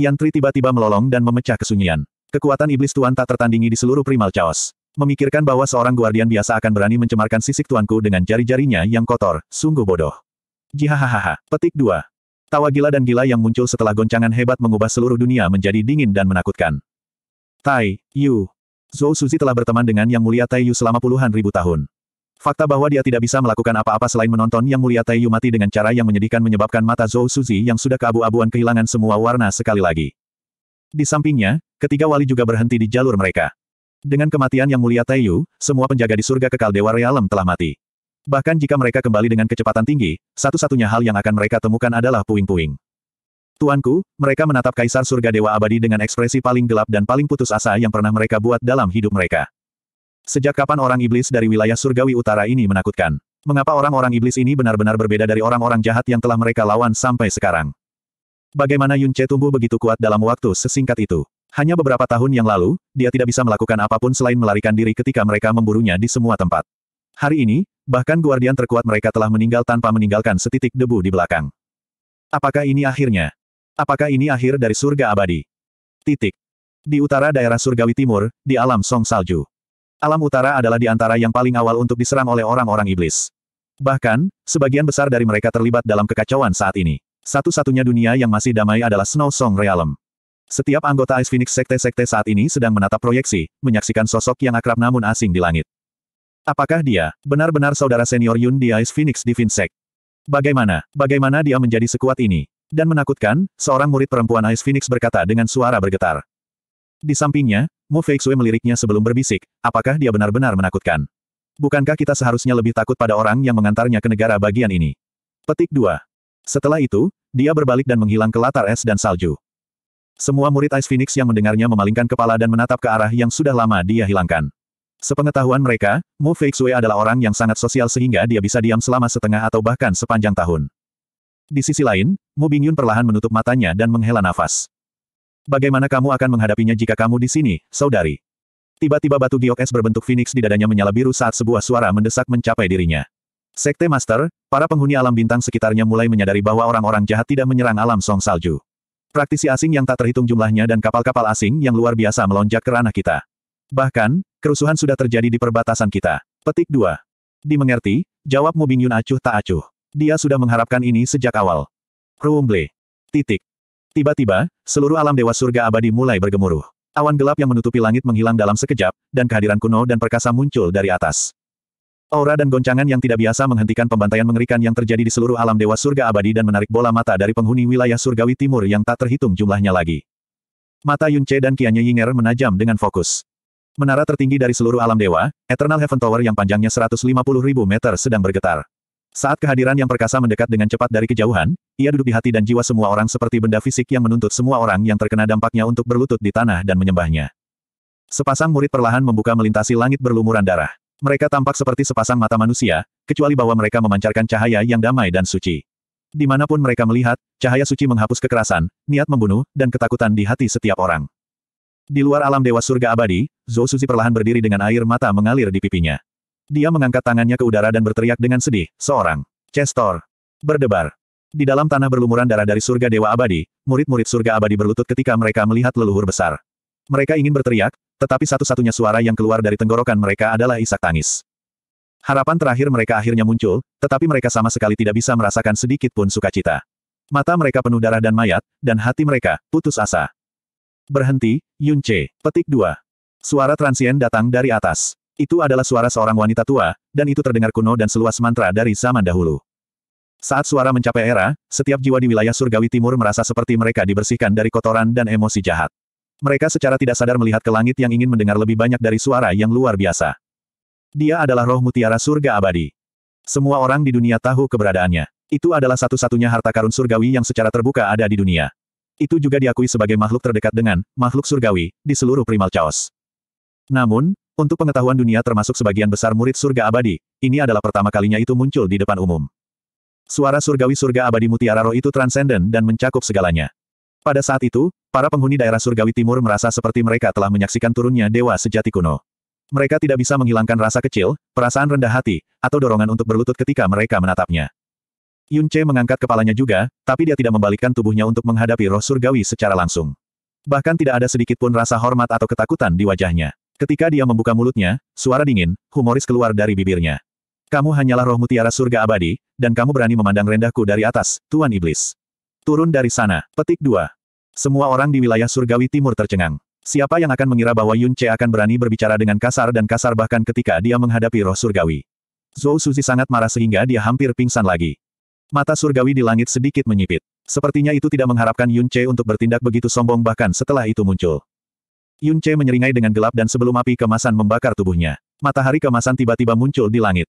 Yantri tiba-tiba melolong dan memecah kesunyian. Kekuatan iblis Tuan tak tertandingi di seluruh primal chaos. Memikirkan bahwa seorang guardian biasa akan berani mencemarkan sisik tuanku dengan jari-jarinya yang kotor, sungguh bodoh. Jihahaha. Petik dua. Tawa gila dan gila yang muncul setelah goncangan hebat mengubah seluruh dunia menjadi dingin dan menakutkan. Tai, Yu. Zhou Suzi telah berteman dengan Yang Mulia Tai Yu selama puluhan ribu tahun. Fakta bahwa dia tidak bisa melakukan apa-apa selain menonton Yang Mulia Taiyu mati dengan cara yang menyedihkan menyebabkan mata Zhou Suzi yang sudah keabu-abuan kehilangan semua warna sekali lagi. Di sampingnya, ketiga wali juga berhenti di jalur mereka. Dengan kematian Yang Mulia Taiyu, semua penjaga di surga kekal Dewa Realem telah mati. Bahkan jika mereka kembali dengan kecepatan tinggi, satu-satunya hal yang akan mereka temukan adalah puing-puing. Tuanku, mereka menatap Kaisar Surga Dewa Abadi dengan ekspresi paling gelap dan paling putus asa yang pernah mereka buat dalam hidup mereka. Sejak kapan orang iblis dari wilayah surgawi utara ini menakutkan? Mengapa orang-orang iblis ini benar-benar berbeda dari orang-orang jahat yang telah mereka lawan sampai sekarang? Bagaimana Yun Yunche tumbuh begitu kuat dalam waktu sesingkat itu? Hanya beberapa tahun yang lalu, dia tidak bisa melakukan apapun selain melarikan diri ketika mereka memburunya di semua tempat. Hari ini, bahkan guardian terkuat mereka telah meninggal tanpa meninggalkan setitik debu di belakang. Apakah ini akhirnya? Apakah ini akhir dari surga abadi? Titik. Di utara daerah surgawi timur, di alam song salju alam utara adalah di antara yang paling awal untuk diserang oleh orang-orang iblis. Bahkan, sebagian besar dari mereka terlibat dalam kekacauan saat ini. Satu-satunya dunia yang masih damai adalah Snow Song Realm. Setiap anggota Ice Phoenix Sekte-Sekte saat ini sedang menatap proyeksi, menyaksikan sosok yang akrab namun asing di langit. Apakah dia, benar-benar saudara senior Yun di Ice Phoenix Divine Sect? Bagaimana, bagaimana dia menjadi sekuat ini? Dan menakutkan, seorang murid perempuan Ice Phoenix berkata dengan suara bergetar. Di sampingnya, Mu Feixue meliriknya sebelum berbisik, apakah dia benar-benar menakutkan? Bukankah kita seharusnya lebih takut pada orang yang mengantarnya ke negara bagian ini? Petik 2. Setelah itu, dia berbalik dan menghilang ke latar es dan salju. Semua murid Ice Phoenix yang mendengarnya memalingkan kepala dan menatap ke arah yang sudah lama dia hilangkan. Sepengetahuan mereka, Mu Feixue adalah orang yang sangat sosial sehingga dia bisa diam selama setengah atau bahkan sepanjang tahun. Di sisi lain, Mu Bingyun perlahan menutup matanya dan menghela nafas. Bagaimana kamu akan menghadapinya jika kamu di sini, saudari? Tiba-tiba batu giok es berbentuk phoenix di dadanya menyala biru saat sebuah suara mendesak mencapai dirinya. Sekte Master, para penghuni alam bintang sekitarnya mulai menyadari bahwa orang-orang jahat tidak menyerang alam song salju. Praktisi asing yang tak terhitung jumlahnya dan kapal-kapal asing yang luar biasa melonjak ke ranah kita. Bahkan, kerusuhan sudah terjadi di perbatasan kita. Petik 2. Dimengerti, jawab Mubing Bingyun acuh tak acuh. Dia sudah mengharapkan ini sejak awal. Ruumble. Titik. Tiba-tiba, seluruh alam dewa surga abadi mulai bergemuruh. Awan gelap yang menutupi langit menghilang dalam sekejap, dan kehadiran kuno dan perkasa muncul dari atas. Aura dan goncangan yang tidak biasa menghentikan pembantaian mengerikan yang terjadi di seluruh alam dewa surga abadi dan menarik bola mata dari penghuni wilayah surgawi timur yang tak terhitung jumlahnya lagi. Mata Yunce dan Kianye Yinger menajam dengan fokus. Menara tertinggi dari seluruh alam dewa, Eternal Heaven Tower yang panjangnya ribu meter sedang bergetar. Saat kehadiran yang perkasa mendekat dengan cepat dari kejauhan, ia duduk di hati dan jiwa semua orang seperti benda fisik yang menuntut semua orang yang terkena dampaknya untuk berlutut di tanah dan menyembahnya. Sepasang murid perlahan membuka melintasi langit berlumuran darah. Mereka tampak seperti sepasang mata manusia, kecuali bahwa mereka memancarkan cahaya yang damai dan suci. Dimanapun mereka melihat, cahaya suci menghapus kekerasan, niat membunuh, dan ketakutan di hati setiap orang. Di luar alam dewa surga abadi, Zhou perlahan berdiri dengan air mata mengalir di pipinya. Dia mengangkat tangannya ke udara dan berteriak dengan sedih, seorang. Chestor. Berdebar. Di dalam tanah berlumuran darah dari surga Dewa Abadi, murid-murid surga abadi berlutut ketika mereka melihat leluhur besar. Mereka ingin berteriak, tetapi satu-satunya suara yang keluar dari tenggorokan mereka adalah isak tangis. Harapan terakhir mereka akhirnya muncul, tetapi mereka sama sekali tidak bisa merasakan sedikit pun sukacita. Mata mereka penuh darah dan mayat, dan hati mereka, putus asa. Berhenti, Yunce. Petik dua. Suara transien datang dari atas. Itu adalah suara seorang wanita tua, dan itu terdengar kuno dan seluas mantra dari zaman dahulu. Saat suara mencapai era, setiap jiwa di wilayah surgawi timur merasa seperti mereka dibersihkan dari kotoran dan emosi jahat. Mereka secara tidak sadar melihat ke langit yang ingin mendengar lebih banyak dari suara yang luar biasa. Dia adalah roh mutiara surga abadi. Semua orang di dunia tahu keberadaannya. Itu adalah satu-satunya harta karun surgawi yang secara terbuka ada di dunia. Itu juga diakui sebagai makhluk terdekat dengan makhluk surgawi di seluruh primal chaos. Namun, untuk pengetahuan dunia termasuk sebagian besar murid surga abadi, ini adalah pertama kalinya itu muncul di depan umum. Suara surgawi surga abadi mutiara roh itu transenden dan mencakup segalanya. Pada saat itu, para penghuni daerah surgawi timur merasa seperti mereka telah menyaksikan turunnya dewa sejati kuno. Mereka tidak bisa menghilangkan rasa kecil, perasaan rendah hati, atau dorongan untuk berlutut ketika mereka menatapnya. Yun Che mengangkat kepalanya juga, tapi dia tidak membalikkan tubuhnya untuk menghadapi roh surgawi secara langsung. Bahkan tidak ada sedikit pun rasa hormat atau ketakutan di wajahnya. Ketika dia membuka mulutnya, suara dingin, humoris keluar dari bibirnya. Kamu hanyalah roh mutiara surga abadi, dan kamu berani memandang rendahku dari atas, Tuan Iblis. Turun dari sana, petik dua. Semua orang di wilayah surgawi timur tercengang. Siapa yang akan mengira bahwa Yun Che akan berani berbicara dengan kasar dan kasar bahkan ketika dia menghadapi roh surgawi. Zhou Suzi sangat marah sehingga dia hampir pingsan lagi. Mata surgawi di langit sedikit menyipit. Sepertinya itu tidak mengharapkan Yun Che untuk bertindak begitu sombong bahkan setelah itu muncul. Yun Che menyeringai dengan gelap dan sebelum api kemasan membakar tubuhnya. Matahari kemasan tiba-tiba muncul di langit.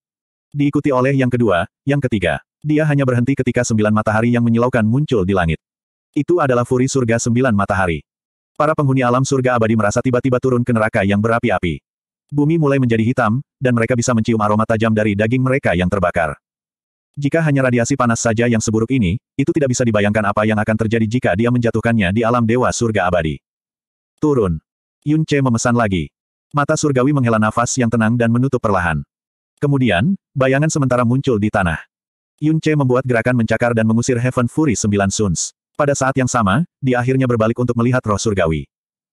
Diikuti oleh yang kedua, yang ketiga. Dia hanya berhenti ketika sembilan matahari yang menyilaukan muncul di langit. Itu adalah furi surga sembilan matahari. Para penghuni alam surga abadi merasa tiba-tiba turun ke neraka yang berapi-api. Bumi mulai menjadi hitam, dan mereka bisa mencium aroma tajam dari daging mereka yang terbakar. Jika hanya radiasi panas saja yang seburuk ini, itu tidak bisa dibayangkan apa yang akan terjadi jika dia menjatuhkannya di alam dewa surga abadi. Turun. Yun Che memesan lagi. Mata surgawi menghela nafas yang tenang dan menutup perlahan. Kemudian, bayangan sementara muncul di tanah. Yun Che membuat gerakan mencakar dan mengusir Heaven Fury 9 Suns. Pada saat yang sama, dia akhirnya berbalik untuk melihat roh surgawi.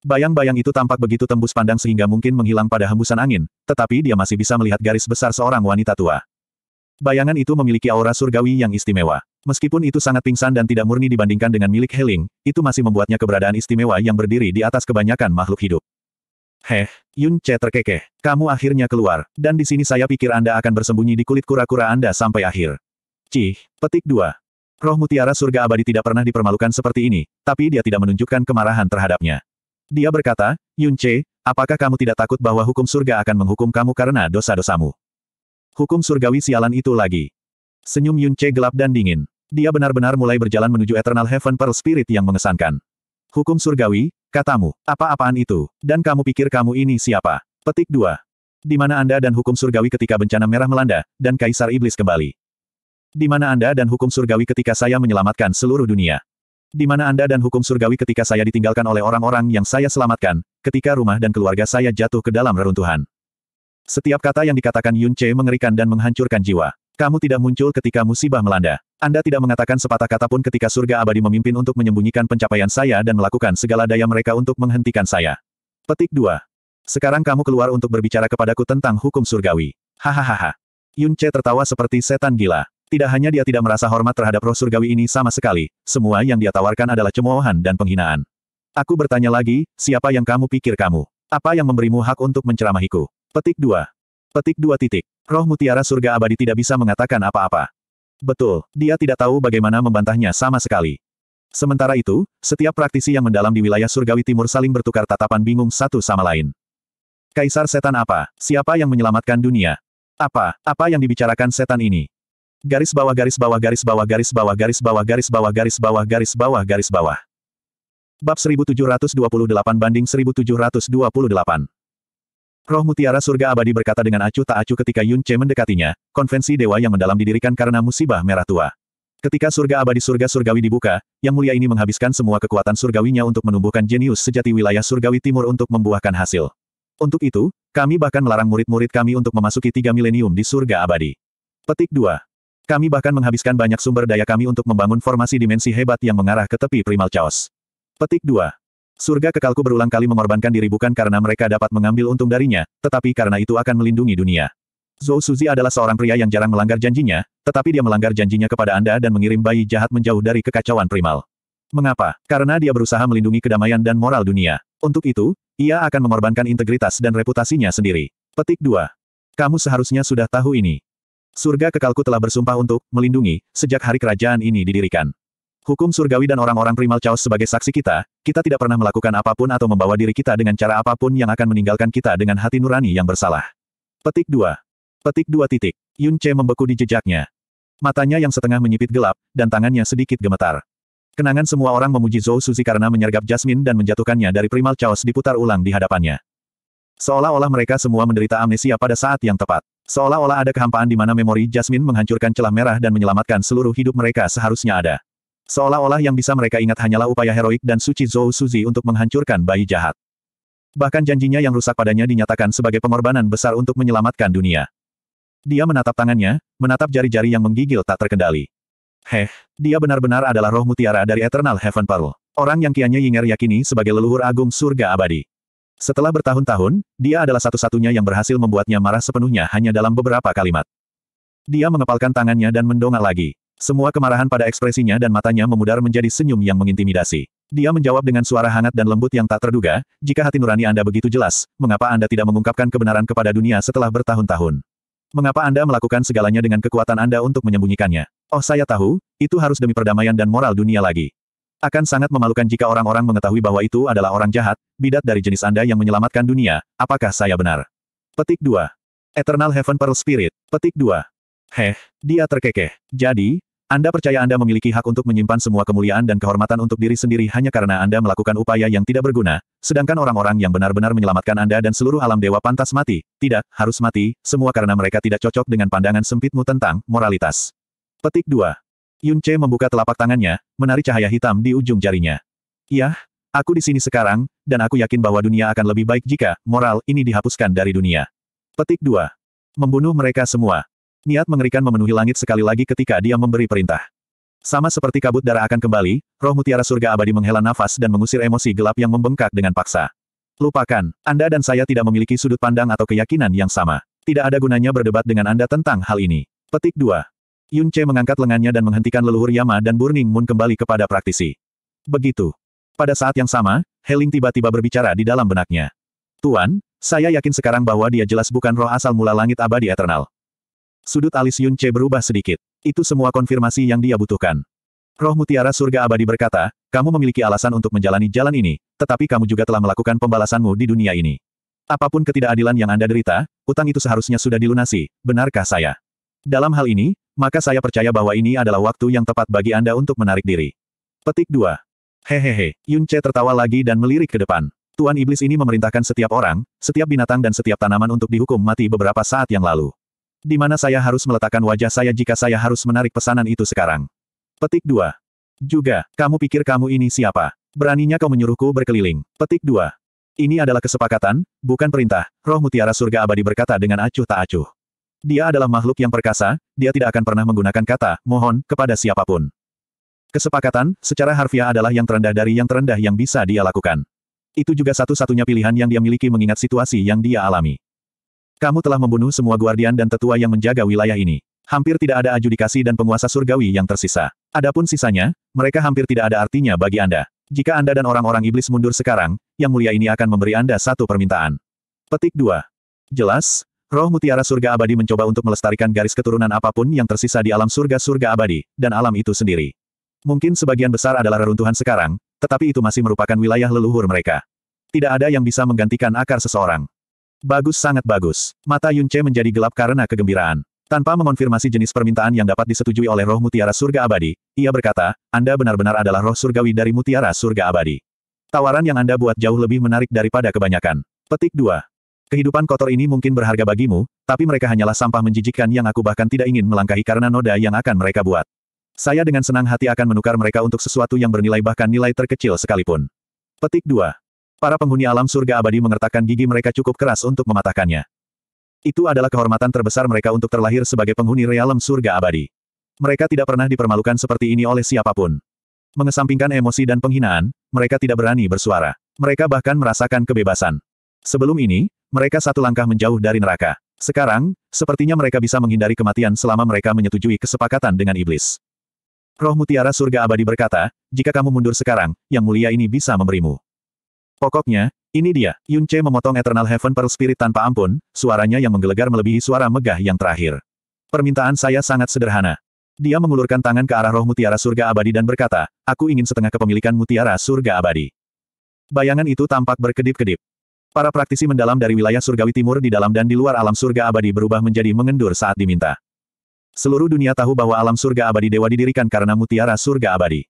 Bayang-bayang itu tampak begitu tembus pandang sehingga mungkin menghilang pada hembusan angin, tetapi dia masih bisa melihat garis besar seorang wanita tua. Bayangan itu memiliki aura surgawi yang istimewa. Meskipun itu sangat pingsan dan tidak murni dibandingkan dengan milik Heling, itu masih membuatnya keberadaan istimewa yang berdiri di atas kebanyakan makhluk hidup. Heh, Yun Che terkekeh. Kamu akhirnya keluar, dan di sini saya pikir Anda akan bersembunyi di kulit kura-kura Anda sampai akhir. Cih, petik dua. Roh mutiara surga abadi tidak pernah dipermalukan seperti ini, tapi dia tidak menunjukkan kemarahan terhadapnya. Dia berkata, Yun Che, apakah kamu tidak takut bahwa hukum surga akan menghukum kamu karena dosa-dosamu? Hukum surgawi sialan itu lagi. Senyum Yun Che gelap dan dingin. Dia benar-benar mulai berjalan menuju Eternal Heaven Pearl Spirit yang mengesankan. Hukum surgawi, katamu, apa-apaan itu, dan kamu pikir kamu ini siapa? Petik 2. Di mana Anda dan hukum surgawi ketika bencana merah melanda, dan Kaisar Iblis kembali? Di mana Anda dan hukum surgawi ketika saya menyelamatkan seluruh dunia? Di mana Anda dan hukum surgawi ketika saya ditinggalkan oleh orang-orang yang saya selamatkan, ketika rumah dan keluarga saya jatuh ke dalam reruntuhan? Setiap kata yang dikatakan Yun Che mengerikan dan menghancurkan jiwa. Kamu tidak muncul ketika musibah melanda. Anda tidak mengatakan sepatah kata pun ketika surga abadi memimpin untuk menyembunyikan pencapaian saya dan melakukan segala daya mereka untuk menghentikan saya. Petik 2. Sekarang kamu keluar untuk berbicara kepadaku tentang hukum surgawi. Hahaha. Yun Che tertawa seperti setan gila. Tidak hanya dia tidak merasa hormat terhadap roh surgawi ini sama sekali, semua yang dia tawarkan adalah cemoohan dan penghinaan. Aku bertanya lagi, siapa yang kamu pikir kamu? Apa yang memberimu hak untuk menceramahiku? Petik 2. Petik dua titik. Roh mutiara surga abadi tidak bisa mengatakan apa-apa. Betul, dia tidak tahu bagaimana membantahnya sama sekali. Sementara itu, setiap praktisi yang mendalam di wilayah surgawi timur saling bertukar tatapan bingung satu sama lain. Kaisar setan apa? Siapa yang menyelamatkan dunia? Apa? Apa yang dibicarakan setan ini? Garis bawah garis bawah garis bawah garis bawah garis bawah garis bawah garis bawah garis bawah garis bawah. Bab 1728 banding 1728. Roh mutiara surga abadi berkata dengan acuh tak acuh ketika Yun Che mendekatinya, konvensi dewa yang mendalam didirikan karena musibah merah tua. Ketika surga abadi surga surgawi dibuka, yang mulia ini menghabiskan semua kekuatan surgawinya untuk menumbuhkan jenius sejati wilayah surgawi timur untuk membuahkan hasil. Untuk itu, kami bahkan melarang murid-murid kami untuk memasuki tiga milenium di surga abadi. Petik 2. Kami bahkan menghabiskan banyak sumber daya kami untuk membangun formasi dimensi hebat yang mengarah ke tepi primal chaos. Petik 2. Surga kekalku berulang kali mengorbankan diri bukan karena mereka dapat mengambil untung darinya, tetapi karena itu akan melindungi dunia. Zhou Suzi adalah seorang pria yang jarang melanggar janjinya, tetapi dia melanggar janjinya kepada Anda dan mengirim bayi jahat menjauh dari kekacauan primal. Mengapa? Karena dia berusaha melindungi kedamaian dan moral dunia. Untuk itu, ia akan mengorbankan integritas dan reputasinya sendiri. Petik 2. Kamu seharusnya sudah tahu ini. Surga kekalku telah bersumpah untuk melindungi sejak hari kerajaan ini didirikan. Hukum surgawi dan orang-orang primal chaos sebagai saksi kita, kita tidak pernah melakukan apapun atau membawa diri kita dengan cara apapun yang akan meninggalkan kita dengan hati nurani yang bersalah. Petik 2. Petik 2 titik. Yun Che membeku di jejaknya. Matanya yang setengah menyipit gelap, dan tangannya sedikit gemetar. Kenangan semua orang memuji Zhou Suzi karena menyergap Jasmine dan menjatuhkannya dari primal chaos diputar ulang di hadapannya. Seolah-olah mereka semua menderita amnesia pada saat yang tepat. Seolah-olah ada kehampaan di mana memori Jasmine menghancurkan celah merah dan menyelamatkan seluruh hidup mereka seharusnya ada. Seolah-olah yang bisa mereka ingat hanyalah upaya heroik dan suci Zhou Suzi untuk menghancurkan bayi jahat. Bahkan janjinya yang rusak padanya dinyatakan sebagai pengorbanan besar untuk menyelamatkan dunia. Dia menatap tangannya, menatap jari-jari yang menggigil tak terkendali. Heh, dia benar-benar adalah roh mutiara dari Eternal Heaven Pearl. Orang yang Kianya Yinger yakini sebagai leluhur agung surga abadi. Setelah bertahun-tahun, dia adalah satu-satunya yang berhasil membuatnya marah sepenuhnya hanya dalam beberapa kalimat. Dia mengepalkan tangannya dan mendongak lagi. Semua kemarahan pada ekspresinya dan matanya memudar menjadi senyum yang mengintimidasi. Dia menjawab dengan suara hangat dan lembut yang tak terduga, jika hati nurani Anda begitu jelas, mengapa Anda tidak mengungkapkan kebenaran kepada dunia setelah bertahun-tahun? Mengapa Anda melakukan segalanya dengan kekuatan Anda untuk menyembunyikannya? Oh saya tahu, itu harus demi perdamaian dan moral dunia lagi. Akan sangat memalukan jika orang-orang mengetahui bahwa itu adalah orang jahat, bidat dari jenis Anda yang menyelamatkan dunia, apakah saya benar? Petik 2. Eternal Heaven Pearl Spirit. Petik 2. Heh, dia terkekeh. Jadi, anda percaya Anda memiliki hak untuk menyimpan semua kemuliaan dan kehormatan untuk diri sendiri hanya karena Anda melakukan upaya yang tidak berguna, sedangkan orang-orang yang benar-benar menyelamatkan Anda dan seluruh alam dewa pantas mati, tidak, harus mati, semua karena mereka tidak cocok dengan pandangan sempitmu tentang moralitas. Petik 2. Yun Che membuka telapak tangannya, menari cahaya hitam di ujung jarinya. Yah, aku di sini sekarang, dan aku yakin bahwa dunia akan lebih baik jika moral ini dihapuskan dari dunia. Petik 2. Membunuh mereka semua. Niat mengerikan memenuhi langit sekali lagi ketika dia memberi perintah. Sama seperti kabut darah akan kembali, roh mutiara surga abadi menghela nafas dan mengusir emosi gelap yang membengkak dengan paksa. Lupakan, Anda dan saya tidak memiliki sudut pandang atau keyakinan yang sama. Tidak ada gunanya berdebat dengan Anda tentang hal ini. Petik 2. Yun Che mengangkat lengannya dan menghentikan leluhur Yama dan Burning Moon kembali kepada praktisi. Begitu. Pada saat yang sama, Heling tiba-tiba berbicara di dalam benaknya. Tuan, saya yakin sekarang bahwa dia jelas bukan roh asal mula langit abadi eternal. Sudut alis Yun Che berubah sedikit. Itu semua konfirmasi yang dia butuhkan. Roh Mutiara Surga Abadi berkata, kamu memiliki alasan untuk menjalani jalan ini, tetapi kamu juga telah melakukan pembalasanmu di dunia ini. Apapun ketidakadilan yang Anda derita, utang itu seharusnya sudah dilunasi, benarkah saya? Dalam hal ini, maka saya percaya bahwa ini adalah waktu yang tepat bagi Anda untuk menarik diri. Petik 2. Hehehe, Yun Che tertawa lagi dan melirik ke depan. Tuan Iblis ini memerintahkan setiap orang, setiap binatang dan setiap tanaman untuk dihukum mati beberapa saat yang lalu. Di mana saya harus meletakkan wajah saya jika saya harus menarik pesanan itu sekarang? Petik 2. Juga, kamu pikir kamu ini siapa? Beraninya kau menyuruhku berkeliling. Petik 2. Ini adalah kesepakatan, bukan perintah, roh mutiara surga abadi berkata dengan acuh tak acuh. Dia adalah makhluk yang perkasa, dia tidak akan pernah menggunakan kata, mohon, kepada siapapun. Kesepakatan, secara harfiah adalah yang terendah dari yang terendah yang bisa dia lakukan. Itu juga satu-satunya pilihan yang dia miliki mengingat situasi yang dia alami. Kamu telah membunuh semua guardian dan tetua yang menjaga wilayah ini. Hampir tidak ada adjudikasi dan penguasa surgawi yang tersisa. Adapun sisanya, mereka hampir tidak ada artinya bagi Anda. Jika Anda dan orang-orang iblis mundur sekarang, yang mulia ini akan memberi Anda satu permintaan. Petik 2. Jelas, Roh Mutiara Surga Abadi mencoba untuk melestarikan garis keturunan apapun yang tersisa di alam surga-surga abadi, dan alam itu sendiri. Mungkin sebagian besar adalah reruntuhan sekarang, tetapi itu masih merupakan wilayah leluhur mereka. Tidak ada yang bisa menggantikan akar seseorang. Bagus sangat bagus. Mata Yun Che menjadi gelap karena kegembiraan. Tanpa mengonfirmasi jenis permintaan yang dapat disetujui oleh roh mutiara surga abadi, ia berkata, Anda benar-benar adalah roh surgawi dari mutiara surga abadi. Tawaran yang Anda buat jauh lebih menarik daripada kebanyakan. Petik 2. Kehidupan kotor ini mungkin berharga bagimu, tapi mereka hanyalah sampah menjijikkan yang aku bahkan tidak ingin melangkahi karena noda yang akan mereka buat. Saya dengan senang hati akan menukar mereka untuk sesuatu yang bernilai bahkan nilai terkecil sekalipun. Petik 2. Para penghuni alam surga abadi mengertakkan gigi mereka cukup keras untuk mematahkannya. Itu adalah kehormatan terbesar mereka untuk terlahir sebagai penghuni realam surga abadi. Mereka tidak pernah dipermalukan seperti ini oleh siapapun. Mengesampingkan emosi dan penghinaan, mereka tidak berani bersuara. Mereka bahkan merasakan kebebasan. Sebelum ini, mereka satu langkah menjauh dari neraka. Sekarang, sepertinya mereka bisa menghindari kematian selama mereka menyetujui kesepakatan dengan iblis. Roh Mutiara Surga Abadi berkata, jika kamu mundur sekarang, Yang Mulia ini bisa memberimu Pokoknya, ini dia. Yun Che memotong Eternal Heaven Pearl Spirit tanpa ampun, suaranya yang menggelegar melebihi suara megah yang terakhir. Permintaan saya sangat sederhana. Dia mengulurkan tangan ke arah roh mutiara surga abadi dan berkata, aku ingin setengah kepemilikan mutiara surga abadi. Bayangan itu tampak berkedip-kedip. Para praktisi mendalam dari wilayah surgawi timur di dalam dan di luar alam surga abadi berubah menjadi mengendur saat diminta. Seluruh dunia tahu bahwa alam surga abadi dewa didirikan karena mutiara surga abadi.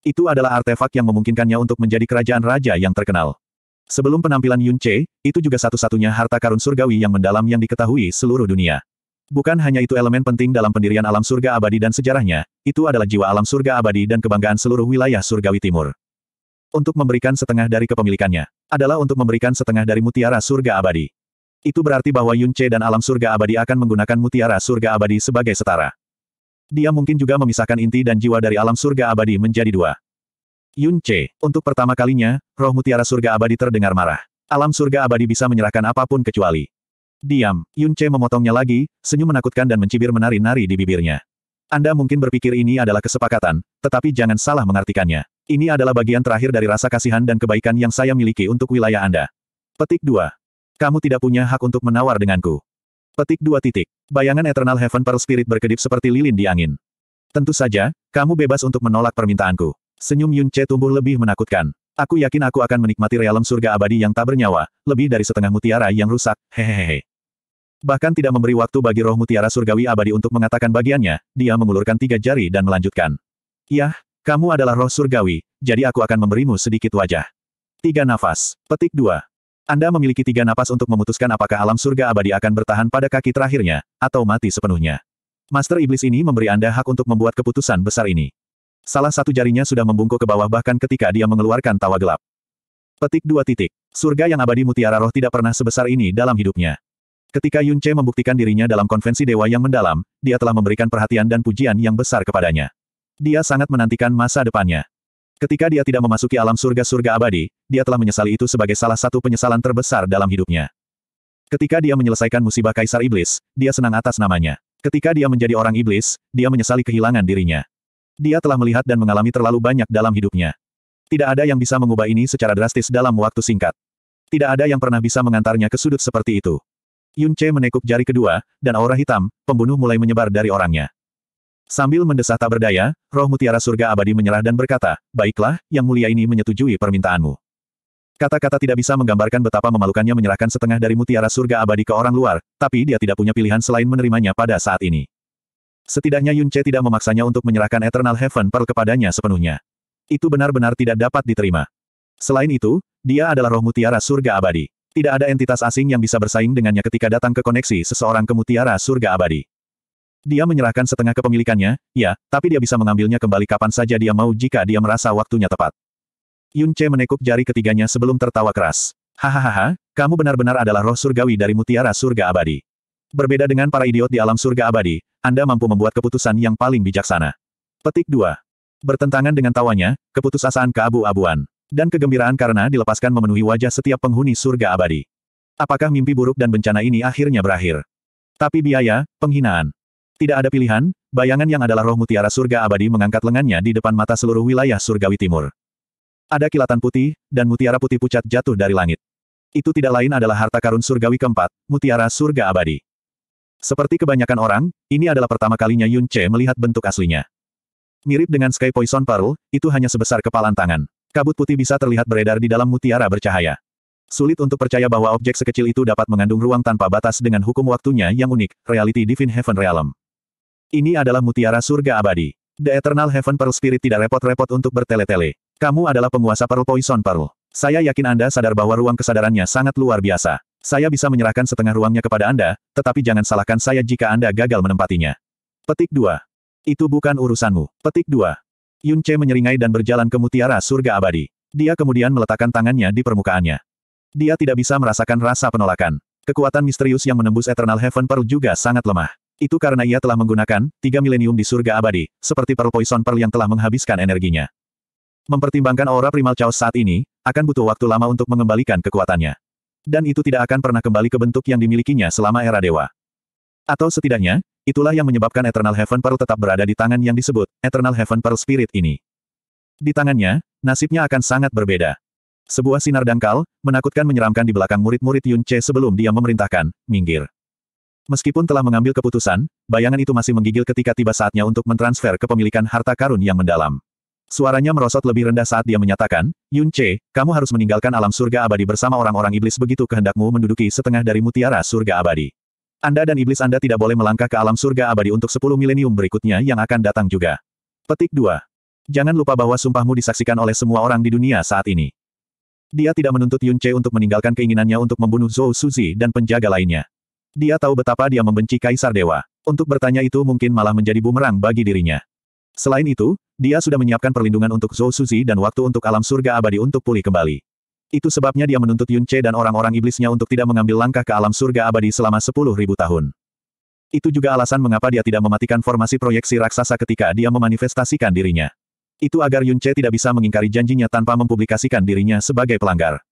Itu adalah artefak yang memungkinkannya untuk menjadi kerajaan raja yang terkenal. Sebelum penampilan Yun Che, itu juga satu-satunya harta karun surgawi yang mendalam yang diketahui seluruh dunia. Bukan hanya itu elemen penting dalam pendirian alam surga abadi dan sejarahnya, itu adalah jiwa alam surga abadi dan kebanggaan seluruh wilayah surgawi timur. Untuk memberikan setengah dari kepemilikannya, adalah untuk memberikan setengah dari mutiara surga abadi. Itu berarti bahwa Yun Che dan alam surga abadi akan menggunakan mutiara surga abadi sebagai setara. Dia mungkin juga memisahkan inti dan jiwa dari alam surga abadi menjadi dua. Yun Che, untuk pertama kalinya, roh mutiara surga abadi terdengar marah. Alam surga abadi bisa menyerahkan apapun kecuali. Diam, Yun Che memotongnya lagi, senyum menakutkan dan mencibir menari-nari di bibirnya. Anda mungkin berpikir ini adalah kesepakatan, tetapi jangan salah mengartikannya. Ini adalah bagian terakhir dari rasa kasihan dan kebaikan yang saya miliki untuk wilayah Anda. Petik 2. Kamu tidak punya hak untuk menawar denganku. Petik 2 titik. Bayangan Eternal Heaven Pearl Spirit berkedip seperti lilin di angin. Tentu saja, kamu bebas untuk menolak permintaanku. Senyum Yun Che tumbuh lebih menakutkan. Aku yakin aku akan menikmati realem surga abadi yang tak bernyawa, lebih dari setengah mutiara yang rusak, hehehe. Bahkan tidak memberi waktu bagi roh mutiara surgawi abadi untuk mengatakan bagiannya, dia mengulurkan tiga jari dan melanjutkan. Yah, kamu adalah roh surgawi, jadi aku akan memberimu sedikit wajah. Tiga nafas. Petik dua. Anda memiliki tiga napas untuk memutuskan apakah alam surga abadi akan bertahan pada kaki terakhirnya, atau mati sepenuhnya. Master Iblis ini memberi Anda hak untuk membuat keputusan besar ini. Salah satu jarinya sudah membungkuk ke bawah bahkan ketika dia mengeluarkan tawa gelap. Petik dua titik. Surga yang abadi mutiara roh tidak pernah sebesar ini dalam hidupnya. Ketika Yun Che membuktikan dirinya dalam konvensi dewa yang mendalam, dia telah memberikan perhatian dan pujian yang besar kepadanya. Dia sangat menantikan masa depannya. Ketika dia tidak memasuki alam surga-surga abadi, dia telah menyesali itu sebagai salah satu penyesalan terbesar dalam hidupnya. Ketika dia menyelesaikan musibah Kaisar Iblis, dia senang atas namanya. Ketika dia menjadi orang iblis, dia menyesali kehilangan dirinya. Dia telah melihat dan mengalami terlalu banyak dalam hidupnya. Tidak ada yang bisa mengubah ini secara drastis dalam waktu singkat. Tidak ada yang pernah bisa mengantarnya ke sudut seperti itu. Yun Che menekuk jari kedua, dan aura hitam, pembunuh mulai menyebar dari orangnya. Sambil mendesah tak berdaya, roh mutiara surga abadi menyerah dan berkata, Baiklah, yang mulia ini menyetujui permintaanmu. Kata-kata tidak bisa menggambarkan betapa memalukannya menyerahkan setengah dari mutiara surga abadi ke orang luar, tapi dia tidak punya pilihan selain menerimanya pada saat ini. Setidaknya Yun Yunche tidak memaksanya untuk menyerahkan Eternal Heaven Pearl kepadanya sepenuhnya. Itu benar-benar tidak dapat diterima. Selain itu, dia adalah roh mutiara surga abadi. Tidak ada entitas asing yang bisa bersaing dengannya ketika datang ke koneksi seseorang ke mutiara surga abadi. Dia menyerahkan setengah kepemilikannya, ya, tapi dia bisa mengambilnya kembali kapan saja dia mau jika dia merasa waktunya tepat. Yun Che menekuk jari ketiganya sebelum tertawa keras. Hahaha, kamu benar-benar adalah roh surgawi dari mutiara surga abadi. Berbeda dengan para idiot di alam surga abadi, Anda mampu membuat keputusan yang paling bijaksana. Petik 2. Bertentangan dengan tawanya, keputusasaan keabu-abuan. Dan kegembiraan karena dilepaskan memenuhi wajah setiap penghuni surga abadi. Apakah mimpi buruk dan bencana ini akhirnya berakhir? Tapi biaya, penghinaan. Tidak ada pilihan, bayangan yang adalah roh mutiara surga abadi mengangkat lengannya di depan mata seluruh wilayah surgawi timur. Ada kilatan putih, dan mutiara putih pucat jatuh dari langit. Itu tidak lain adalah harta karun surgawi keempat, mutiara surga abadi. Seperti kebanyakan orang, ini adalah pertama kalinya Yun Che melihat bentuk aslinya. Mirip dengan Sky Poison Pearl, itu hanya sebesar kepalan tangan. Kabut putih bisa terlihat beredar di dalam mutiara bercahaya. Sulit untuk percaya bahwa objek sekecil itu dapat mengandung ruang tanpa batas dengan hukum waktunya yang unik, reality Divine Heaven Realm. Ini adalah mutiara surga abadi. The Eternal Heaven Pearl Spirit tidak repot-repot untuk bertele-tele. Kamu adalah penguasa Pearl Poison Pearl. Saya yakin Anda sadar bahwa ruang kesadarannya sangat luar biasa. Saya bisa menyerahkan setengah ruangnya kepada Anda, tetapi jangan salahkan saya jika Anda gagal menempatinya. Petik 2. Itu bukan urusanmu. Petik 2. Yun Che menyeringai dan berjalan ke mutiara surga abadi. Dia kemudian meletakkan tangannya di permukaannya. Dia tidak bisa merasakan rasa penolakan. Kekuatan misterius yang menembus Eternal Heaven Pearl juga sangat lemah. Itu karena ia telah menggunakan tiga milenium di surga abadi, seperti Pearl Poison Pearl yang telah menghabiskan energinya. Mempertimbangkan aura primal chaos saat ini, akan butuh waktu lama untuk mengembalikan kekuatannya. Dan itu tidak akan pernah kembali ke bentuk yang dimilikinya selama era dewa. Atau setidaknya, itulah yang menyebabkan Eternal Heaven Pearl tetap berada di tangan yang disebut Eternal Heaven Pearl Spirit ini. Di tangannya, nasibnya akan sangat berbeda. Sebuah sinar dangkal, menakutkan menyeramkan di belakang murid-murid Yun Che sebelum dia memerintahkan, minggir. Meskipun telah mengambil keputusan, bayangan itu masih menggigil ketika tiba saatnya untuk mentransfer kepemilikan harta karun yang mendalam. Suaranya merosot lebih rendah saat dia menyatakan, Yun Che, kamu harus meninggalkan alam surga abadi bersama orang-orang iblis begitu kehendakmu menduduki setengah dari mutiara surga abadi. Anda dan iblis Anda tidak boleh melangkah ke alam surga abadi untuk 10 milenium berikutnya yang akan datang juga. Petik 2. Jangan lupa bahwa sumpahmu disaksikan oleh semua orang di dunia saat ini. Dia tidak menuntut Yun Che untuk meninggalkan keinginannya untuk membunuh Zhou Suzi dan penjaga lainnya. Dia tahu betapa dia membenci Kaisar Dewa. Untuk bertanya itu mungkin malah menjadi bumerang bagi dirinya. Selain itu, dia sudah menyiapkan perlindungan untuk Zhou Suzi dan waktu untuk alam surga abadi untuk pulih kembali. Itu sebabnya dia menuntut Yun Che dan orang-orang iblisnya untuk tidak mengambil langkah ke alam surga abadi selama 10.000 tahun. Itu juga alasan mengapa dia tidak mematikan formasi proyeksi raksasa ketika dia memanifestasikan dirinya. Itu agar Yun Che tidak bisa mengingkari janjinya tanpa mempublikasikan dirinya sebagai pelanggar.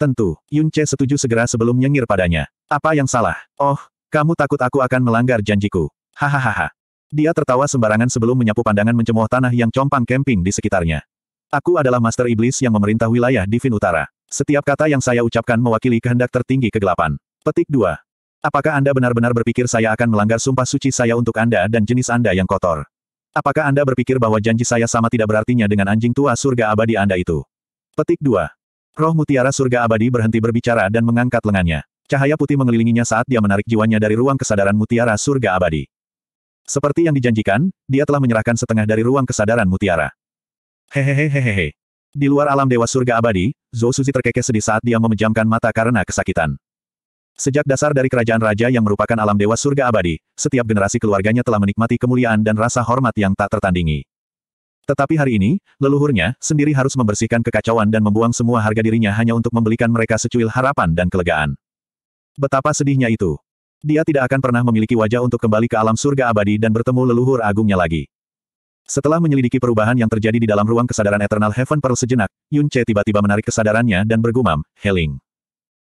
Tentu, Yun Che setuju segera sebelum nyengir padanya. Apa yang salah? Oh, kamu takut aku akan melanggar janjiku. Hahaha. Dia tertawa sembarangan sebelum menyapu pandangan mencemooh tanah yang compang camping di sekitarnya. Aku adalah Master Iblis yang memerintah wilayah Divin Utara. Setiap kata yang saya ucapkan mewakili kehendak tertinggi kegelapan. Petik 2. Apakah Anda benar-benar berpikir saya akan melanggar sumpah suci saya untuk Anda dan jenis Anda yang kotor? Apakah Anda berpikir bahwa janji saya sama tidak berartinya dengan anjing tua surga abadi Anda itu? Petik 2. Roh mutiara surga abadi berhenti berbicara dan mengangkat lengannya. Cahaya putih mengelilinginya saat dia menarik jiwanya dari ruang kesadaran mutiara surga abadi. Seperti yang dijanjikan, dia telah menyerahkan setengah dari ruang kesadaran mutiara. Hehehehehehe. Di luar alam dewa surga abadi, Zhou Suzi terkekeh sedih saat dia memejamkan mata karena kesakitan. Sejak dasar dari kerajaan raja yang merupakan alam dewa surga abadi, setiap generasi keluarganya telah menikmati kemuliaan dan rasa hormat yang tak tertandingi. Tetapi hari ini, leluhurnya sendiri harus membersihkan kekacauan dan membuang semua harga dirinya hanya untuk membelikan mereka secuil harapan dan kelegaan. Betapa sedihnya itu. Dia tidak akan pernah memiliki wajah untuk kembali ke alam surga abadi dan bertemu leluhur agungnya lagi. Setelah menyelidiki perubahan yang terjadi di dalam ruang kesadaran Eternal Heaven Pearl sejenak, Yun Che tiba-tiba menarik kesadarannya dan bergumam, Heling.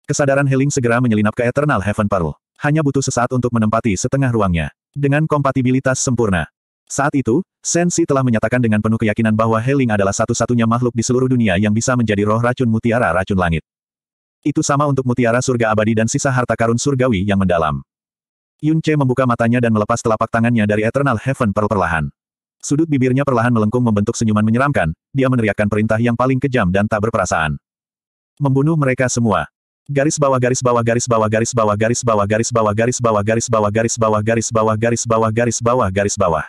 Kesadaran Heling segera menyelinap ke Eternal Heaven Pearl. Hanya butuh sesaat untuk menempati setengah ruangnya. Dengan kompatibilitas sempurna. Saat itu, Sensi telah menyatakan dengan penuh keyakinan bahwa Heling adalah satu-satunya makhluk di seluruh dunia yang bisa menjadi roh racun mutiara racun langit. Itu sama untuk mutiara surga abadi dan sisa harta karun surgawi yang mendalam. Yun Che membuka matanya dan melepas telapak tangannya dari Eternal Heaven perlahan. Sudut bibirnya perlahan melengkung membentuk senyuman menyeramkan, dia meneriakkan perintah yang paling kejam dan tak berperasaan. Membunuh mereka semua. Garis bawah garis bawah garis bawah garis bawah garis bawah garis bawah garis bawah garis bawah garis bawah garis bawah garis bawah garis bawah garis bawah.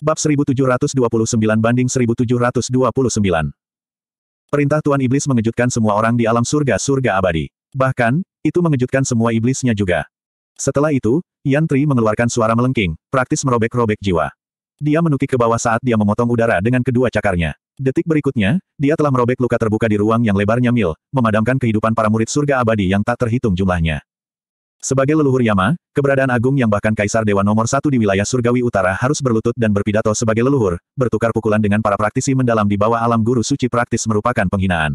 Bab 1729 banding 1729. Perintah Tuan Iblis mengejutkan semua orang di alam surga-surga abadi. Bahkan, itu mengejutkan semua iblisnya juga. Setelah itu, Yan Tri mengeluarkan suara melengking, praktis merobek-robek jiwa. Dia menukik ke bawah saat dia memotong udara dengan kedua cakarnya. Detik berikutnya, dia telah merobek luka terbuka di ruang yang lebarnya mil, memadamkan kehidupan para murid surga abadi yang tak terhitung jumlahnya. Sebagai leluhur Yama, keberadaan agung yang bahkan kaisar dewa nomor satu di wilayah surgawi utara harus berlutut dan berpidato sebagai leluhur, bertukar pukulan dengan para praktisi mendalam di bawah alam guru suci praktis merupakan penghinaan.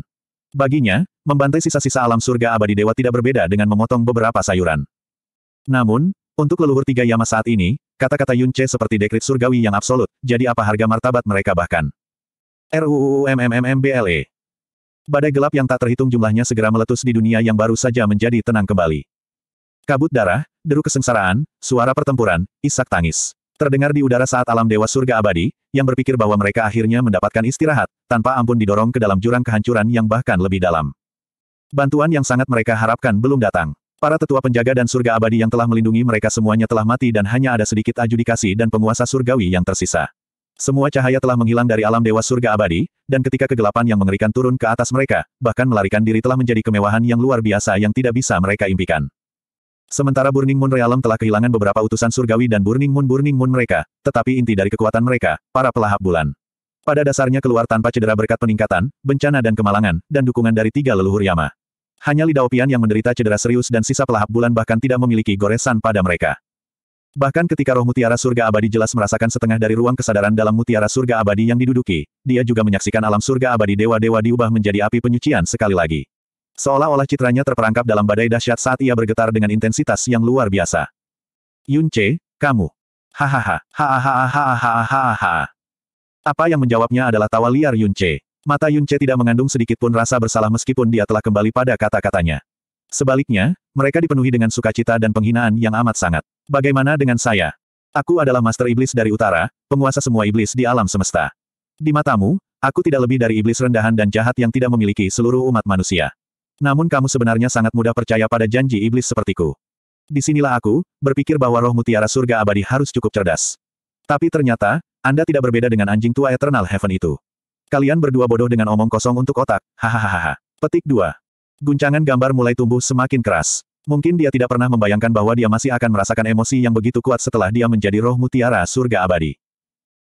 Baginya, membantai sisa-sisa alam surga abadi dewa tidak berbeda dengan memotong beberapa sayuran. Namun, untuk leluhur tiga Yama saat ini, kata-kata Yunce seperti dekrit surgawi yang absolut, jadi apa harga martabat mereka bahkan. RUUUMMMMBLE Badai gelap yang tak terhitung jumlahnya segera meletus di dunia yang baru saja menjadi tenang kembali. Kabut darah, deru kesengsaraan, suara pertempuran, isak tangis. Terdengar di udara saat alam dewa surga abadi, yang berpikir bahwa mereka akhirnya mendapatkan istirahat, tanpa ampun didorong ke dalam jurang kehancuran yang bahkan lebih dalam. Bantuan yang sangat mereka harapkan belum datang. Para tetua penjaga dan surga abadi yang telah melindungi mereka semuanya telah mati dan hanya ada sedikit adjudikasi dan penguasa surgawi yang tersisa. Semua cahaya telah menghilang dari alam dewa surga abadi, dan ketika kegelapan yang mengerikan turun ke atas mereka, bahkan melarikan diri telah menjadi kemewahan yang luar biasa yang tidak bisa mereka impikan. Sementara Burning Moon Realm telah kehilangan beberapa utusan surgawi dan Burning Moon-Burning Moon mereka, tetapi inti dari kekuatan mereka, para pelahap bulan. Pada dasarnya keluar tanpa cedera berkat peningkatan, bencana dan kemalangan, dan dukungan dari tiga leluhur Yama. Hanya Lidaopian yang menderita cedera serius dan sisa pelahap bulan bahkan tidak memiliki goresan pada mereka. Bahkan ketika roh mutiara surga abadi jelas merasakan setengah dari ruang kesadaran dalam mutiara surga abadi yang diduduki, dia juga menyaksikan alam surga abadi dewa-dewa diubah menjadi api penyucian sekali lagi. Seolah-olah citranya terperangkap dalam badai dahsyat saat ia bergetar dengan intensitas yang luar biasa. Yun Che, kamu. Hahaha, hahaha, Apa yang menjawabnya adalah tawa liar Yun Che. Mata Yun Che tidak mengandung sedikit pun rasa bersalah meskipun dia telah kembali pada kata-katanya. Sebaliknya, mereka dipenuhi dengan sukacita dan penghinaan yang amat sangat. Bagaimana dengan saya? Aku adalah Master Iblis dari Utara, penguasa semua iblis di alam semesta. Di matamu, aku tidak lebih dari iblis rendahan dan jahat yang tidak memiliki seluruh umat manusia. Namun kamu sebenarnya sangat mudah percaya pada janji iblis sepertiku. Disinilah aku, berpikir bahwa roh mutiara surga abadi harus cukup cerdas. Tapi ternyata, Anda tidak berbeda dengan anjing tua Eternal Heaven itu. Kalian berdua bodoh dengan omong kosong untuk otak, hahaha. Petik 2. Guncangan gambar mulai tumbuh semakin keras. Mungkin dia tidak pernah membayangkan bahwa dia masih akan merasakan emosi yang begitu kuat setelah dia menjadi roh mutiara surga abadi.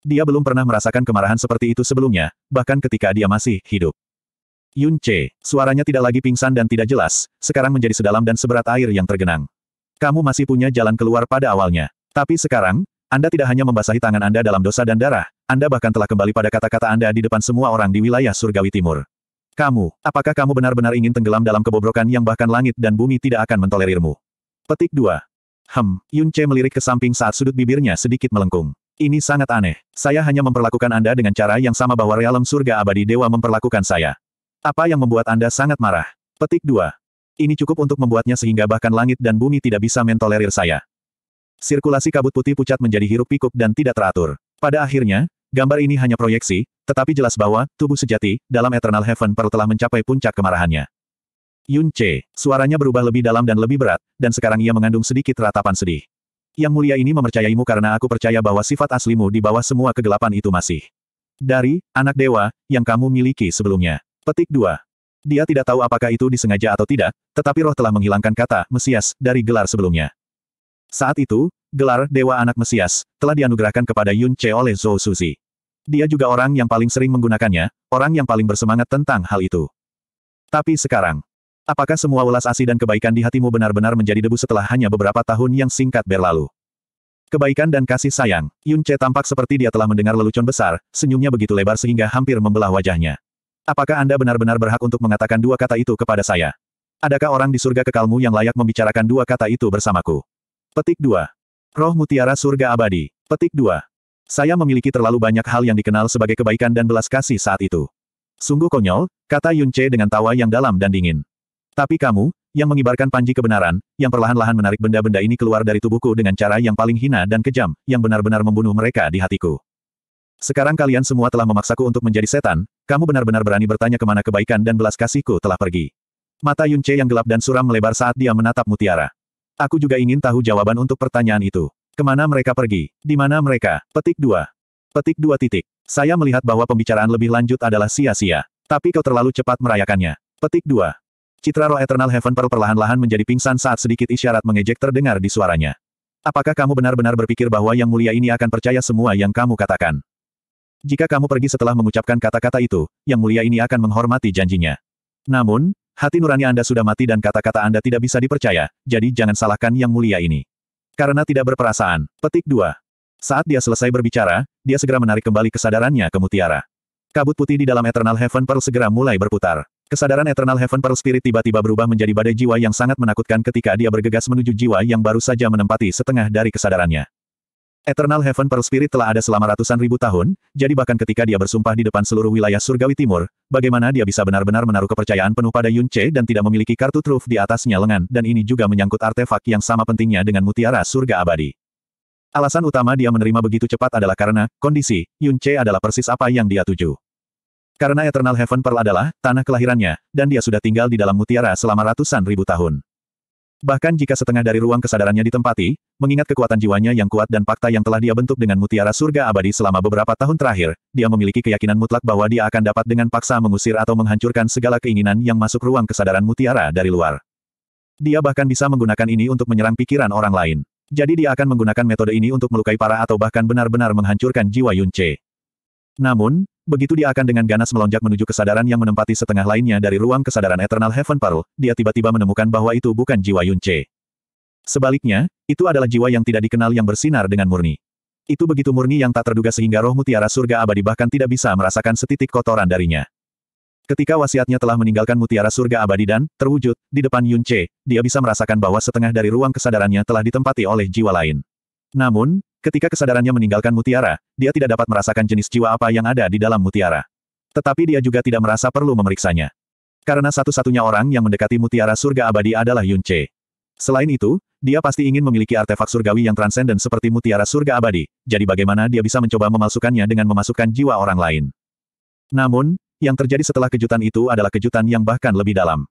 Dia belum pernah merasakan kemarahan seperti itu sebelumnya, bahkan ketika dia masih hidup. Yun Che, suaranya tidak lagi pingsan dan tidak jelas, sekarang menjadi sedalam dan seberat air yang tergenang. Kamu masih punya jalan keluar pada awalnya. Tapi sekarang, Anda tidak hanya membasahi tangan Anda dalam dosa dan darah, Anda bahkan telah kembali pada kata-kata Anda di depan semua orang di wilayah surgawi timur. Kamu, apakah kamu benar-benar ingin tenggelam dalam kebobrokan yang bahkan langit dan bumi tidak akan mentolerirmu? Petik 2. Hem, Yun Che melirik ke samping saat sudut bibirnya sedikit melengkung. Ini sangat aneh. Saya hanya memperlakukan Anda dengan cara yang sama bahwa realem surga abadi dewa memperlakukan saya. Apa yang membuat Anda sangat marah? Petik 2. Ini cukup untuk membuatnya sehingga bahkan langit dan bumi tidak bisa mentolerir saya. Sirkulasi kabut putih pucat menjadi hirup pikuk dan tidak teratur. Pada akhirnya, gambar ini hanya proyeksi, tetapi jelas bahwa, tubuh sejati, dalam Eternal Heaven Pearl telah mencapai puncak kemarahannya. Yun Che, suaranya berubah lebih dalam dan lebih berat, dan sekarang ia mengandung sedikit ratapan sedih. Yang mulia ini mempercayaimu karena aku percaya bahwa sifat aslimu di bawah semua kegelapan itu masih. Dari, anak dewa, yang kamu miliki sebelumnya. Petik 2. Dia tidak tahu apakah itu disengaja atau tidak, tetapi roh telah menghilangkan kata Mesias dari gelar sebelumnya. Saat itu, gelar Dewa Anak Mesias telah dianugerahkan kepada Yun Che oleh Zhou Suzi. Dia juga orang yang paling sering menggunakannya, orang yang paling bersemangat tentang hal itu. Tapi sekarang, apakah semua welas asih dan kebaikan di hatimu benar-benar menjadi debu setelah hanya beberapa tahun yang singkat berlalu? Kebaikan dan kasih sayang, Yun Che tampak seperti dia telah mendengar lelucon besar, senyumnya begitu lebar sehingga hampir membelah wajahnya. Apakah Anda benar-benar berhak untuk mengatakan dua kata itu kepada saya? Adakah orang di surga kekalmu yang layak membicarakan dua kata itu bersamaku? Petik 2. Roh Mutiara Surga Abadi. Petik 2. Saya memiliki terlalu banyak hal yang dikenal sebagai kebaikan dan belas kasih saat itu. Sungguh konyol, kata Yun Che dengan tawa yang dalam dan dingin. Tapi kamu, yang mengibarkan panji kebenaran, yang perlahan-lahan menarik benda-benda ini keluar dari tubuhku dengan cara yang paling hina dan kejam, yang benar-benar membunuh mereka di hatiku. Sekarang kalian semua telah memaksaku untuk menjadi setan, kamu benar-benar berani bertanya kemana kebaikan dan belas kasihku telah pergi. Mata Yunce yang gelap dan suram melebar saat dia menatap mutiara. Aku juga ingin tahu jawaban untuk pertanyaan itu. Kemana mereka pergi? Di mana mereka? Petik dua. Petik dua titik. Saya melihat bahwa pembicaraan lebih lanjut adalah sia-sia. Tapi kau terlalu cepat merayakannya. Petik dua. Citra roh Eternal Heaven Pearl perlahan-lahan menjadi pingsan saat sedikit isyarat mengejek terdengar di suaranya. Apakah kamu benar-benar berpikir bahwa Yang Mulia ini akan percaya semua yang kamu katakan? Jika kamu pergi setelah mengucapkan kata-kata itu, yang mulia ini akan menghormati janjinya. Namun, hati nurani Anda sudah mati dan kata-kata Anda tidak bisa dipercaya, jadi jangan salahkan yang mulia ini. Karena tidak berperasaan. Petik 2. Saat dia selesai berbicara, dia segera menarik kembali kesadarannya ke mutiara. Kabut putih di dalam Eternal Heaven Pearl segera mulai berputar. Kesadaran Eternal Heaven Pearl Spirit tiba-tiba berubah menjadi badai jiwa yang sangat menakutkan ketika dia bergegas menuju jiwa yang baru saja menempati setengah dari kesadarannya. Eternal Heaven Pearl Spirit telah ada selama ratusan ribu tahun, jadi bahkan ketika dia bersumpah di depan seluruh wilayah surgawi timur, bagaimana dia bisa benar-benar menaruh kepercayaan penuh pada Yun Che dan tidak memiliki kartu truf di atasnya lengan, dan ini juga menyangkut artefak yang sama pentingnya dengan mutiara surga abadi. Alasan utama dia menerima begitu cepat adalah karena, kondisi, Yun Che adalah persis apa yang dia tuju. Karena Eternal Heaven Pearl adalah, tanah kelahirannya, dan dia sudah tinggal di dalam mutiara selama ratusan ribu tahun. Bahkan jika setengah dari ruang kesadarannya ditempati, mengingat kekuatan jiwanya yang kuat dan fakta yang telah dia bentuk dengan mutiara surga abadi selama beberapa tahun terakhir, dia memiliki keyakinan mutlak bahwa dia akan dapat dengan paksa mengusir atau menghancurkan segala keinginan yang masuk ruang kesadaran mutiara dari luar. Dia bahkan bisa menggunakan ini untuk menyerang pikiran orang lain. Jadi dia akan menggunakan metode ini untuk melukai para atau bahkan benar-benar menghancurkan jiwa Yun Namun, Begitu dia akan dengan ganas melonjak menuju kesadaran yang menempati setengah lainnya dari ruang kesadaran Eternal Heaven Paru, dia tiba-tiba menemukan bahwa itu bukan jiwa Yunche. Sebaliknya, itu adalah jiwa yang tidak dikenal yang bersinar dengan murni. Itu begitu murni yang tak terduga sehingga roh mutiara surga abadi bahkan tidak bisa merasakan setitik kotoran darinya. Ketika wasiatnya telah meninggalkan mutiara surga abadi dan terwujud di depan Yun dia bisa merasakan bahwa setengah dari ruang kesadarannya telah ditempati oleh jiwa lain. Namun, Ketika kesadarannya meninggalkan mutiara, dia tidak dapat merasakan jenis jiwa apa yang ada di dalam mutiara. Tetapi dia juga tidak merasa perlu memeriksanya. Karena satu-satunya orang yang mendekati mutiara surga abadi adalah Yun Che. Selain itu, dia pasti ingin memiliki artefak surgawi yang transenden seperti mutiara surga abadi, jadi bagaimana dia bisa mencoba memalsukannya dengan memasukkan jiwa orang lain. Namun, yang terjadi setelah kejutan itu adalah kejutan yang bahkan lebih dalam.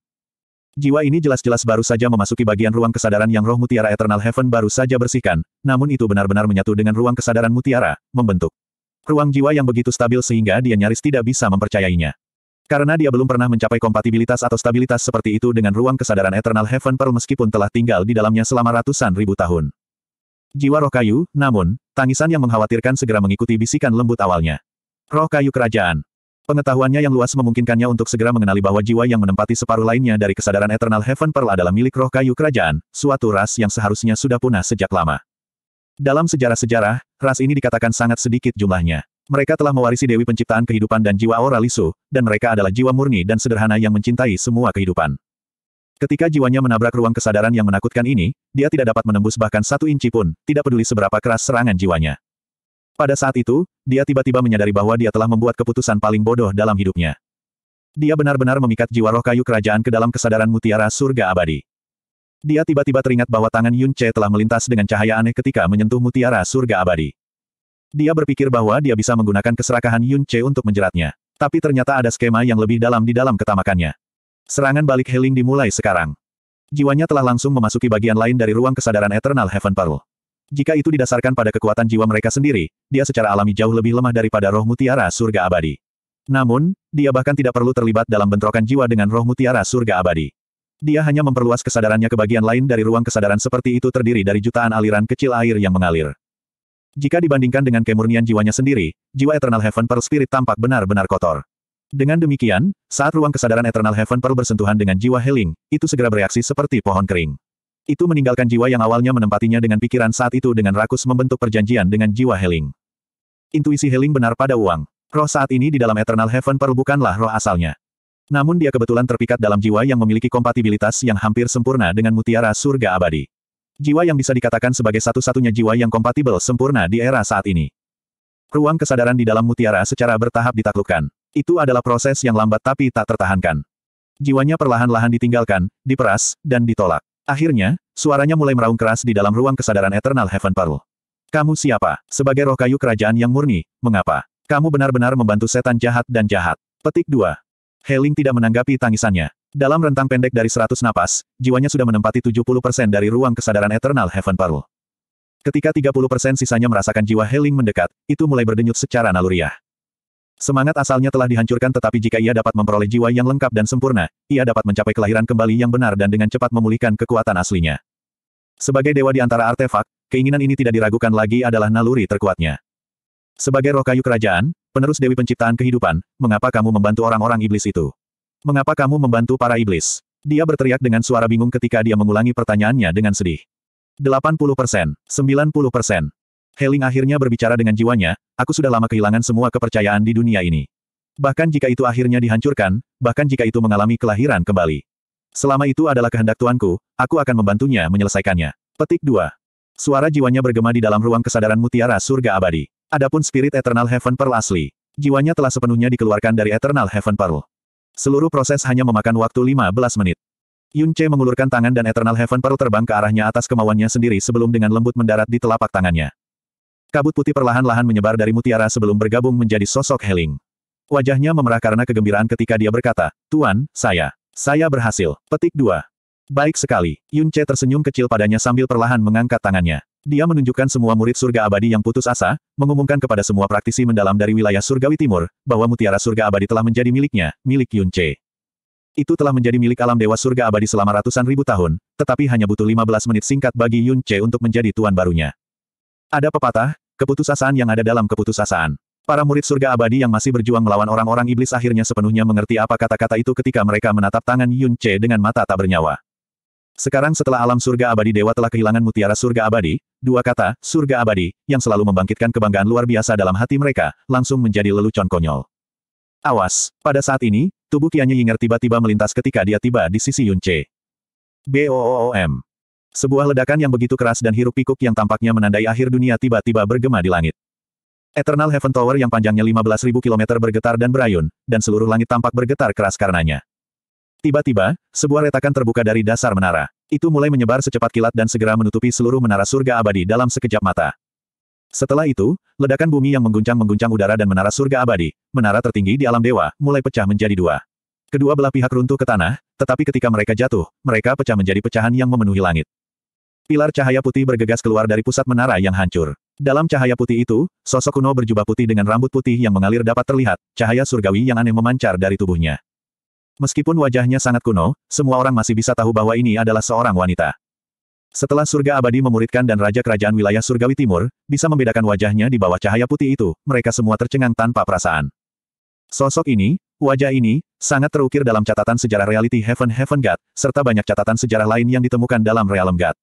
Jiwa ini jelas-jelas baru saja memasuki bagian ruang kesadaran yang roh mutiara Eternal Heaven baru saja bersihkan, namun itu benar-benar menyatu dengan ruang kesadaran mutiara, membentuk ruang jiwa yang begitu stabil sehingga dia nyaris tidak bisa mempercayainya. Karena dia belum pernah mencapai kompatibilitas atau stabilitas seperti itu dengan ruang kesadaran Eternal Heaven Pearl meskipun telah tinggal di dalamnya selama ratusan ribu tahun. Jiwa roh kayu, namun, tangisan yang mengkhawatirkan segera mengikuti bisikan lembut awalnya. Roh kayu kerajaan, Pengetahuannya yang luas memungkinkannya untuk segera mengenali bahwa jiwa yang menempati separuh lainnya dari kesadaran Eternal Heaven Pearl adalah milik roh kayu kerajaan, suatu ras yang seharusnya sudah punah sejak lama. Dalam sejarah-sejarah, ras ini dikatakan sangat sedikit jumlahnya. Mereka telah mewarisi Dewi Penciptaan Kehidupan dan jiwa aura lisu, dan mereka adalah jiwa murni dan sederhana yang mencintai semua kehidupan. Ketika jiwanya menabrak ruang kesadaran yang menakutkan ini, dia tidak dapat menembus bahkan satu inci pun, tidak peduli seberapa keras serangan jiwanya. Pada saat itu, dia tiba-tiba menyadari bahwa dia telah membuat keputusan paling bodoh dalam hidupnya. Dia benar-benar memikat jiwa roh kayu kerajaan ke dalam kesadaran mutiara surga abadi. Dia tiba-tiba teringat bahwa tangan Yun Che telah melintas dengan cahaya aneh ketika menyentuh mutiara surga abadi. Dia berpikir bahwa dia bisa menggunakan keserakahan Yun Che untuk menjeratnya. Tapi ternyata ada skema yang lebih dalam di dalam ketamakannya. Serangan balik healing dimulai sekarang. Jiwanya telah langsung memasuki bagian lain dari ruang kesadaran Eternal Heaven Pearl. Jika itu didasarkan pada kekuatan jiwa mereka sendiri, dia secara alami jauh lebih lemah daripada roh mutiara surga abadi. Namun, dia bahkan tidak perlu terlibat dalam bentrokan jiwa dengan roh mutiara surga abadi. Dia hanya memperluas kesadarannya ke bagian lain dari ruang kesadaran seperti itu terdiri dari jutaan aliran kecil air yang mengalir. Jika dibandingkan dengan kemurnian jiwanya sendiri, jiwa Eternal Heaven Pearl Spirit tampak benar-benar kotor. Dengan demikian, saat ruang kesadaran Eternal Heaven Pearl bersentuhan dengan jiwa Healing, itu segera bereaksi seperti pohon kering. Itu meninggalkan jiwa yang awalnya menempatinya dengan pikiran saat itu dengan rakus membentuk perjanjian dengan jiwa Heling. Intuisi Heling benar pada uang. Roh saat ini di dalam Eternal Heaven Pearl bukanlah roh asalnya. Namun dia kebetulan terpikat dalam jiwa yang memiliki kompatibilitas yang hampir sempurna dengan mutiara surga abadi. Jiwa yang bisa dikatakan sebagai satu-satunya jiwa yang kompatibel sempurna di era saat ini. Ruang kesadaran di dalam mutiara secara bertahap ditaklukkan. Itu adalah proses yang lambat tapi tak tertahankan. Jiwanya perlahan-lahan ditinggalkan, diperas, dan ditolak. Akhirnya, suaranya mulai meraung keras di dalam ruang kesadaran Eternal Heaven Pearl. Kamu siapa? Sebagai roh kayu kerajaan yang murni, mengapa? Kamu benar-benar membantu setan jahat dan jahat. Petik 2. Heling tidak menanggapi tangisannya. Dalam rentang pendek dari 100 napas, jiwanya sudah menempati 70% dari ruang kesadaran Eternal Heaven Pearl. Ketika 30% sisanya merasakan jiwa Heling mendekat, itu mulai berdenyut secara naluriah. Semangat asalnya telah dihancurkan tetapi jika ia dapat memperoleh jiwa yang lengkap dan sempurna, ia dapat mencapai kelahiran kembali yang benar dan dengan cepat memulihkan kekuatan aslinya. Sebagai dewa di antara artefak, keinginan ini tidak diragukan lagi adalah naluri terkuatnya. Sebagai roh kayu kerajaan, penerus Dewi Penciptaan Kehidupan, mengapa kamu membantu orang-orang iblis itu? Mengapa kamu membantu para iblis? Dia berteriak dengan suara bingung ketika dia mengulangi pertanyaannya dengan sedih. 80%, 90%. Heling akhirnya berbicara dengan jiwanya, aku sudah lama kehilangan semua kepercayaan di dunia ini. Bahkan jika itu akhirnya dihancurkan, bahkan jika itu mengalami kelahiran kembali. Selama itu adalah kehendak tuanku, aku akan membantunya menyelesaikannya. Petik 2. Suara jiwanya bergema di dalam ruang kesadaran mutiara surga abadi. Adapun spirit Eternal Heaven Pearl asli. Jiwanya telah sepenuhnya dikeluarkan dari Eternal Heaven Pearl. Seluruh proses hanya memakan waktu 15 menit. Yun Che mengulurkan tangan dan Eternal Heaven Pearl terbang ke arahnya atas kemauannya sendiri sebelum dengan lembut mendarat di telapak tangannya. Kabut putih perlahan-lahan menyebar dari mutiara sebelum bergabung menjadi sosok Heling. Wajahnya memerah karena kegembiraan ketika dia berkata, Tuan, saya. Saya berhasil. Petik 2. Baik sekali. Yun Che tersenyum kecil padanya sambil perlahan mengangkat tangannya. Dia menunjukkan semua murid surga abadi yang putus asa, mengumumkan kepada semua praktisi mendalam dari wilayah surgawi timur, bahwa mutiara surga abadi telah menjadi miliknya, milik Yun Che. Itu telah menjadi milik alam dewa surga abadi selama ratusan ribu tahun, tetapi hanya butuh 15 menit singkat bagi Yun Che untuk menjadi tuan barunya. Ada pepatah, keputusasaan yang ada dalam keputusasaan. Para murid surga abadi yang masih berjuang melawan orang-orang iblis akhirnya sepenuhnya mengerti apa kata-kata itu ketika mereka menatap tangan Yun Che dengan mata tak bernyawa. Sekarang setelah alam surga abadi dewa telah kehilangan mutiara surga abadi, dua kata, surga abadi, yang selalu membangkitkan kebanggaan luar biasa dalam hati mereka, langsung menjadi lelucon konyol. Awas, pada saat ini, tubuh Kianya Yinger tiba-tiba melintas ketika dia tiba di sisi Yun Che. BOOM. Sebuah ledakan yang begitu keras dan hiruk pikuk yang tampaknya menandai akhir dunia tiba-tiba bergema di langit. Eternal Heaven Tower yang panjangnya 15.000 km bergetar dan berayun, dan seluruh langit tampak bergetar keras karenanya. Tiba-tiba, sebuah retakan terbuka dari dasar menara. Itu mulai menyebar secepat kilat dan segera menutupi seluruh menara surga abadi dalam sekejap mata. Setelah itu, ledakan bumi yang mengguncang-mengguncang udara dan menara surga abadi, menara tertinggi di alam dewa, mulai pecah menjadi dua. Kedua belah pihak runtuh ke tanah, tetapi ketika mereka jatuh, mereka pecah menjadi pecahan yang memenuhi langit. Pilar cahaya putih bergegas keluar dari pusat menara yang hancur. Dalam cahaya putih itu, sosok kuno berjubah putih dengan rambut putih yang mengalir dapat terlihat, cahaya surgawi yang aneh memancar dari tubuhnya. Meskipun wajahnya sangat kuno, semua orang masih bisa tahu bahwa ini adalah seorang wanita. Setelah surga abadi memuridkan dan raja kerajaan wilayah surgawi timur, bisa membedakan wajahnya di bawah cahaya putih itu, mereka semua tercengang tanpa perasaan. Sosok ini, wajah ini, sangat terukir dalam catatan sejarah reality Heaven Heaven God, serta banyak catatan sejarah lain yang ditemukan dalam realm God.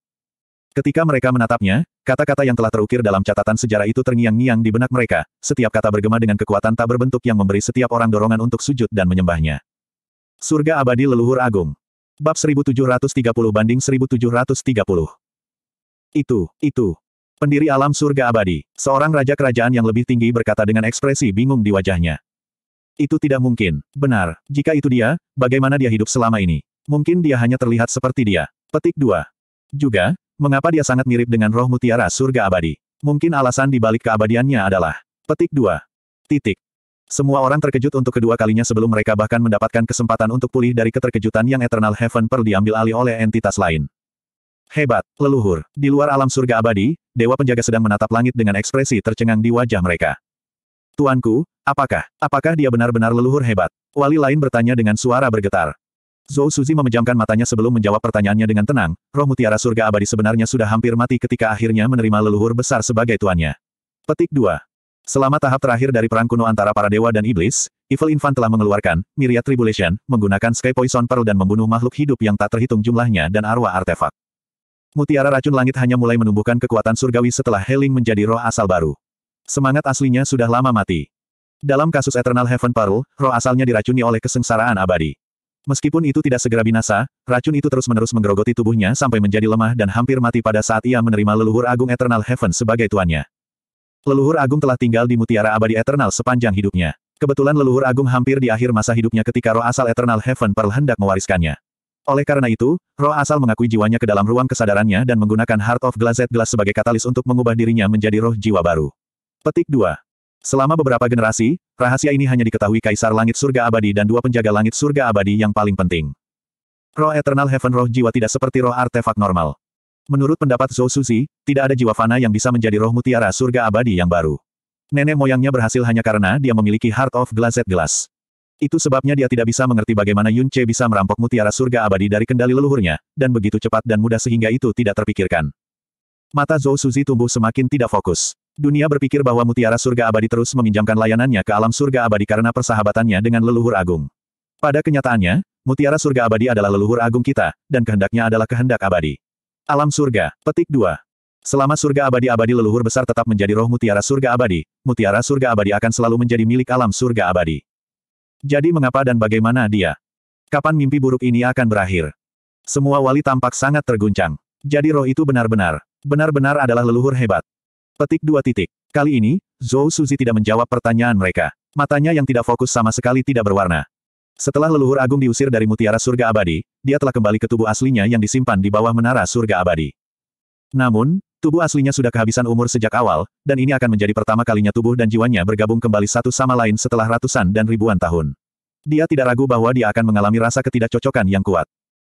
Ketika mereka menatapnya, kata-kata yang telah terukir dalam catatan sejarah itu terngiang-ngiang di benak mereka, setiap kata bergema dengan kekuatan tak berbentuk yang memberi setiap orang dorongan untuk sujud dan menyembahnya. Surga Abadi Leluhur Agung Bab 1730 banding 1730 Itu, itu. Pendiri alam surga abadi, seorang raja kerajaan yang lebih tinggi berkata dengan ekspresi bingung di wajahnya. Itu tidak mungkin. Benar, jika itu dia, bagaimana dia hidup selama ini? Mungkin dia hanya terlihat seperti dia. Petik 2. Juga, mengapa dia sangat mirip dengan roh mutiara surga abadi? Mungkin alasan di balik keabadiannya adalah. Petik 2. Titik. Semua orang terkejut untuk kedua kalinya sebelum mereka bahkan mendapatkan kesempatan untuk pulih dari keterkejutan yang Eternal Heaven Pearl diambil alih oleh entitas lain. Hebat, leluhur. Di luar alam surga abadi, Dewa Penjaga sedang menatap langit dengan ekspresi tercengang di wajah mereka. Tuanku, apakah, apakah dia benar-benar leluhur hebat? Wali lain bertanya dengan suara bergetar. Zhou Suzi memejamkan matanya sebelum menjawab pertanyaannya dengan tenang, roh mutiara surga abadi sebenarnya sudah hampir mati ketika akhirnya menerima leluhur besar sebagai tuannya. Petik 2. Selama tahap terakhir dari perang kuno antara para dewa dan iblis, Evil Infant telah mengeluarkan Myriad Tribulation, menggunakan Sky Poison Pearl dan membunuh makhluk hidup yang tak terhitung jumlahnya dan arwah artefak. Mutiara racun langit hanya mulai menumbuhkan kekuatan surgawi setelah Heling menjadi roh asal baru. Semangat aslinya sudah lama mati. Dalam kasus Eternal Heaven Pearl, roh asalnya diracuni oleh kesengsaraan abadi. Meskipun itu tidak segera binasa, racun itu terus-menerus menggerogoti tubuhnya sampai menjadi lemah dan hampir mati pada saat ia menerima leluhur agung Eternal Heaven sebagai tuannya. Leluhur agung telah tinggal di mutiara abadi Eternal sepanjang hidupnya. Kebetulan leluhur agung hampir di akhir masa hidupnya ketika roh asal Eternal Heaven Pearl hendak mewariskannya. Oleh karena itu, roh asal mengakui jiwanya ke dalam ruang kesadarannya dan menggunakan Heart of Glazed Glass sebagai katalis untuk mengubah dirinya menjadi roh jiwa baru. Petik 2. Selama beberapa generasi, rahasia ini hanya diketahui Kaisar Langit Surga Abadi dan dua penjaga Langit Surga Abadi yang paling penting. Roh Eternal Heaven Roh Jiwa tidak seperti roh artefak normal. Menurut pendapat Zhou Suzi, tidak ada jiwa fana yang bisa menjadi roh mutiara surga abadi yang baru. Nenek moyangnya berhasil hanya karena dia memiliki Heart of Glazed Glass. Itu sebabnya dia tidak bisa mengerti bagaimana Yun Che bisa merampok mutiara surga abadi dari kendali leluhurnya, dan begitu cepat dan mudah sehingga itu tidak terpikirkan. Mata Zhou Suzi tumbuh semakin tidak fokus. Dunia berpikir bahwa mutiara surga abadi terus meminjamkan layanannya ke alam surga abadi karena persahabatannya dengan leluhur agung. Pada kenyataannya, mutiara surga abadi adalah leluhur agung kita, dan kehendaknya adalah kehendak abadi. Alam surga, petik 2. Selama surga abadi-abadi leluhur besar tetap menjadi roh mutiara surga abadi, mutiara surga abadi akan selalu menjadi milik alam surga abadi. Jadi mengapa dan bagaimana dia? Kapan mimpi buruk ini akan berakhir? Semua wali tampak sangat terguncang. Jadi roh itu benar-benar, benar-benar adalah leluhur hebat. Petik dua titik. Kali ini, Zhou Suzi tidak menjawab pertanyaan mereka. Matanya yang tidak fokus sama sekali tidak berwarna. Setelah leluhur agung diusir dari mutiara surga abadi, dia telah kembali ke tubuh aslinya yang disimpan di bawah menara surga abadi. Namun, tubuh aslinya sudah kehabisan umur sejak awal, dan ini akan menjadi pertama kalinya tubuh dan jiwanya bergabung kembali satu sama lain setelah ratusan dan ribuan tahun. Dia tidak ragu bahwa dia akan mengalami rasa ketidakcocokan yang kuat.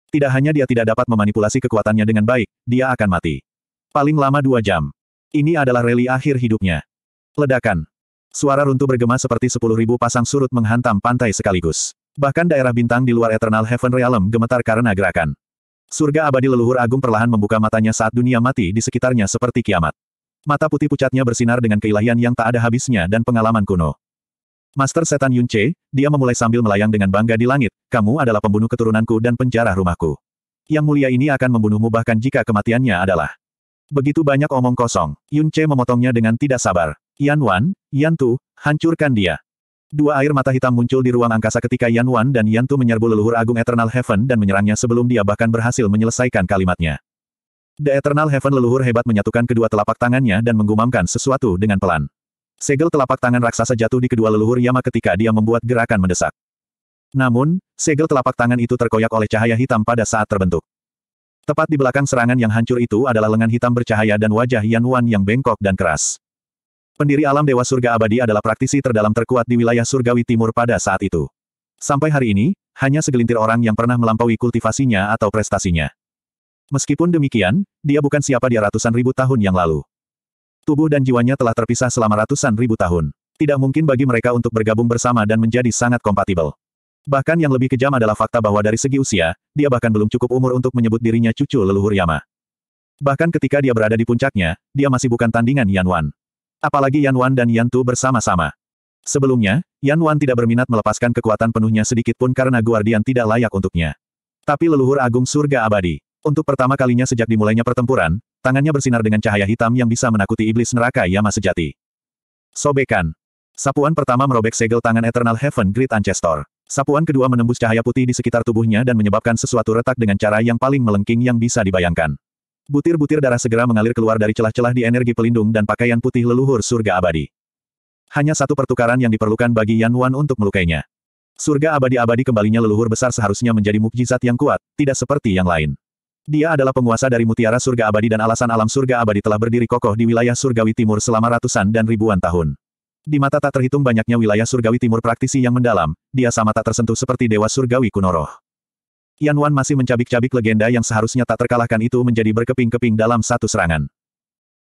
Tidak hanya dia tidak dapat memanipulasi kekuatannya dengan baik, dia akan mati. Paling lama dua jam. Ini adalah reli akhir hidupnya. Ledakan. Suara runtuh bergema seperti sepuluh ribu pasang surut menghantam pantai sekaligus. Bahkan daerah bintang di luar Eternal Heaven Realm gemetar karena gerakan. Surga abadi leluhur agung perlahan membuka matanya saat dunia mati di sekitarnya seperti kiamat. Mata putih pucatnya bersinar dengan keilahian yang tak ada habisnya dan pengalaman kuno. Master Setan Yun Che, dia memulai sambil melayang dengan bangga di langit, kamu adalah pembunuh keturunanku dan penjara rumahku. Yang mulia ini akan membunuhmu bahkan jika kematiannya adalah Begitu banyak omong kosong, Yun Che memotongnya dengan tidak sabar. Yan Wan, Yan Tu, hancurkan dia. Dua air mata hitam muncul di ruang angkasa ketika Yan Wan dan Yan Tu menyerbu leluhur agung Eternal Heaven dan menyerangnya sebelum dia bahkan berhasil menyelesaikan kalimatnya. The Eternal Heaven leluhur hebat menyatukan kedua telapak tangannya dan menggumamkan sesuatu dengan pelan. Segel telapak tangan raksasa jatuh di kedua leluhur Yama ketika dia membuat gerakan mendesak. Namun, segel telapak tangan itu terkoyak oleh cahaya hitam pada saat terbentuk. Tepat di belakang serangan yang hancur itu adalah lengan hitam bercahaya dan wajah Yan Wan yang bengkok dan keras. Pendiri alam Dewa Surga Abadi adalah praktisi terdalam terkuat di wilayah Surgawi Timur pada saat itu. Sampai hari ini, hanya segelintir orang yang pernah melampaui kultivasinya atau prestasinya. Meskipun demikian, dia bukan siapa dia ratusan ribu tahun yang lalu. Tubuh dan jiwanya telah terpisah selama ratusan ribu tahun. Tidak mungkin bagi mereka untuk bergabung bersama dan menjadi sangat kompatibel. Bahkan yang lebih kejam adalah fakta bahwa dari segi usia, dia bahkan belum cukup umur untuk menyebut dirinya cucu leluhur Yama. Bahkan ketika dia berada di puncaknya, dia masih bukan tandingan Yan Wan. Apalagi Yan Wan dan Yan Tu bersama-sama. Sebelumnya, Yan Wan tidak berminat melepaskan kekuatan penuhnya sedikit pun karena Guardian tidak layak untuknya. Tapi leluhur agung surga abadi. Untuk pertama kalinya sejak dimulainya pertempuran, tangannya bersinar dengan cahaya hitam yang bisa menakuti iblis neraka Yama sejati. Sobekan. Sapuan pertama merobek segel tangan Eternal Heaven Great Ancestor. Sapuan kedua menembus cahaya putih di sekitar tubuhnya dan menyebabkan sesuatu retak dengan cara yang paling melengking yang bisa dibayangkan. Butir-butir darah segera mengalir keluar dari celah-celah di energi pelindung dan pakaian putih leluhur surga abadi. Hanya satu pertukaran yang diperlukan bagi Yan Wan untuk melukainya. Surga abadi-abadi kembalinya leluhur besar seharusnya menjadi mukjizat yang kuat, tidak seperti yang lain. Dia adalah penguasa dari mutiara surga abadi dan alasan alam surga abadi telah berdiri kokoh di wilayah surgawi timur selama ratusan dan ribuan tahun. Di mata tak terhitung banyaknya wilayah surgawi timur praktisi yang mendalam, dia sama tak tersentuh seperti dewa surgawi kuno roh. Yan Wan masih mencabik-cabik legenda yang seharusnya tak terkalahkan itu menjadi berkeping-keping dalam satu serangan.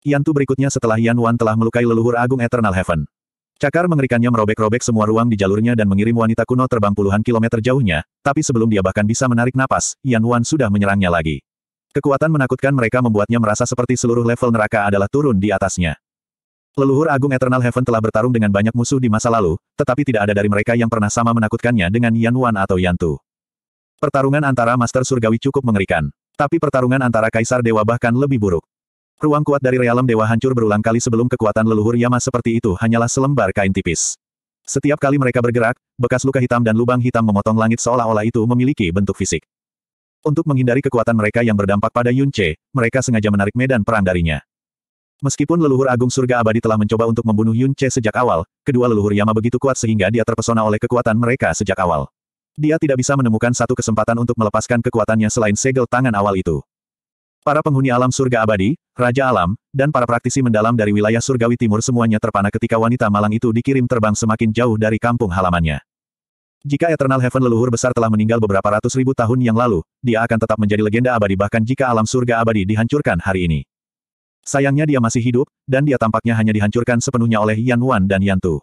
Tu berikutnya setelah Yan Wan telah melukai leluhur agung Eternal Heaven. Cakar mengerikannya merobek-robek semua ruang di jalurnya dan mengirim wanita kuno terbang puluhan kilometer jauhnya, tapi sebelum dia bahkan bisa menarik napas, Yan Wan sudah menyerangnya lagi. Kekuatan menakutkan mereka membuatnya merasa seperti seluruh level neraka adalah turun di atasnya. Leluhur Agung Eternal Heaven telah bertarung dengan banyak musuh di masa lalu, tetapi tidak ada dari mereka yang pernah sama menakutkannya dengan Yan Wan atau Yan Tu. Pertarungan antara Master Surgawi cukup mengerikan. Tapi pertarungan antara Kaisar Dewa bahkan lebih buruk. Ruang kuat dari realem dewa hancur berulang kali sebelum kekuatan leluhur Yama seperti itu hanyalah selembar kain tipis. Setiap kali mereka bergerak, bekas luka hitam dan lubang hitam memotong langit seolah-olah itu memiliki bentuk fisik. Untuk menghindari kekuatan mereka yang berdampak pada Yunche, mereka sengaja menarik medan perang darinya. Meskipun leluhur agung surga abadi telah mencoba untuk membunuh Yun Che sejak awal, kedua leluhur Yama begitu kuat sehingga dia terpesona oleh kekuatan mereka sejak awal. Dia tidak bisa menemukan satu kesempatan untuk melepaskan kekuatannya selain segel tangan awal itu. Para penghuni alam surga abadi, Raja Alam, dan para praktisi mendalam dari wilayah surgawi timur semuanya terpana ketika wanita malang itu dikirim terbang semakin jauh dari kampung halamannya. Jika Eternal Heaven leluhur besar telah meninggal beberapa ratus ribu tahun yang lalu, dia akan tetap menjadi legenda abadi bahkan jika alam surga abadi dihancurkan hari ini. Sayangnya dia masih hidup, dan dia tampaknya hanya dihancurkan sepenuhnya oleh Yan Wan dan Yan Tu.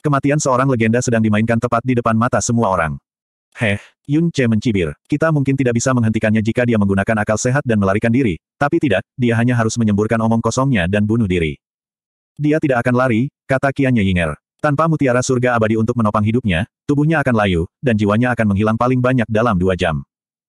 Kematian seorang legenda sedang dimainkan tepat di depan mata semua orang. Heh, Yun Che mencibir. Kita mungkin tidak bisa menghentikannya jika dia menggunakan akal sehat dan melarikan diri, tapi tidak, dia hanya harus menyemburkan omong kosongnya dan bunuh diri. Dia tidak akan lari, kata Kianya Yinger. Tanpa mutiara surga abadi untuk menopang hidupnya, tubuhnya akan layu, dan jiwanya akan menghilang paling banyak dalam dua jam.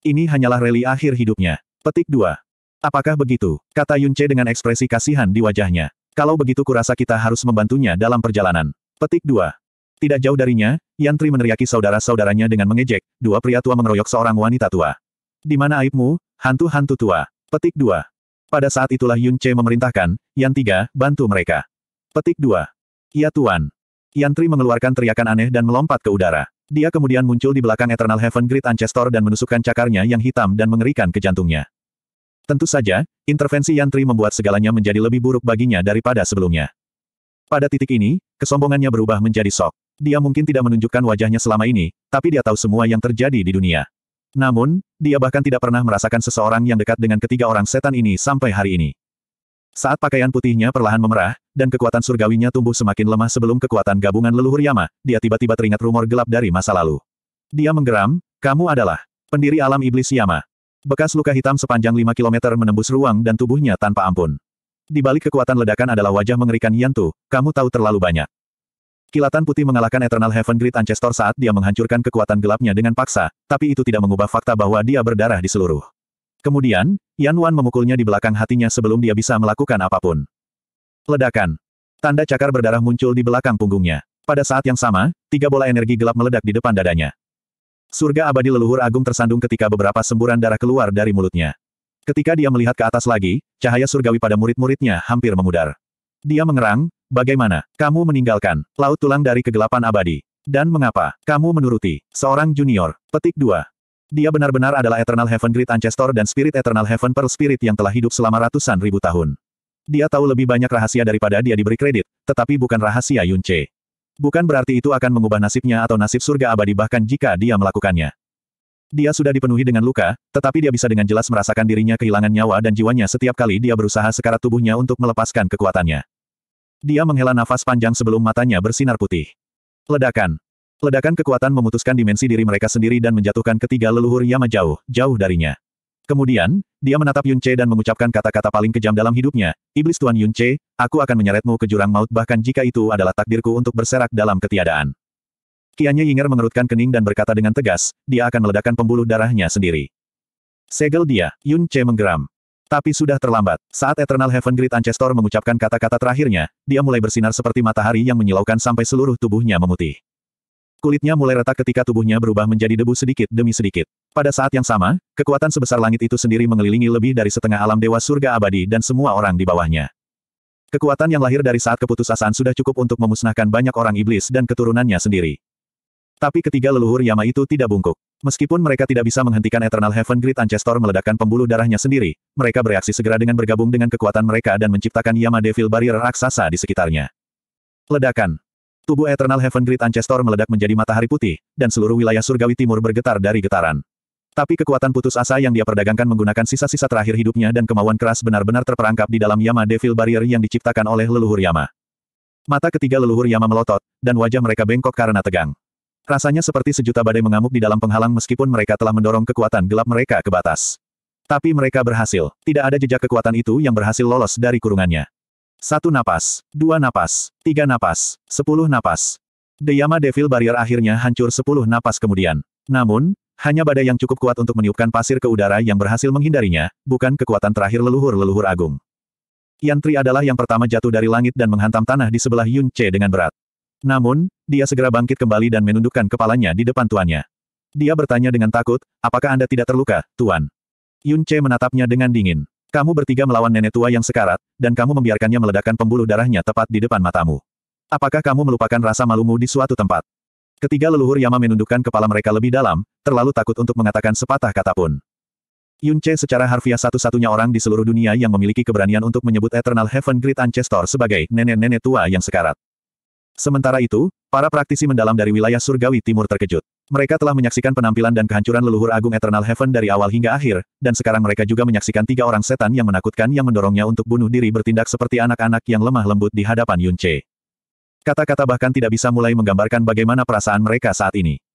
Ini hanyalah reli akhir hidupnya. Petik 2. Apakah begitu? Kata Yun Che dengan ekspresi kasihan di wajahnya. Kalau begitu kurasa kita harus membantunya dalam perjalanan. Petik 2. Tidak jauh darinya, Yantri meneriaki saudara-saudaranya dengan mengejek, dua pria tua mengeroyok seorang wanita tua. Di mana aibmu, hantu-hantu tua? Petik 2. Pada saat itulah Yun Che memerintahkan, Yan Tiga, bantu mereka. Petik 2. Ya Tuan. Yantri mengeluarkan teriakan aneh dan melompat ke udara. Dia kemudian muncul di belakang Eternal Heaven Great Ancestor dan menusukkan cakarnya yang hitam dan mengerikan ke jantungnya. Tentu saja, intervensi Yantri membuat segalanya menjadi lebih buruk baginya daripada sebelumnya. Pada titik ini, kesombongannya berubah menjadi sok. Dia mungkin tidak menunjukkan wajahnya selama ini, tapi dia tahu semua yang terjadi di dunia. Namun, dia bahkan tidak pernah merasakan seseorang yang dekat dengan ketiga orang setan ini sampai hari ini. Saat pakaian putihnya perlahan memerah, dan kekuatan surgawinya tumbuh semakin lemah sebelum kekuatan gabungan leluhur Yama, dia tiba-tiba teringat rumor gelap dari masa lalu. Dia menggeram, kamu adalah pendiri alam iblis Yama. Bekas luka hitam sepanjang 5 km menembus ruang dan tubuhnya tanpa ampun. Di balik kekuatan ledakan adalah wajah mengerikan Yantu, kamu tahu terlalu banyak. Kilatan putih mengalahkan Eternal Heaven Great Ancestor saat dia menghancurkan kekuatan gelapnya dengan paksa, tapi itu tidak mengubah fakta bahwa dia berdarah di seluruh. Kemudian, Yan Wan memukulnya di belakang hatinya sebelum dia bisa melakukan apapun. Ledakan. Tanda cakar berdarah muncul di belakang punggungnya. Pada saat yang sama, tiga bola energi gelap meledak di depan dadanya. Surga abadi leluhur agung tersandung ketika beberapa semburan darah keluar dari mulutnya. Ketika dia melihat ke atas lagi, cahaya surgawi pada murid-muridnya hampir memudar. Dia mengerang, bagaimana, kamu meninggalkan, laut tulang dari kegelapan abadi. Dan mengapa, kamu menuruti, seorang junior, petik 2. Dia benar-benar adalah Eternal Heaven Great Ancestor dan Spirit Eternal Heaven Pearl Spirit yang telah hidup selama ratusan ribu tahun. Dia tahu lebih banyak rahasia daripada dia diberi kredit, tetapi bukan rahasia Yunche. Bukan berarti itu akan mengubah nasibnya atau nasib surga abadi bahkan jika dia melakukannya. Dia sudah dipenuhi dengan luka, tetapi dia bisa dengan jelas merasakan dirinya kehilangan nyawa dan jiwanya setiap kali dia berusaha sekarat tubuhnya untuk melepaskan kekuatannya. Dia menghela nafas panjang sebelum matanya bersinar putih. Ledakan. Ledakan kekuatan memutuskan dimensi diri mereka sendiri dan menjatuhkan ketiga leluhur Yama jauh, jauh darinya. Kemudian, dia menatap Yun Che dan mengucapkan kata-kata paling kejam dalam hidupnya, Iblis Tuan Yun Che, aku akan menyeretmu ke jurang maut bahkan jika itu adalah takdirku untuk berserak dalam ketiadaan. Kianya Yinger mengerutkan kening dan berkata dengan tegas, dia akan meledakkan pembuluh darahnya sendiri. Segel dia, Yun Che menggeram. Tapi sudah terlambat. Saat Eternal Heaven Great Ancestor mengucapkan kata-kata terakhirnya, dia mulai bersinar seperti matahari yang menyilaukan sampai seluruh tubuhnya memutih. Kulitnya mulai retak ketika tubuhnya berubah menjadi debu sedikit demi sedikit. Pada saat yang sama, kekuatan sebesar langit itu sendiri mengelilingi lebih dari setengah alam dewa surga abadi dan semua orang di bawahnya. Kekuatan yang lahir dari saat keputusasaan sudah cukup untuk memusnahkan banyak orang iblis dan keturunannya sendiri. Tapi ketiga leluhur Yama itu tidak bungkuk. Meskipun mereka tidak bisa menghentikan Eternal Heaven Great Ancestor meledakkan pembuluh darahnya sendiri, mereka bereaksi segera dengan bergabung dengan kekuatan mereka dan menciptakan Yama Devil Barrier raksasa di sekitarnya. Ledakan. Tubuh Eternal Heaven Great Ancestor meledak menjadi matahari putih, dan seluruh wilayah surgawi timur bergetar dari getaran. Tapi kekuatan putus asa yang dia perdagangkan menggunakan sisa-sisa terakhir hidupnya dan kemauan keras benar-benar terperangkap di dalam Yama Devil Barrier yang diciptakan oleh leluhur Yama. Mata ketiga leluhur Yama melotot, dan wajah mereka bengkok karena tegang. Rasanya seperti sejuta badai mengamuk di dalam penghalang meskipun mereka telah mendorong kekuatan gelap mereka ke batas. Tapi mereka berhasil. Tidak ada jejak kekuatan itu yang berhasil lolos dari kurungannya. Satu napas, dua napas, tiga napas, sepuluh napas. The Yama Devil Barrier akhirnya hancur sepuluh napas kemudian. Namun, hanya badai yang cukup kuat untuk meniupkan pasir ke udara yang berhasil menghindarinya, bukan kekuatan terakhir leluhur-leluhur agung. Yan Tri adalah yang pertama jatuh dari langit dan menghantam tanah di sebelah Yun Che dengan berat. Namun, dia segera bangkit kembali dan menundukkan kepalanya di depan tuannya. Dia bertanya dengan takut, apakah Anda tidak terluka, Tuan? Yun Che menatapnya dengan dingin. Kamu bertiga melawan nenek tua yang sekarat, dan kamu membiarkannya meledakkan pembuluh darahnya tepat di depan matamu. Apakah kamu melupakan rasa malumu di suatu tempat? Ketiga leluhur Yama menundukkan kepala mereka lebih dalam, terlalu takut untuk mengatakan sepatah kata pun. Yun Yunche secara harfiah satu-satunya orang di seluruh dunia yang memiliki keberanian untuk menyebut Eternal Heaven Great Ancestor sebagai nenek-nenek tua yang sekarat. Sementara itu, para praktisi mendalam dari wilayah surgawi timur terkejut. Mereka telah menyaksikan penampilan dan kehancuran leluhur agung Eternal Heaven dari awal hingga akhir, dan sekarang mereka juga menyaksikan tiga orang setan yang menakutkan yang mendorongnya untuk bunuh diri bertindak seperti anak-anak yang lemah lembut di hadapan Yun Yunche. Kata-kata bahkan tidak bisa mulai menggambarkan bagaimana perasaan mereka saat ini.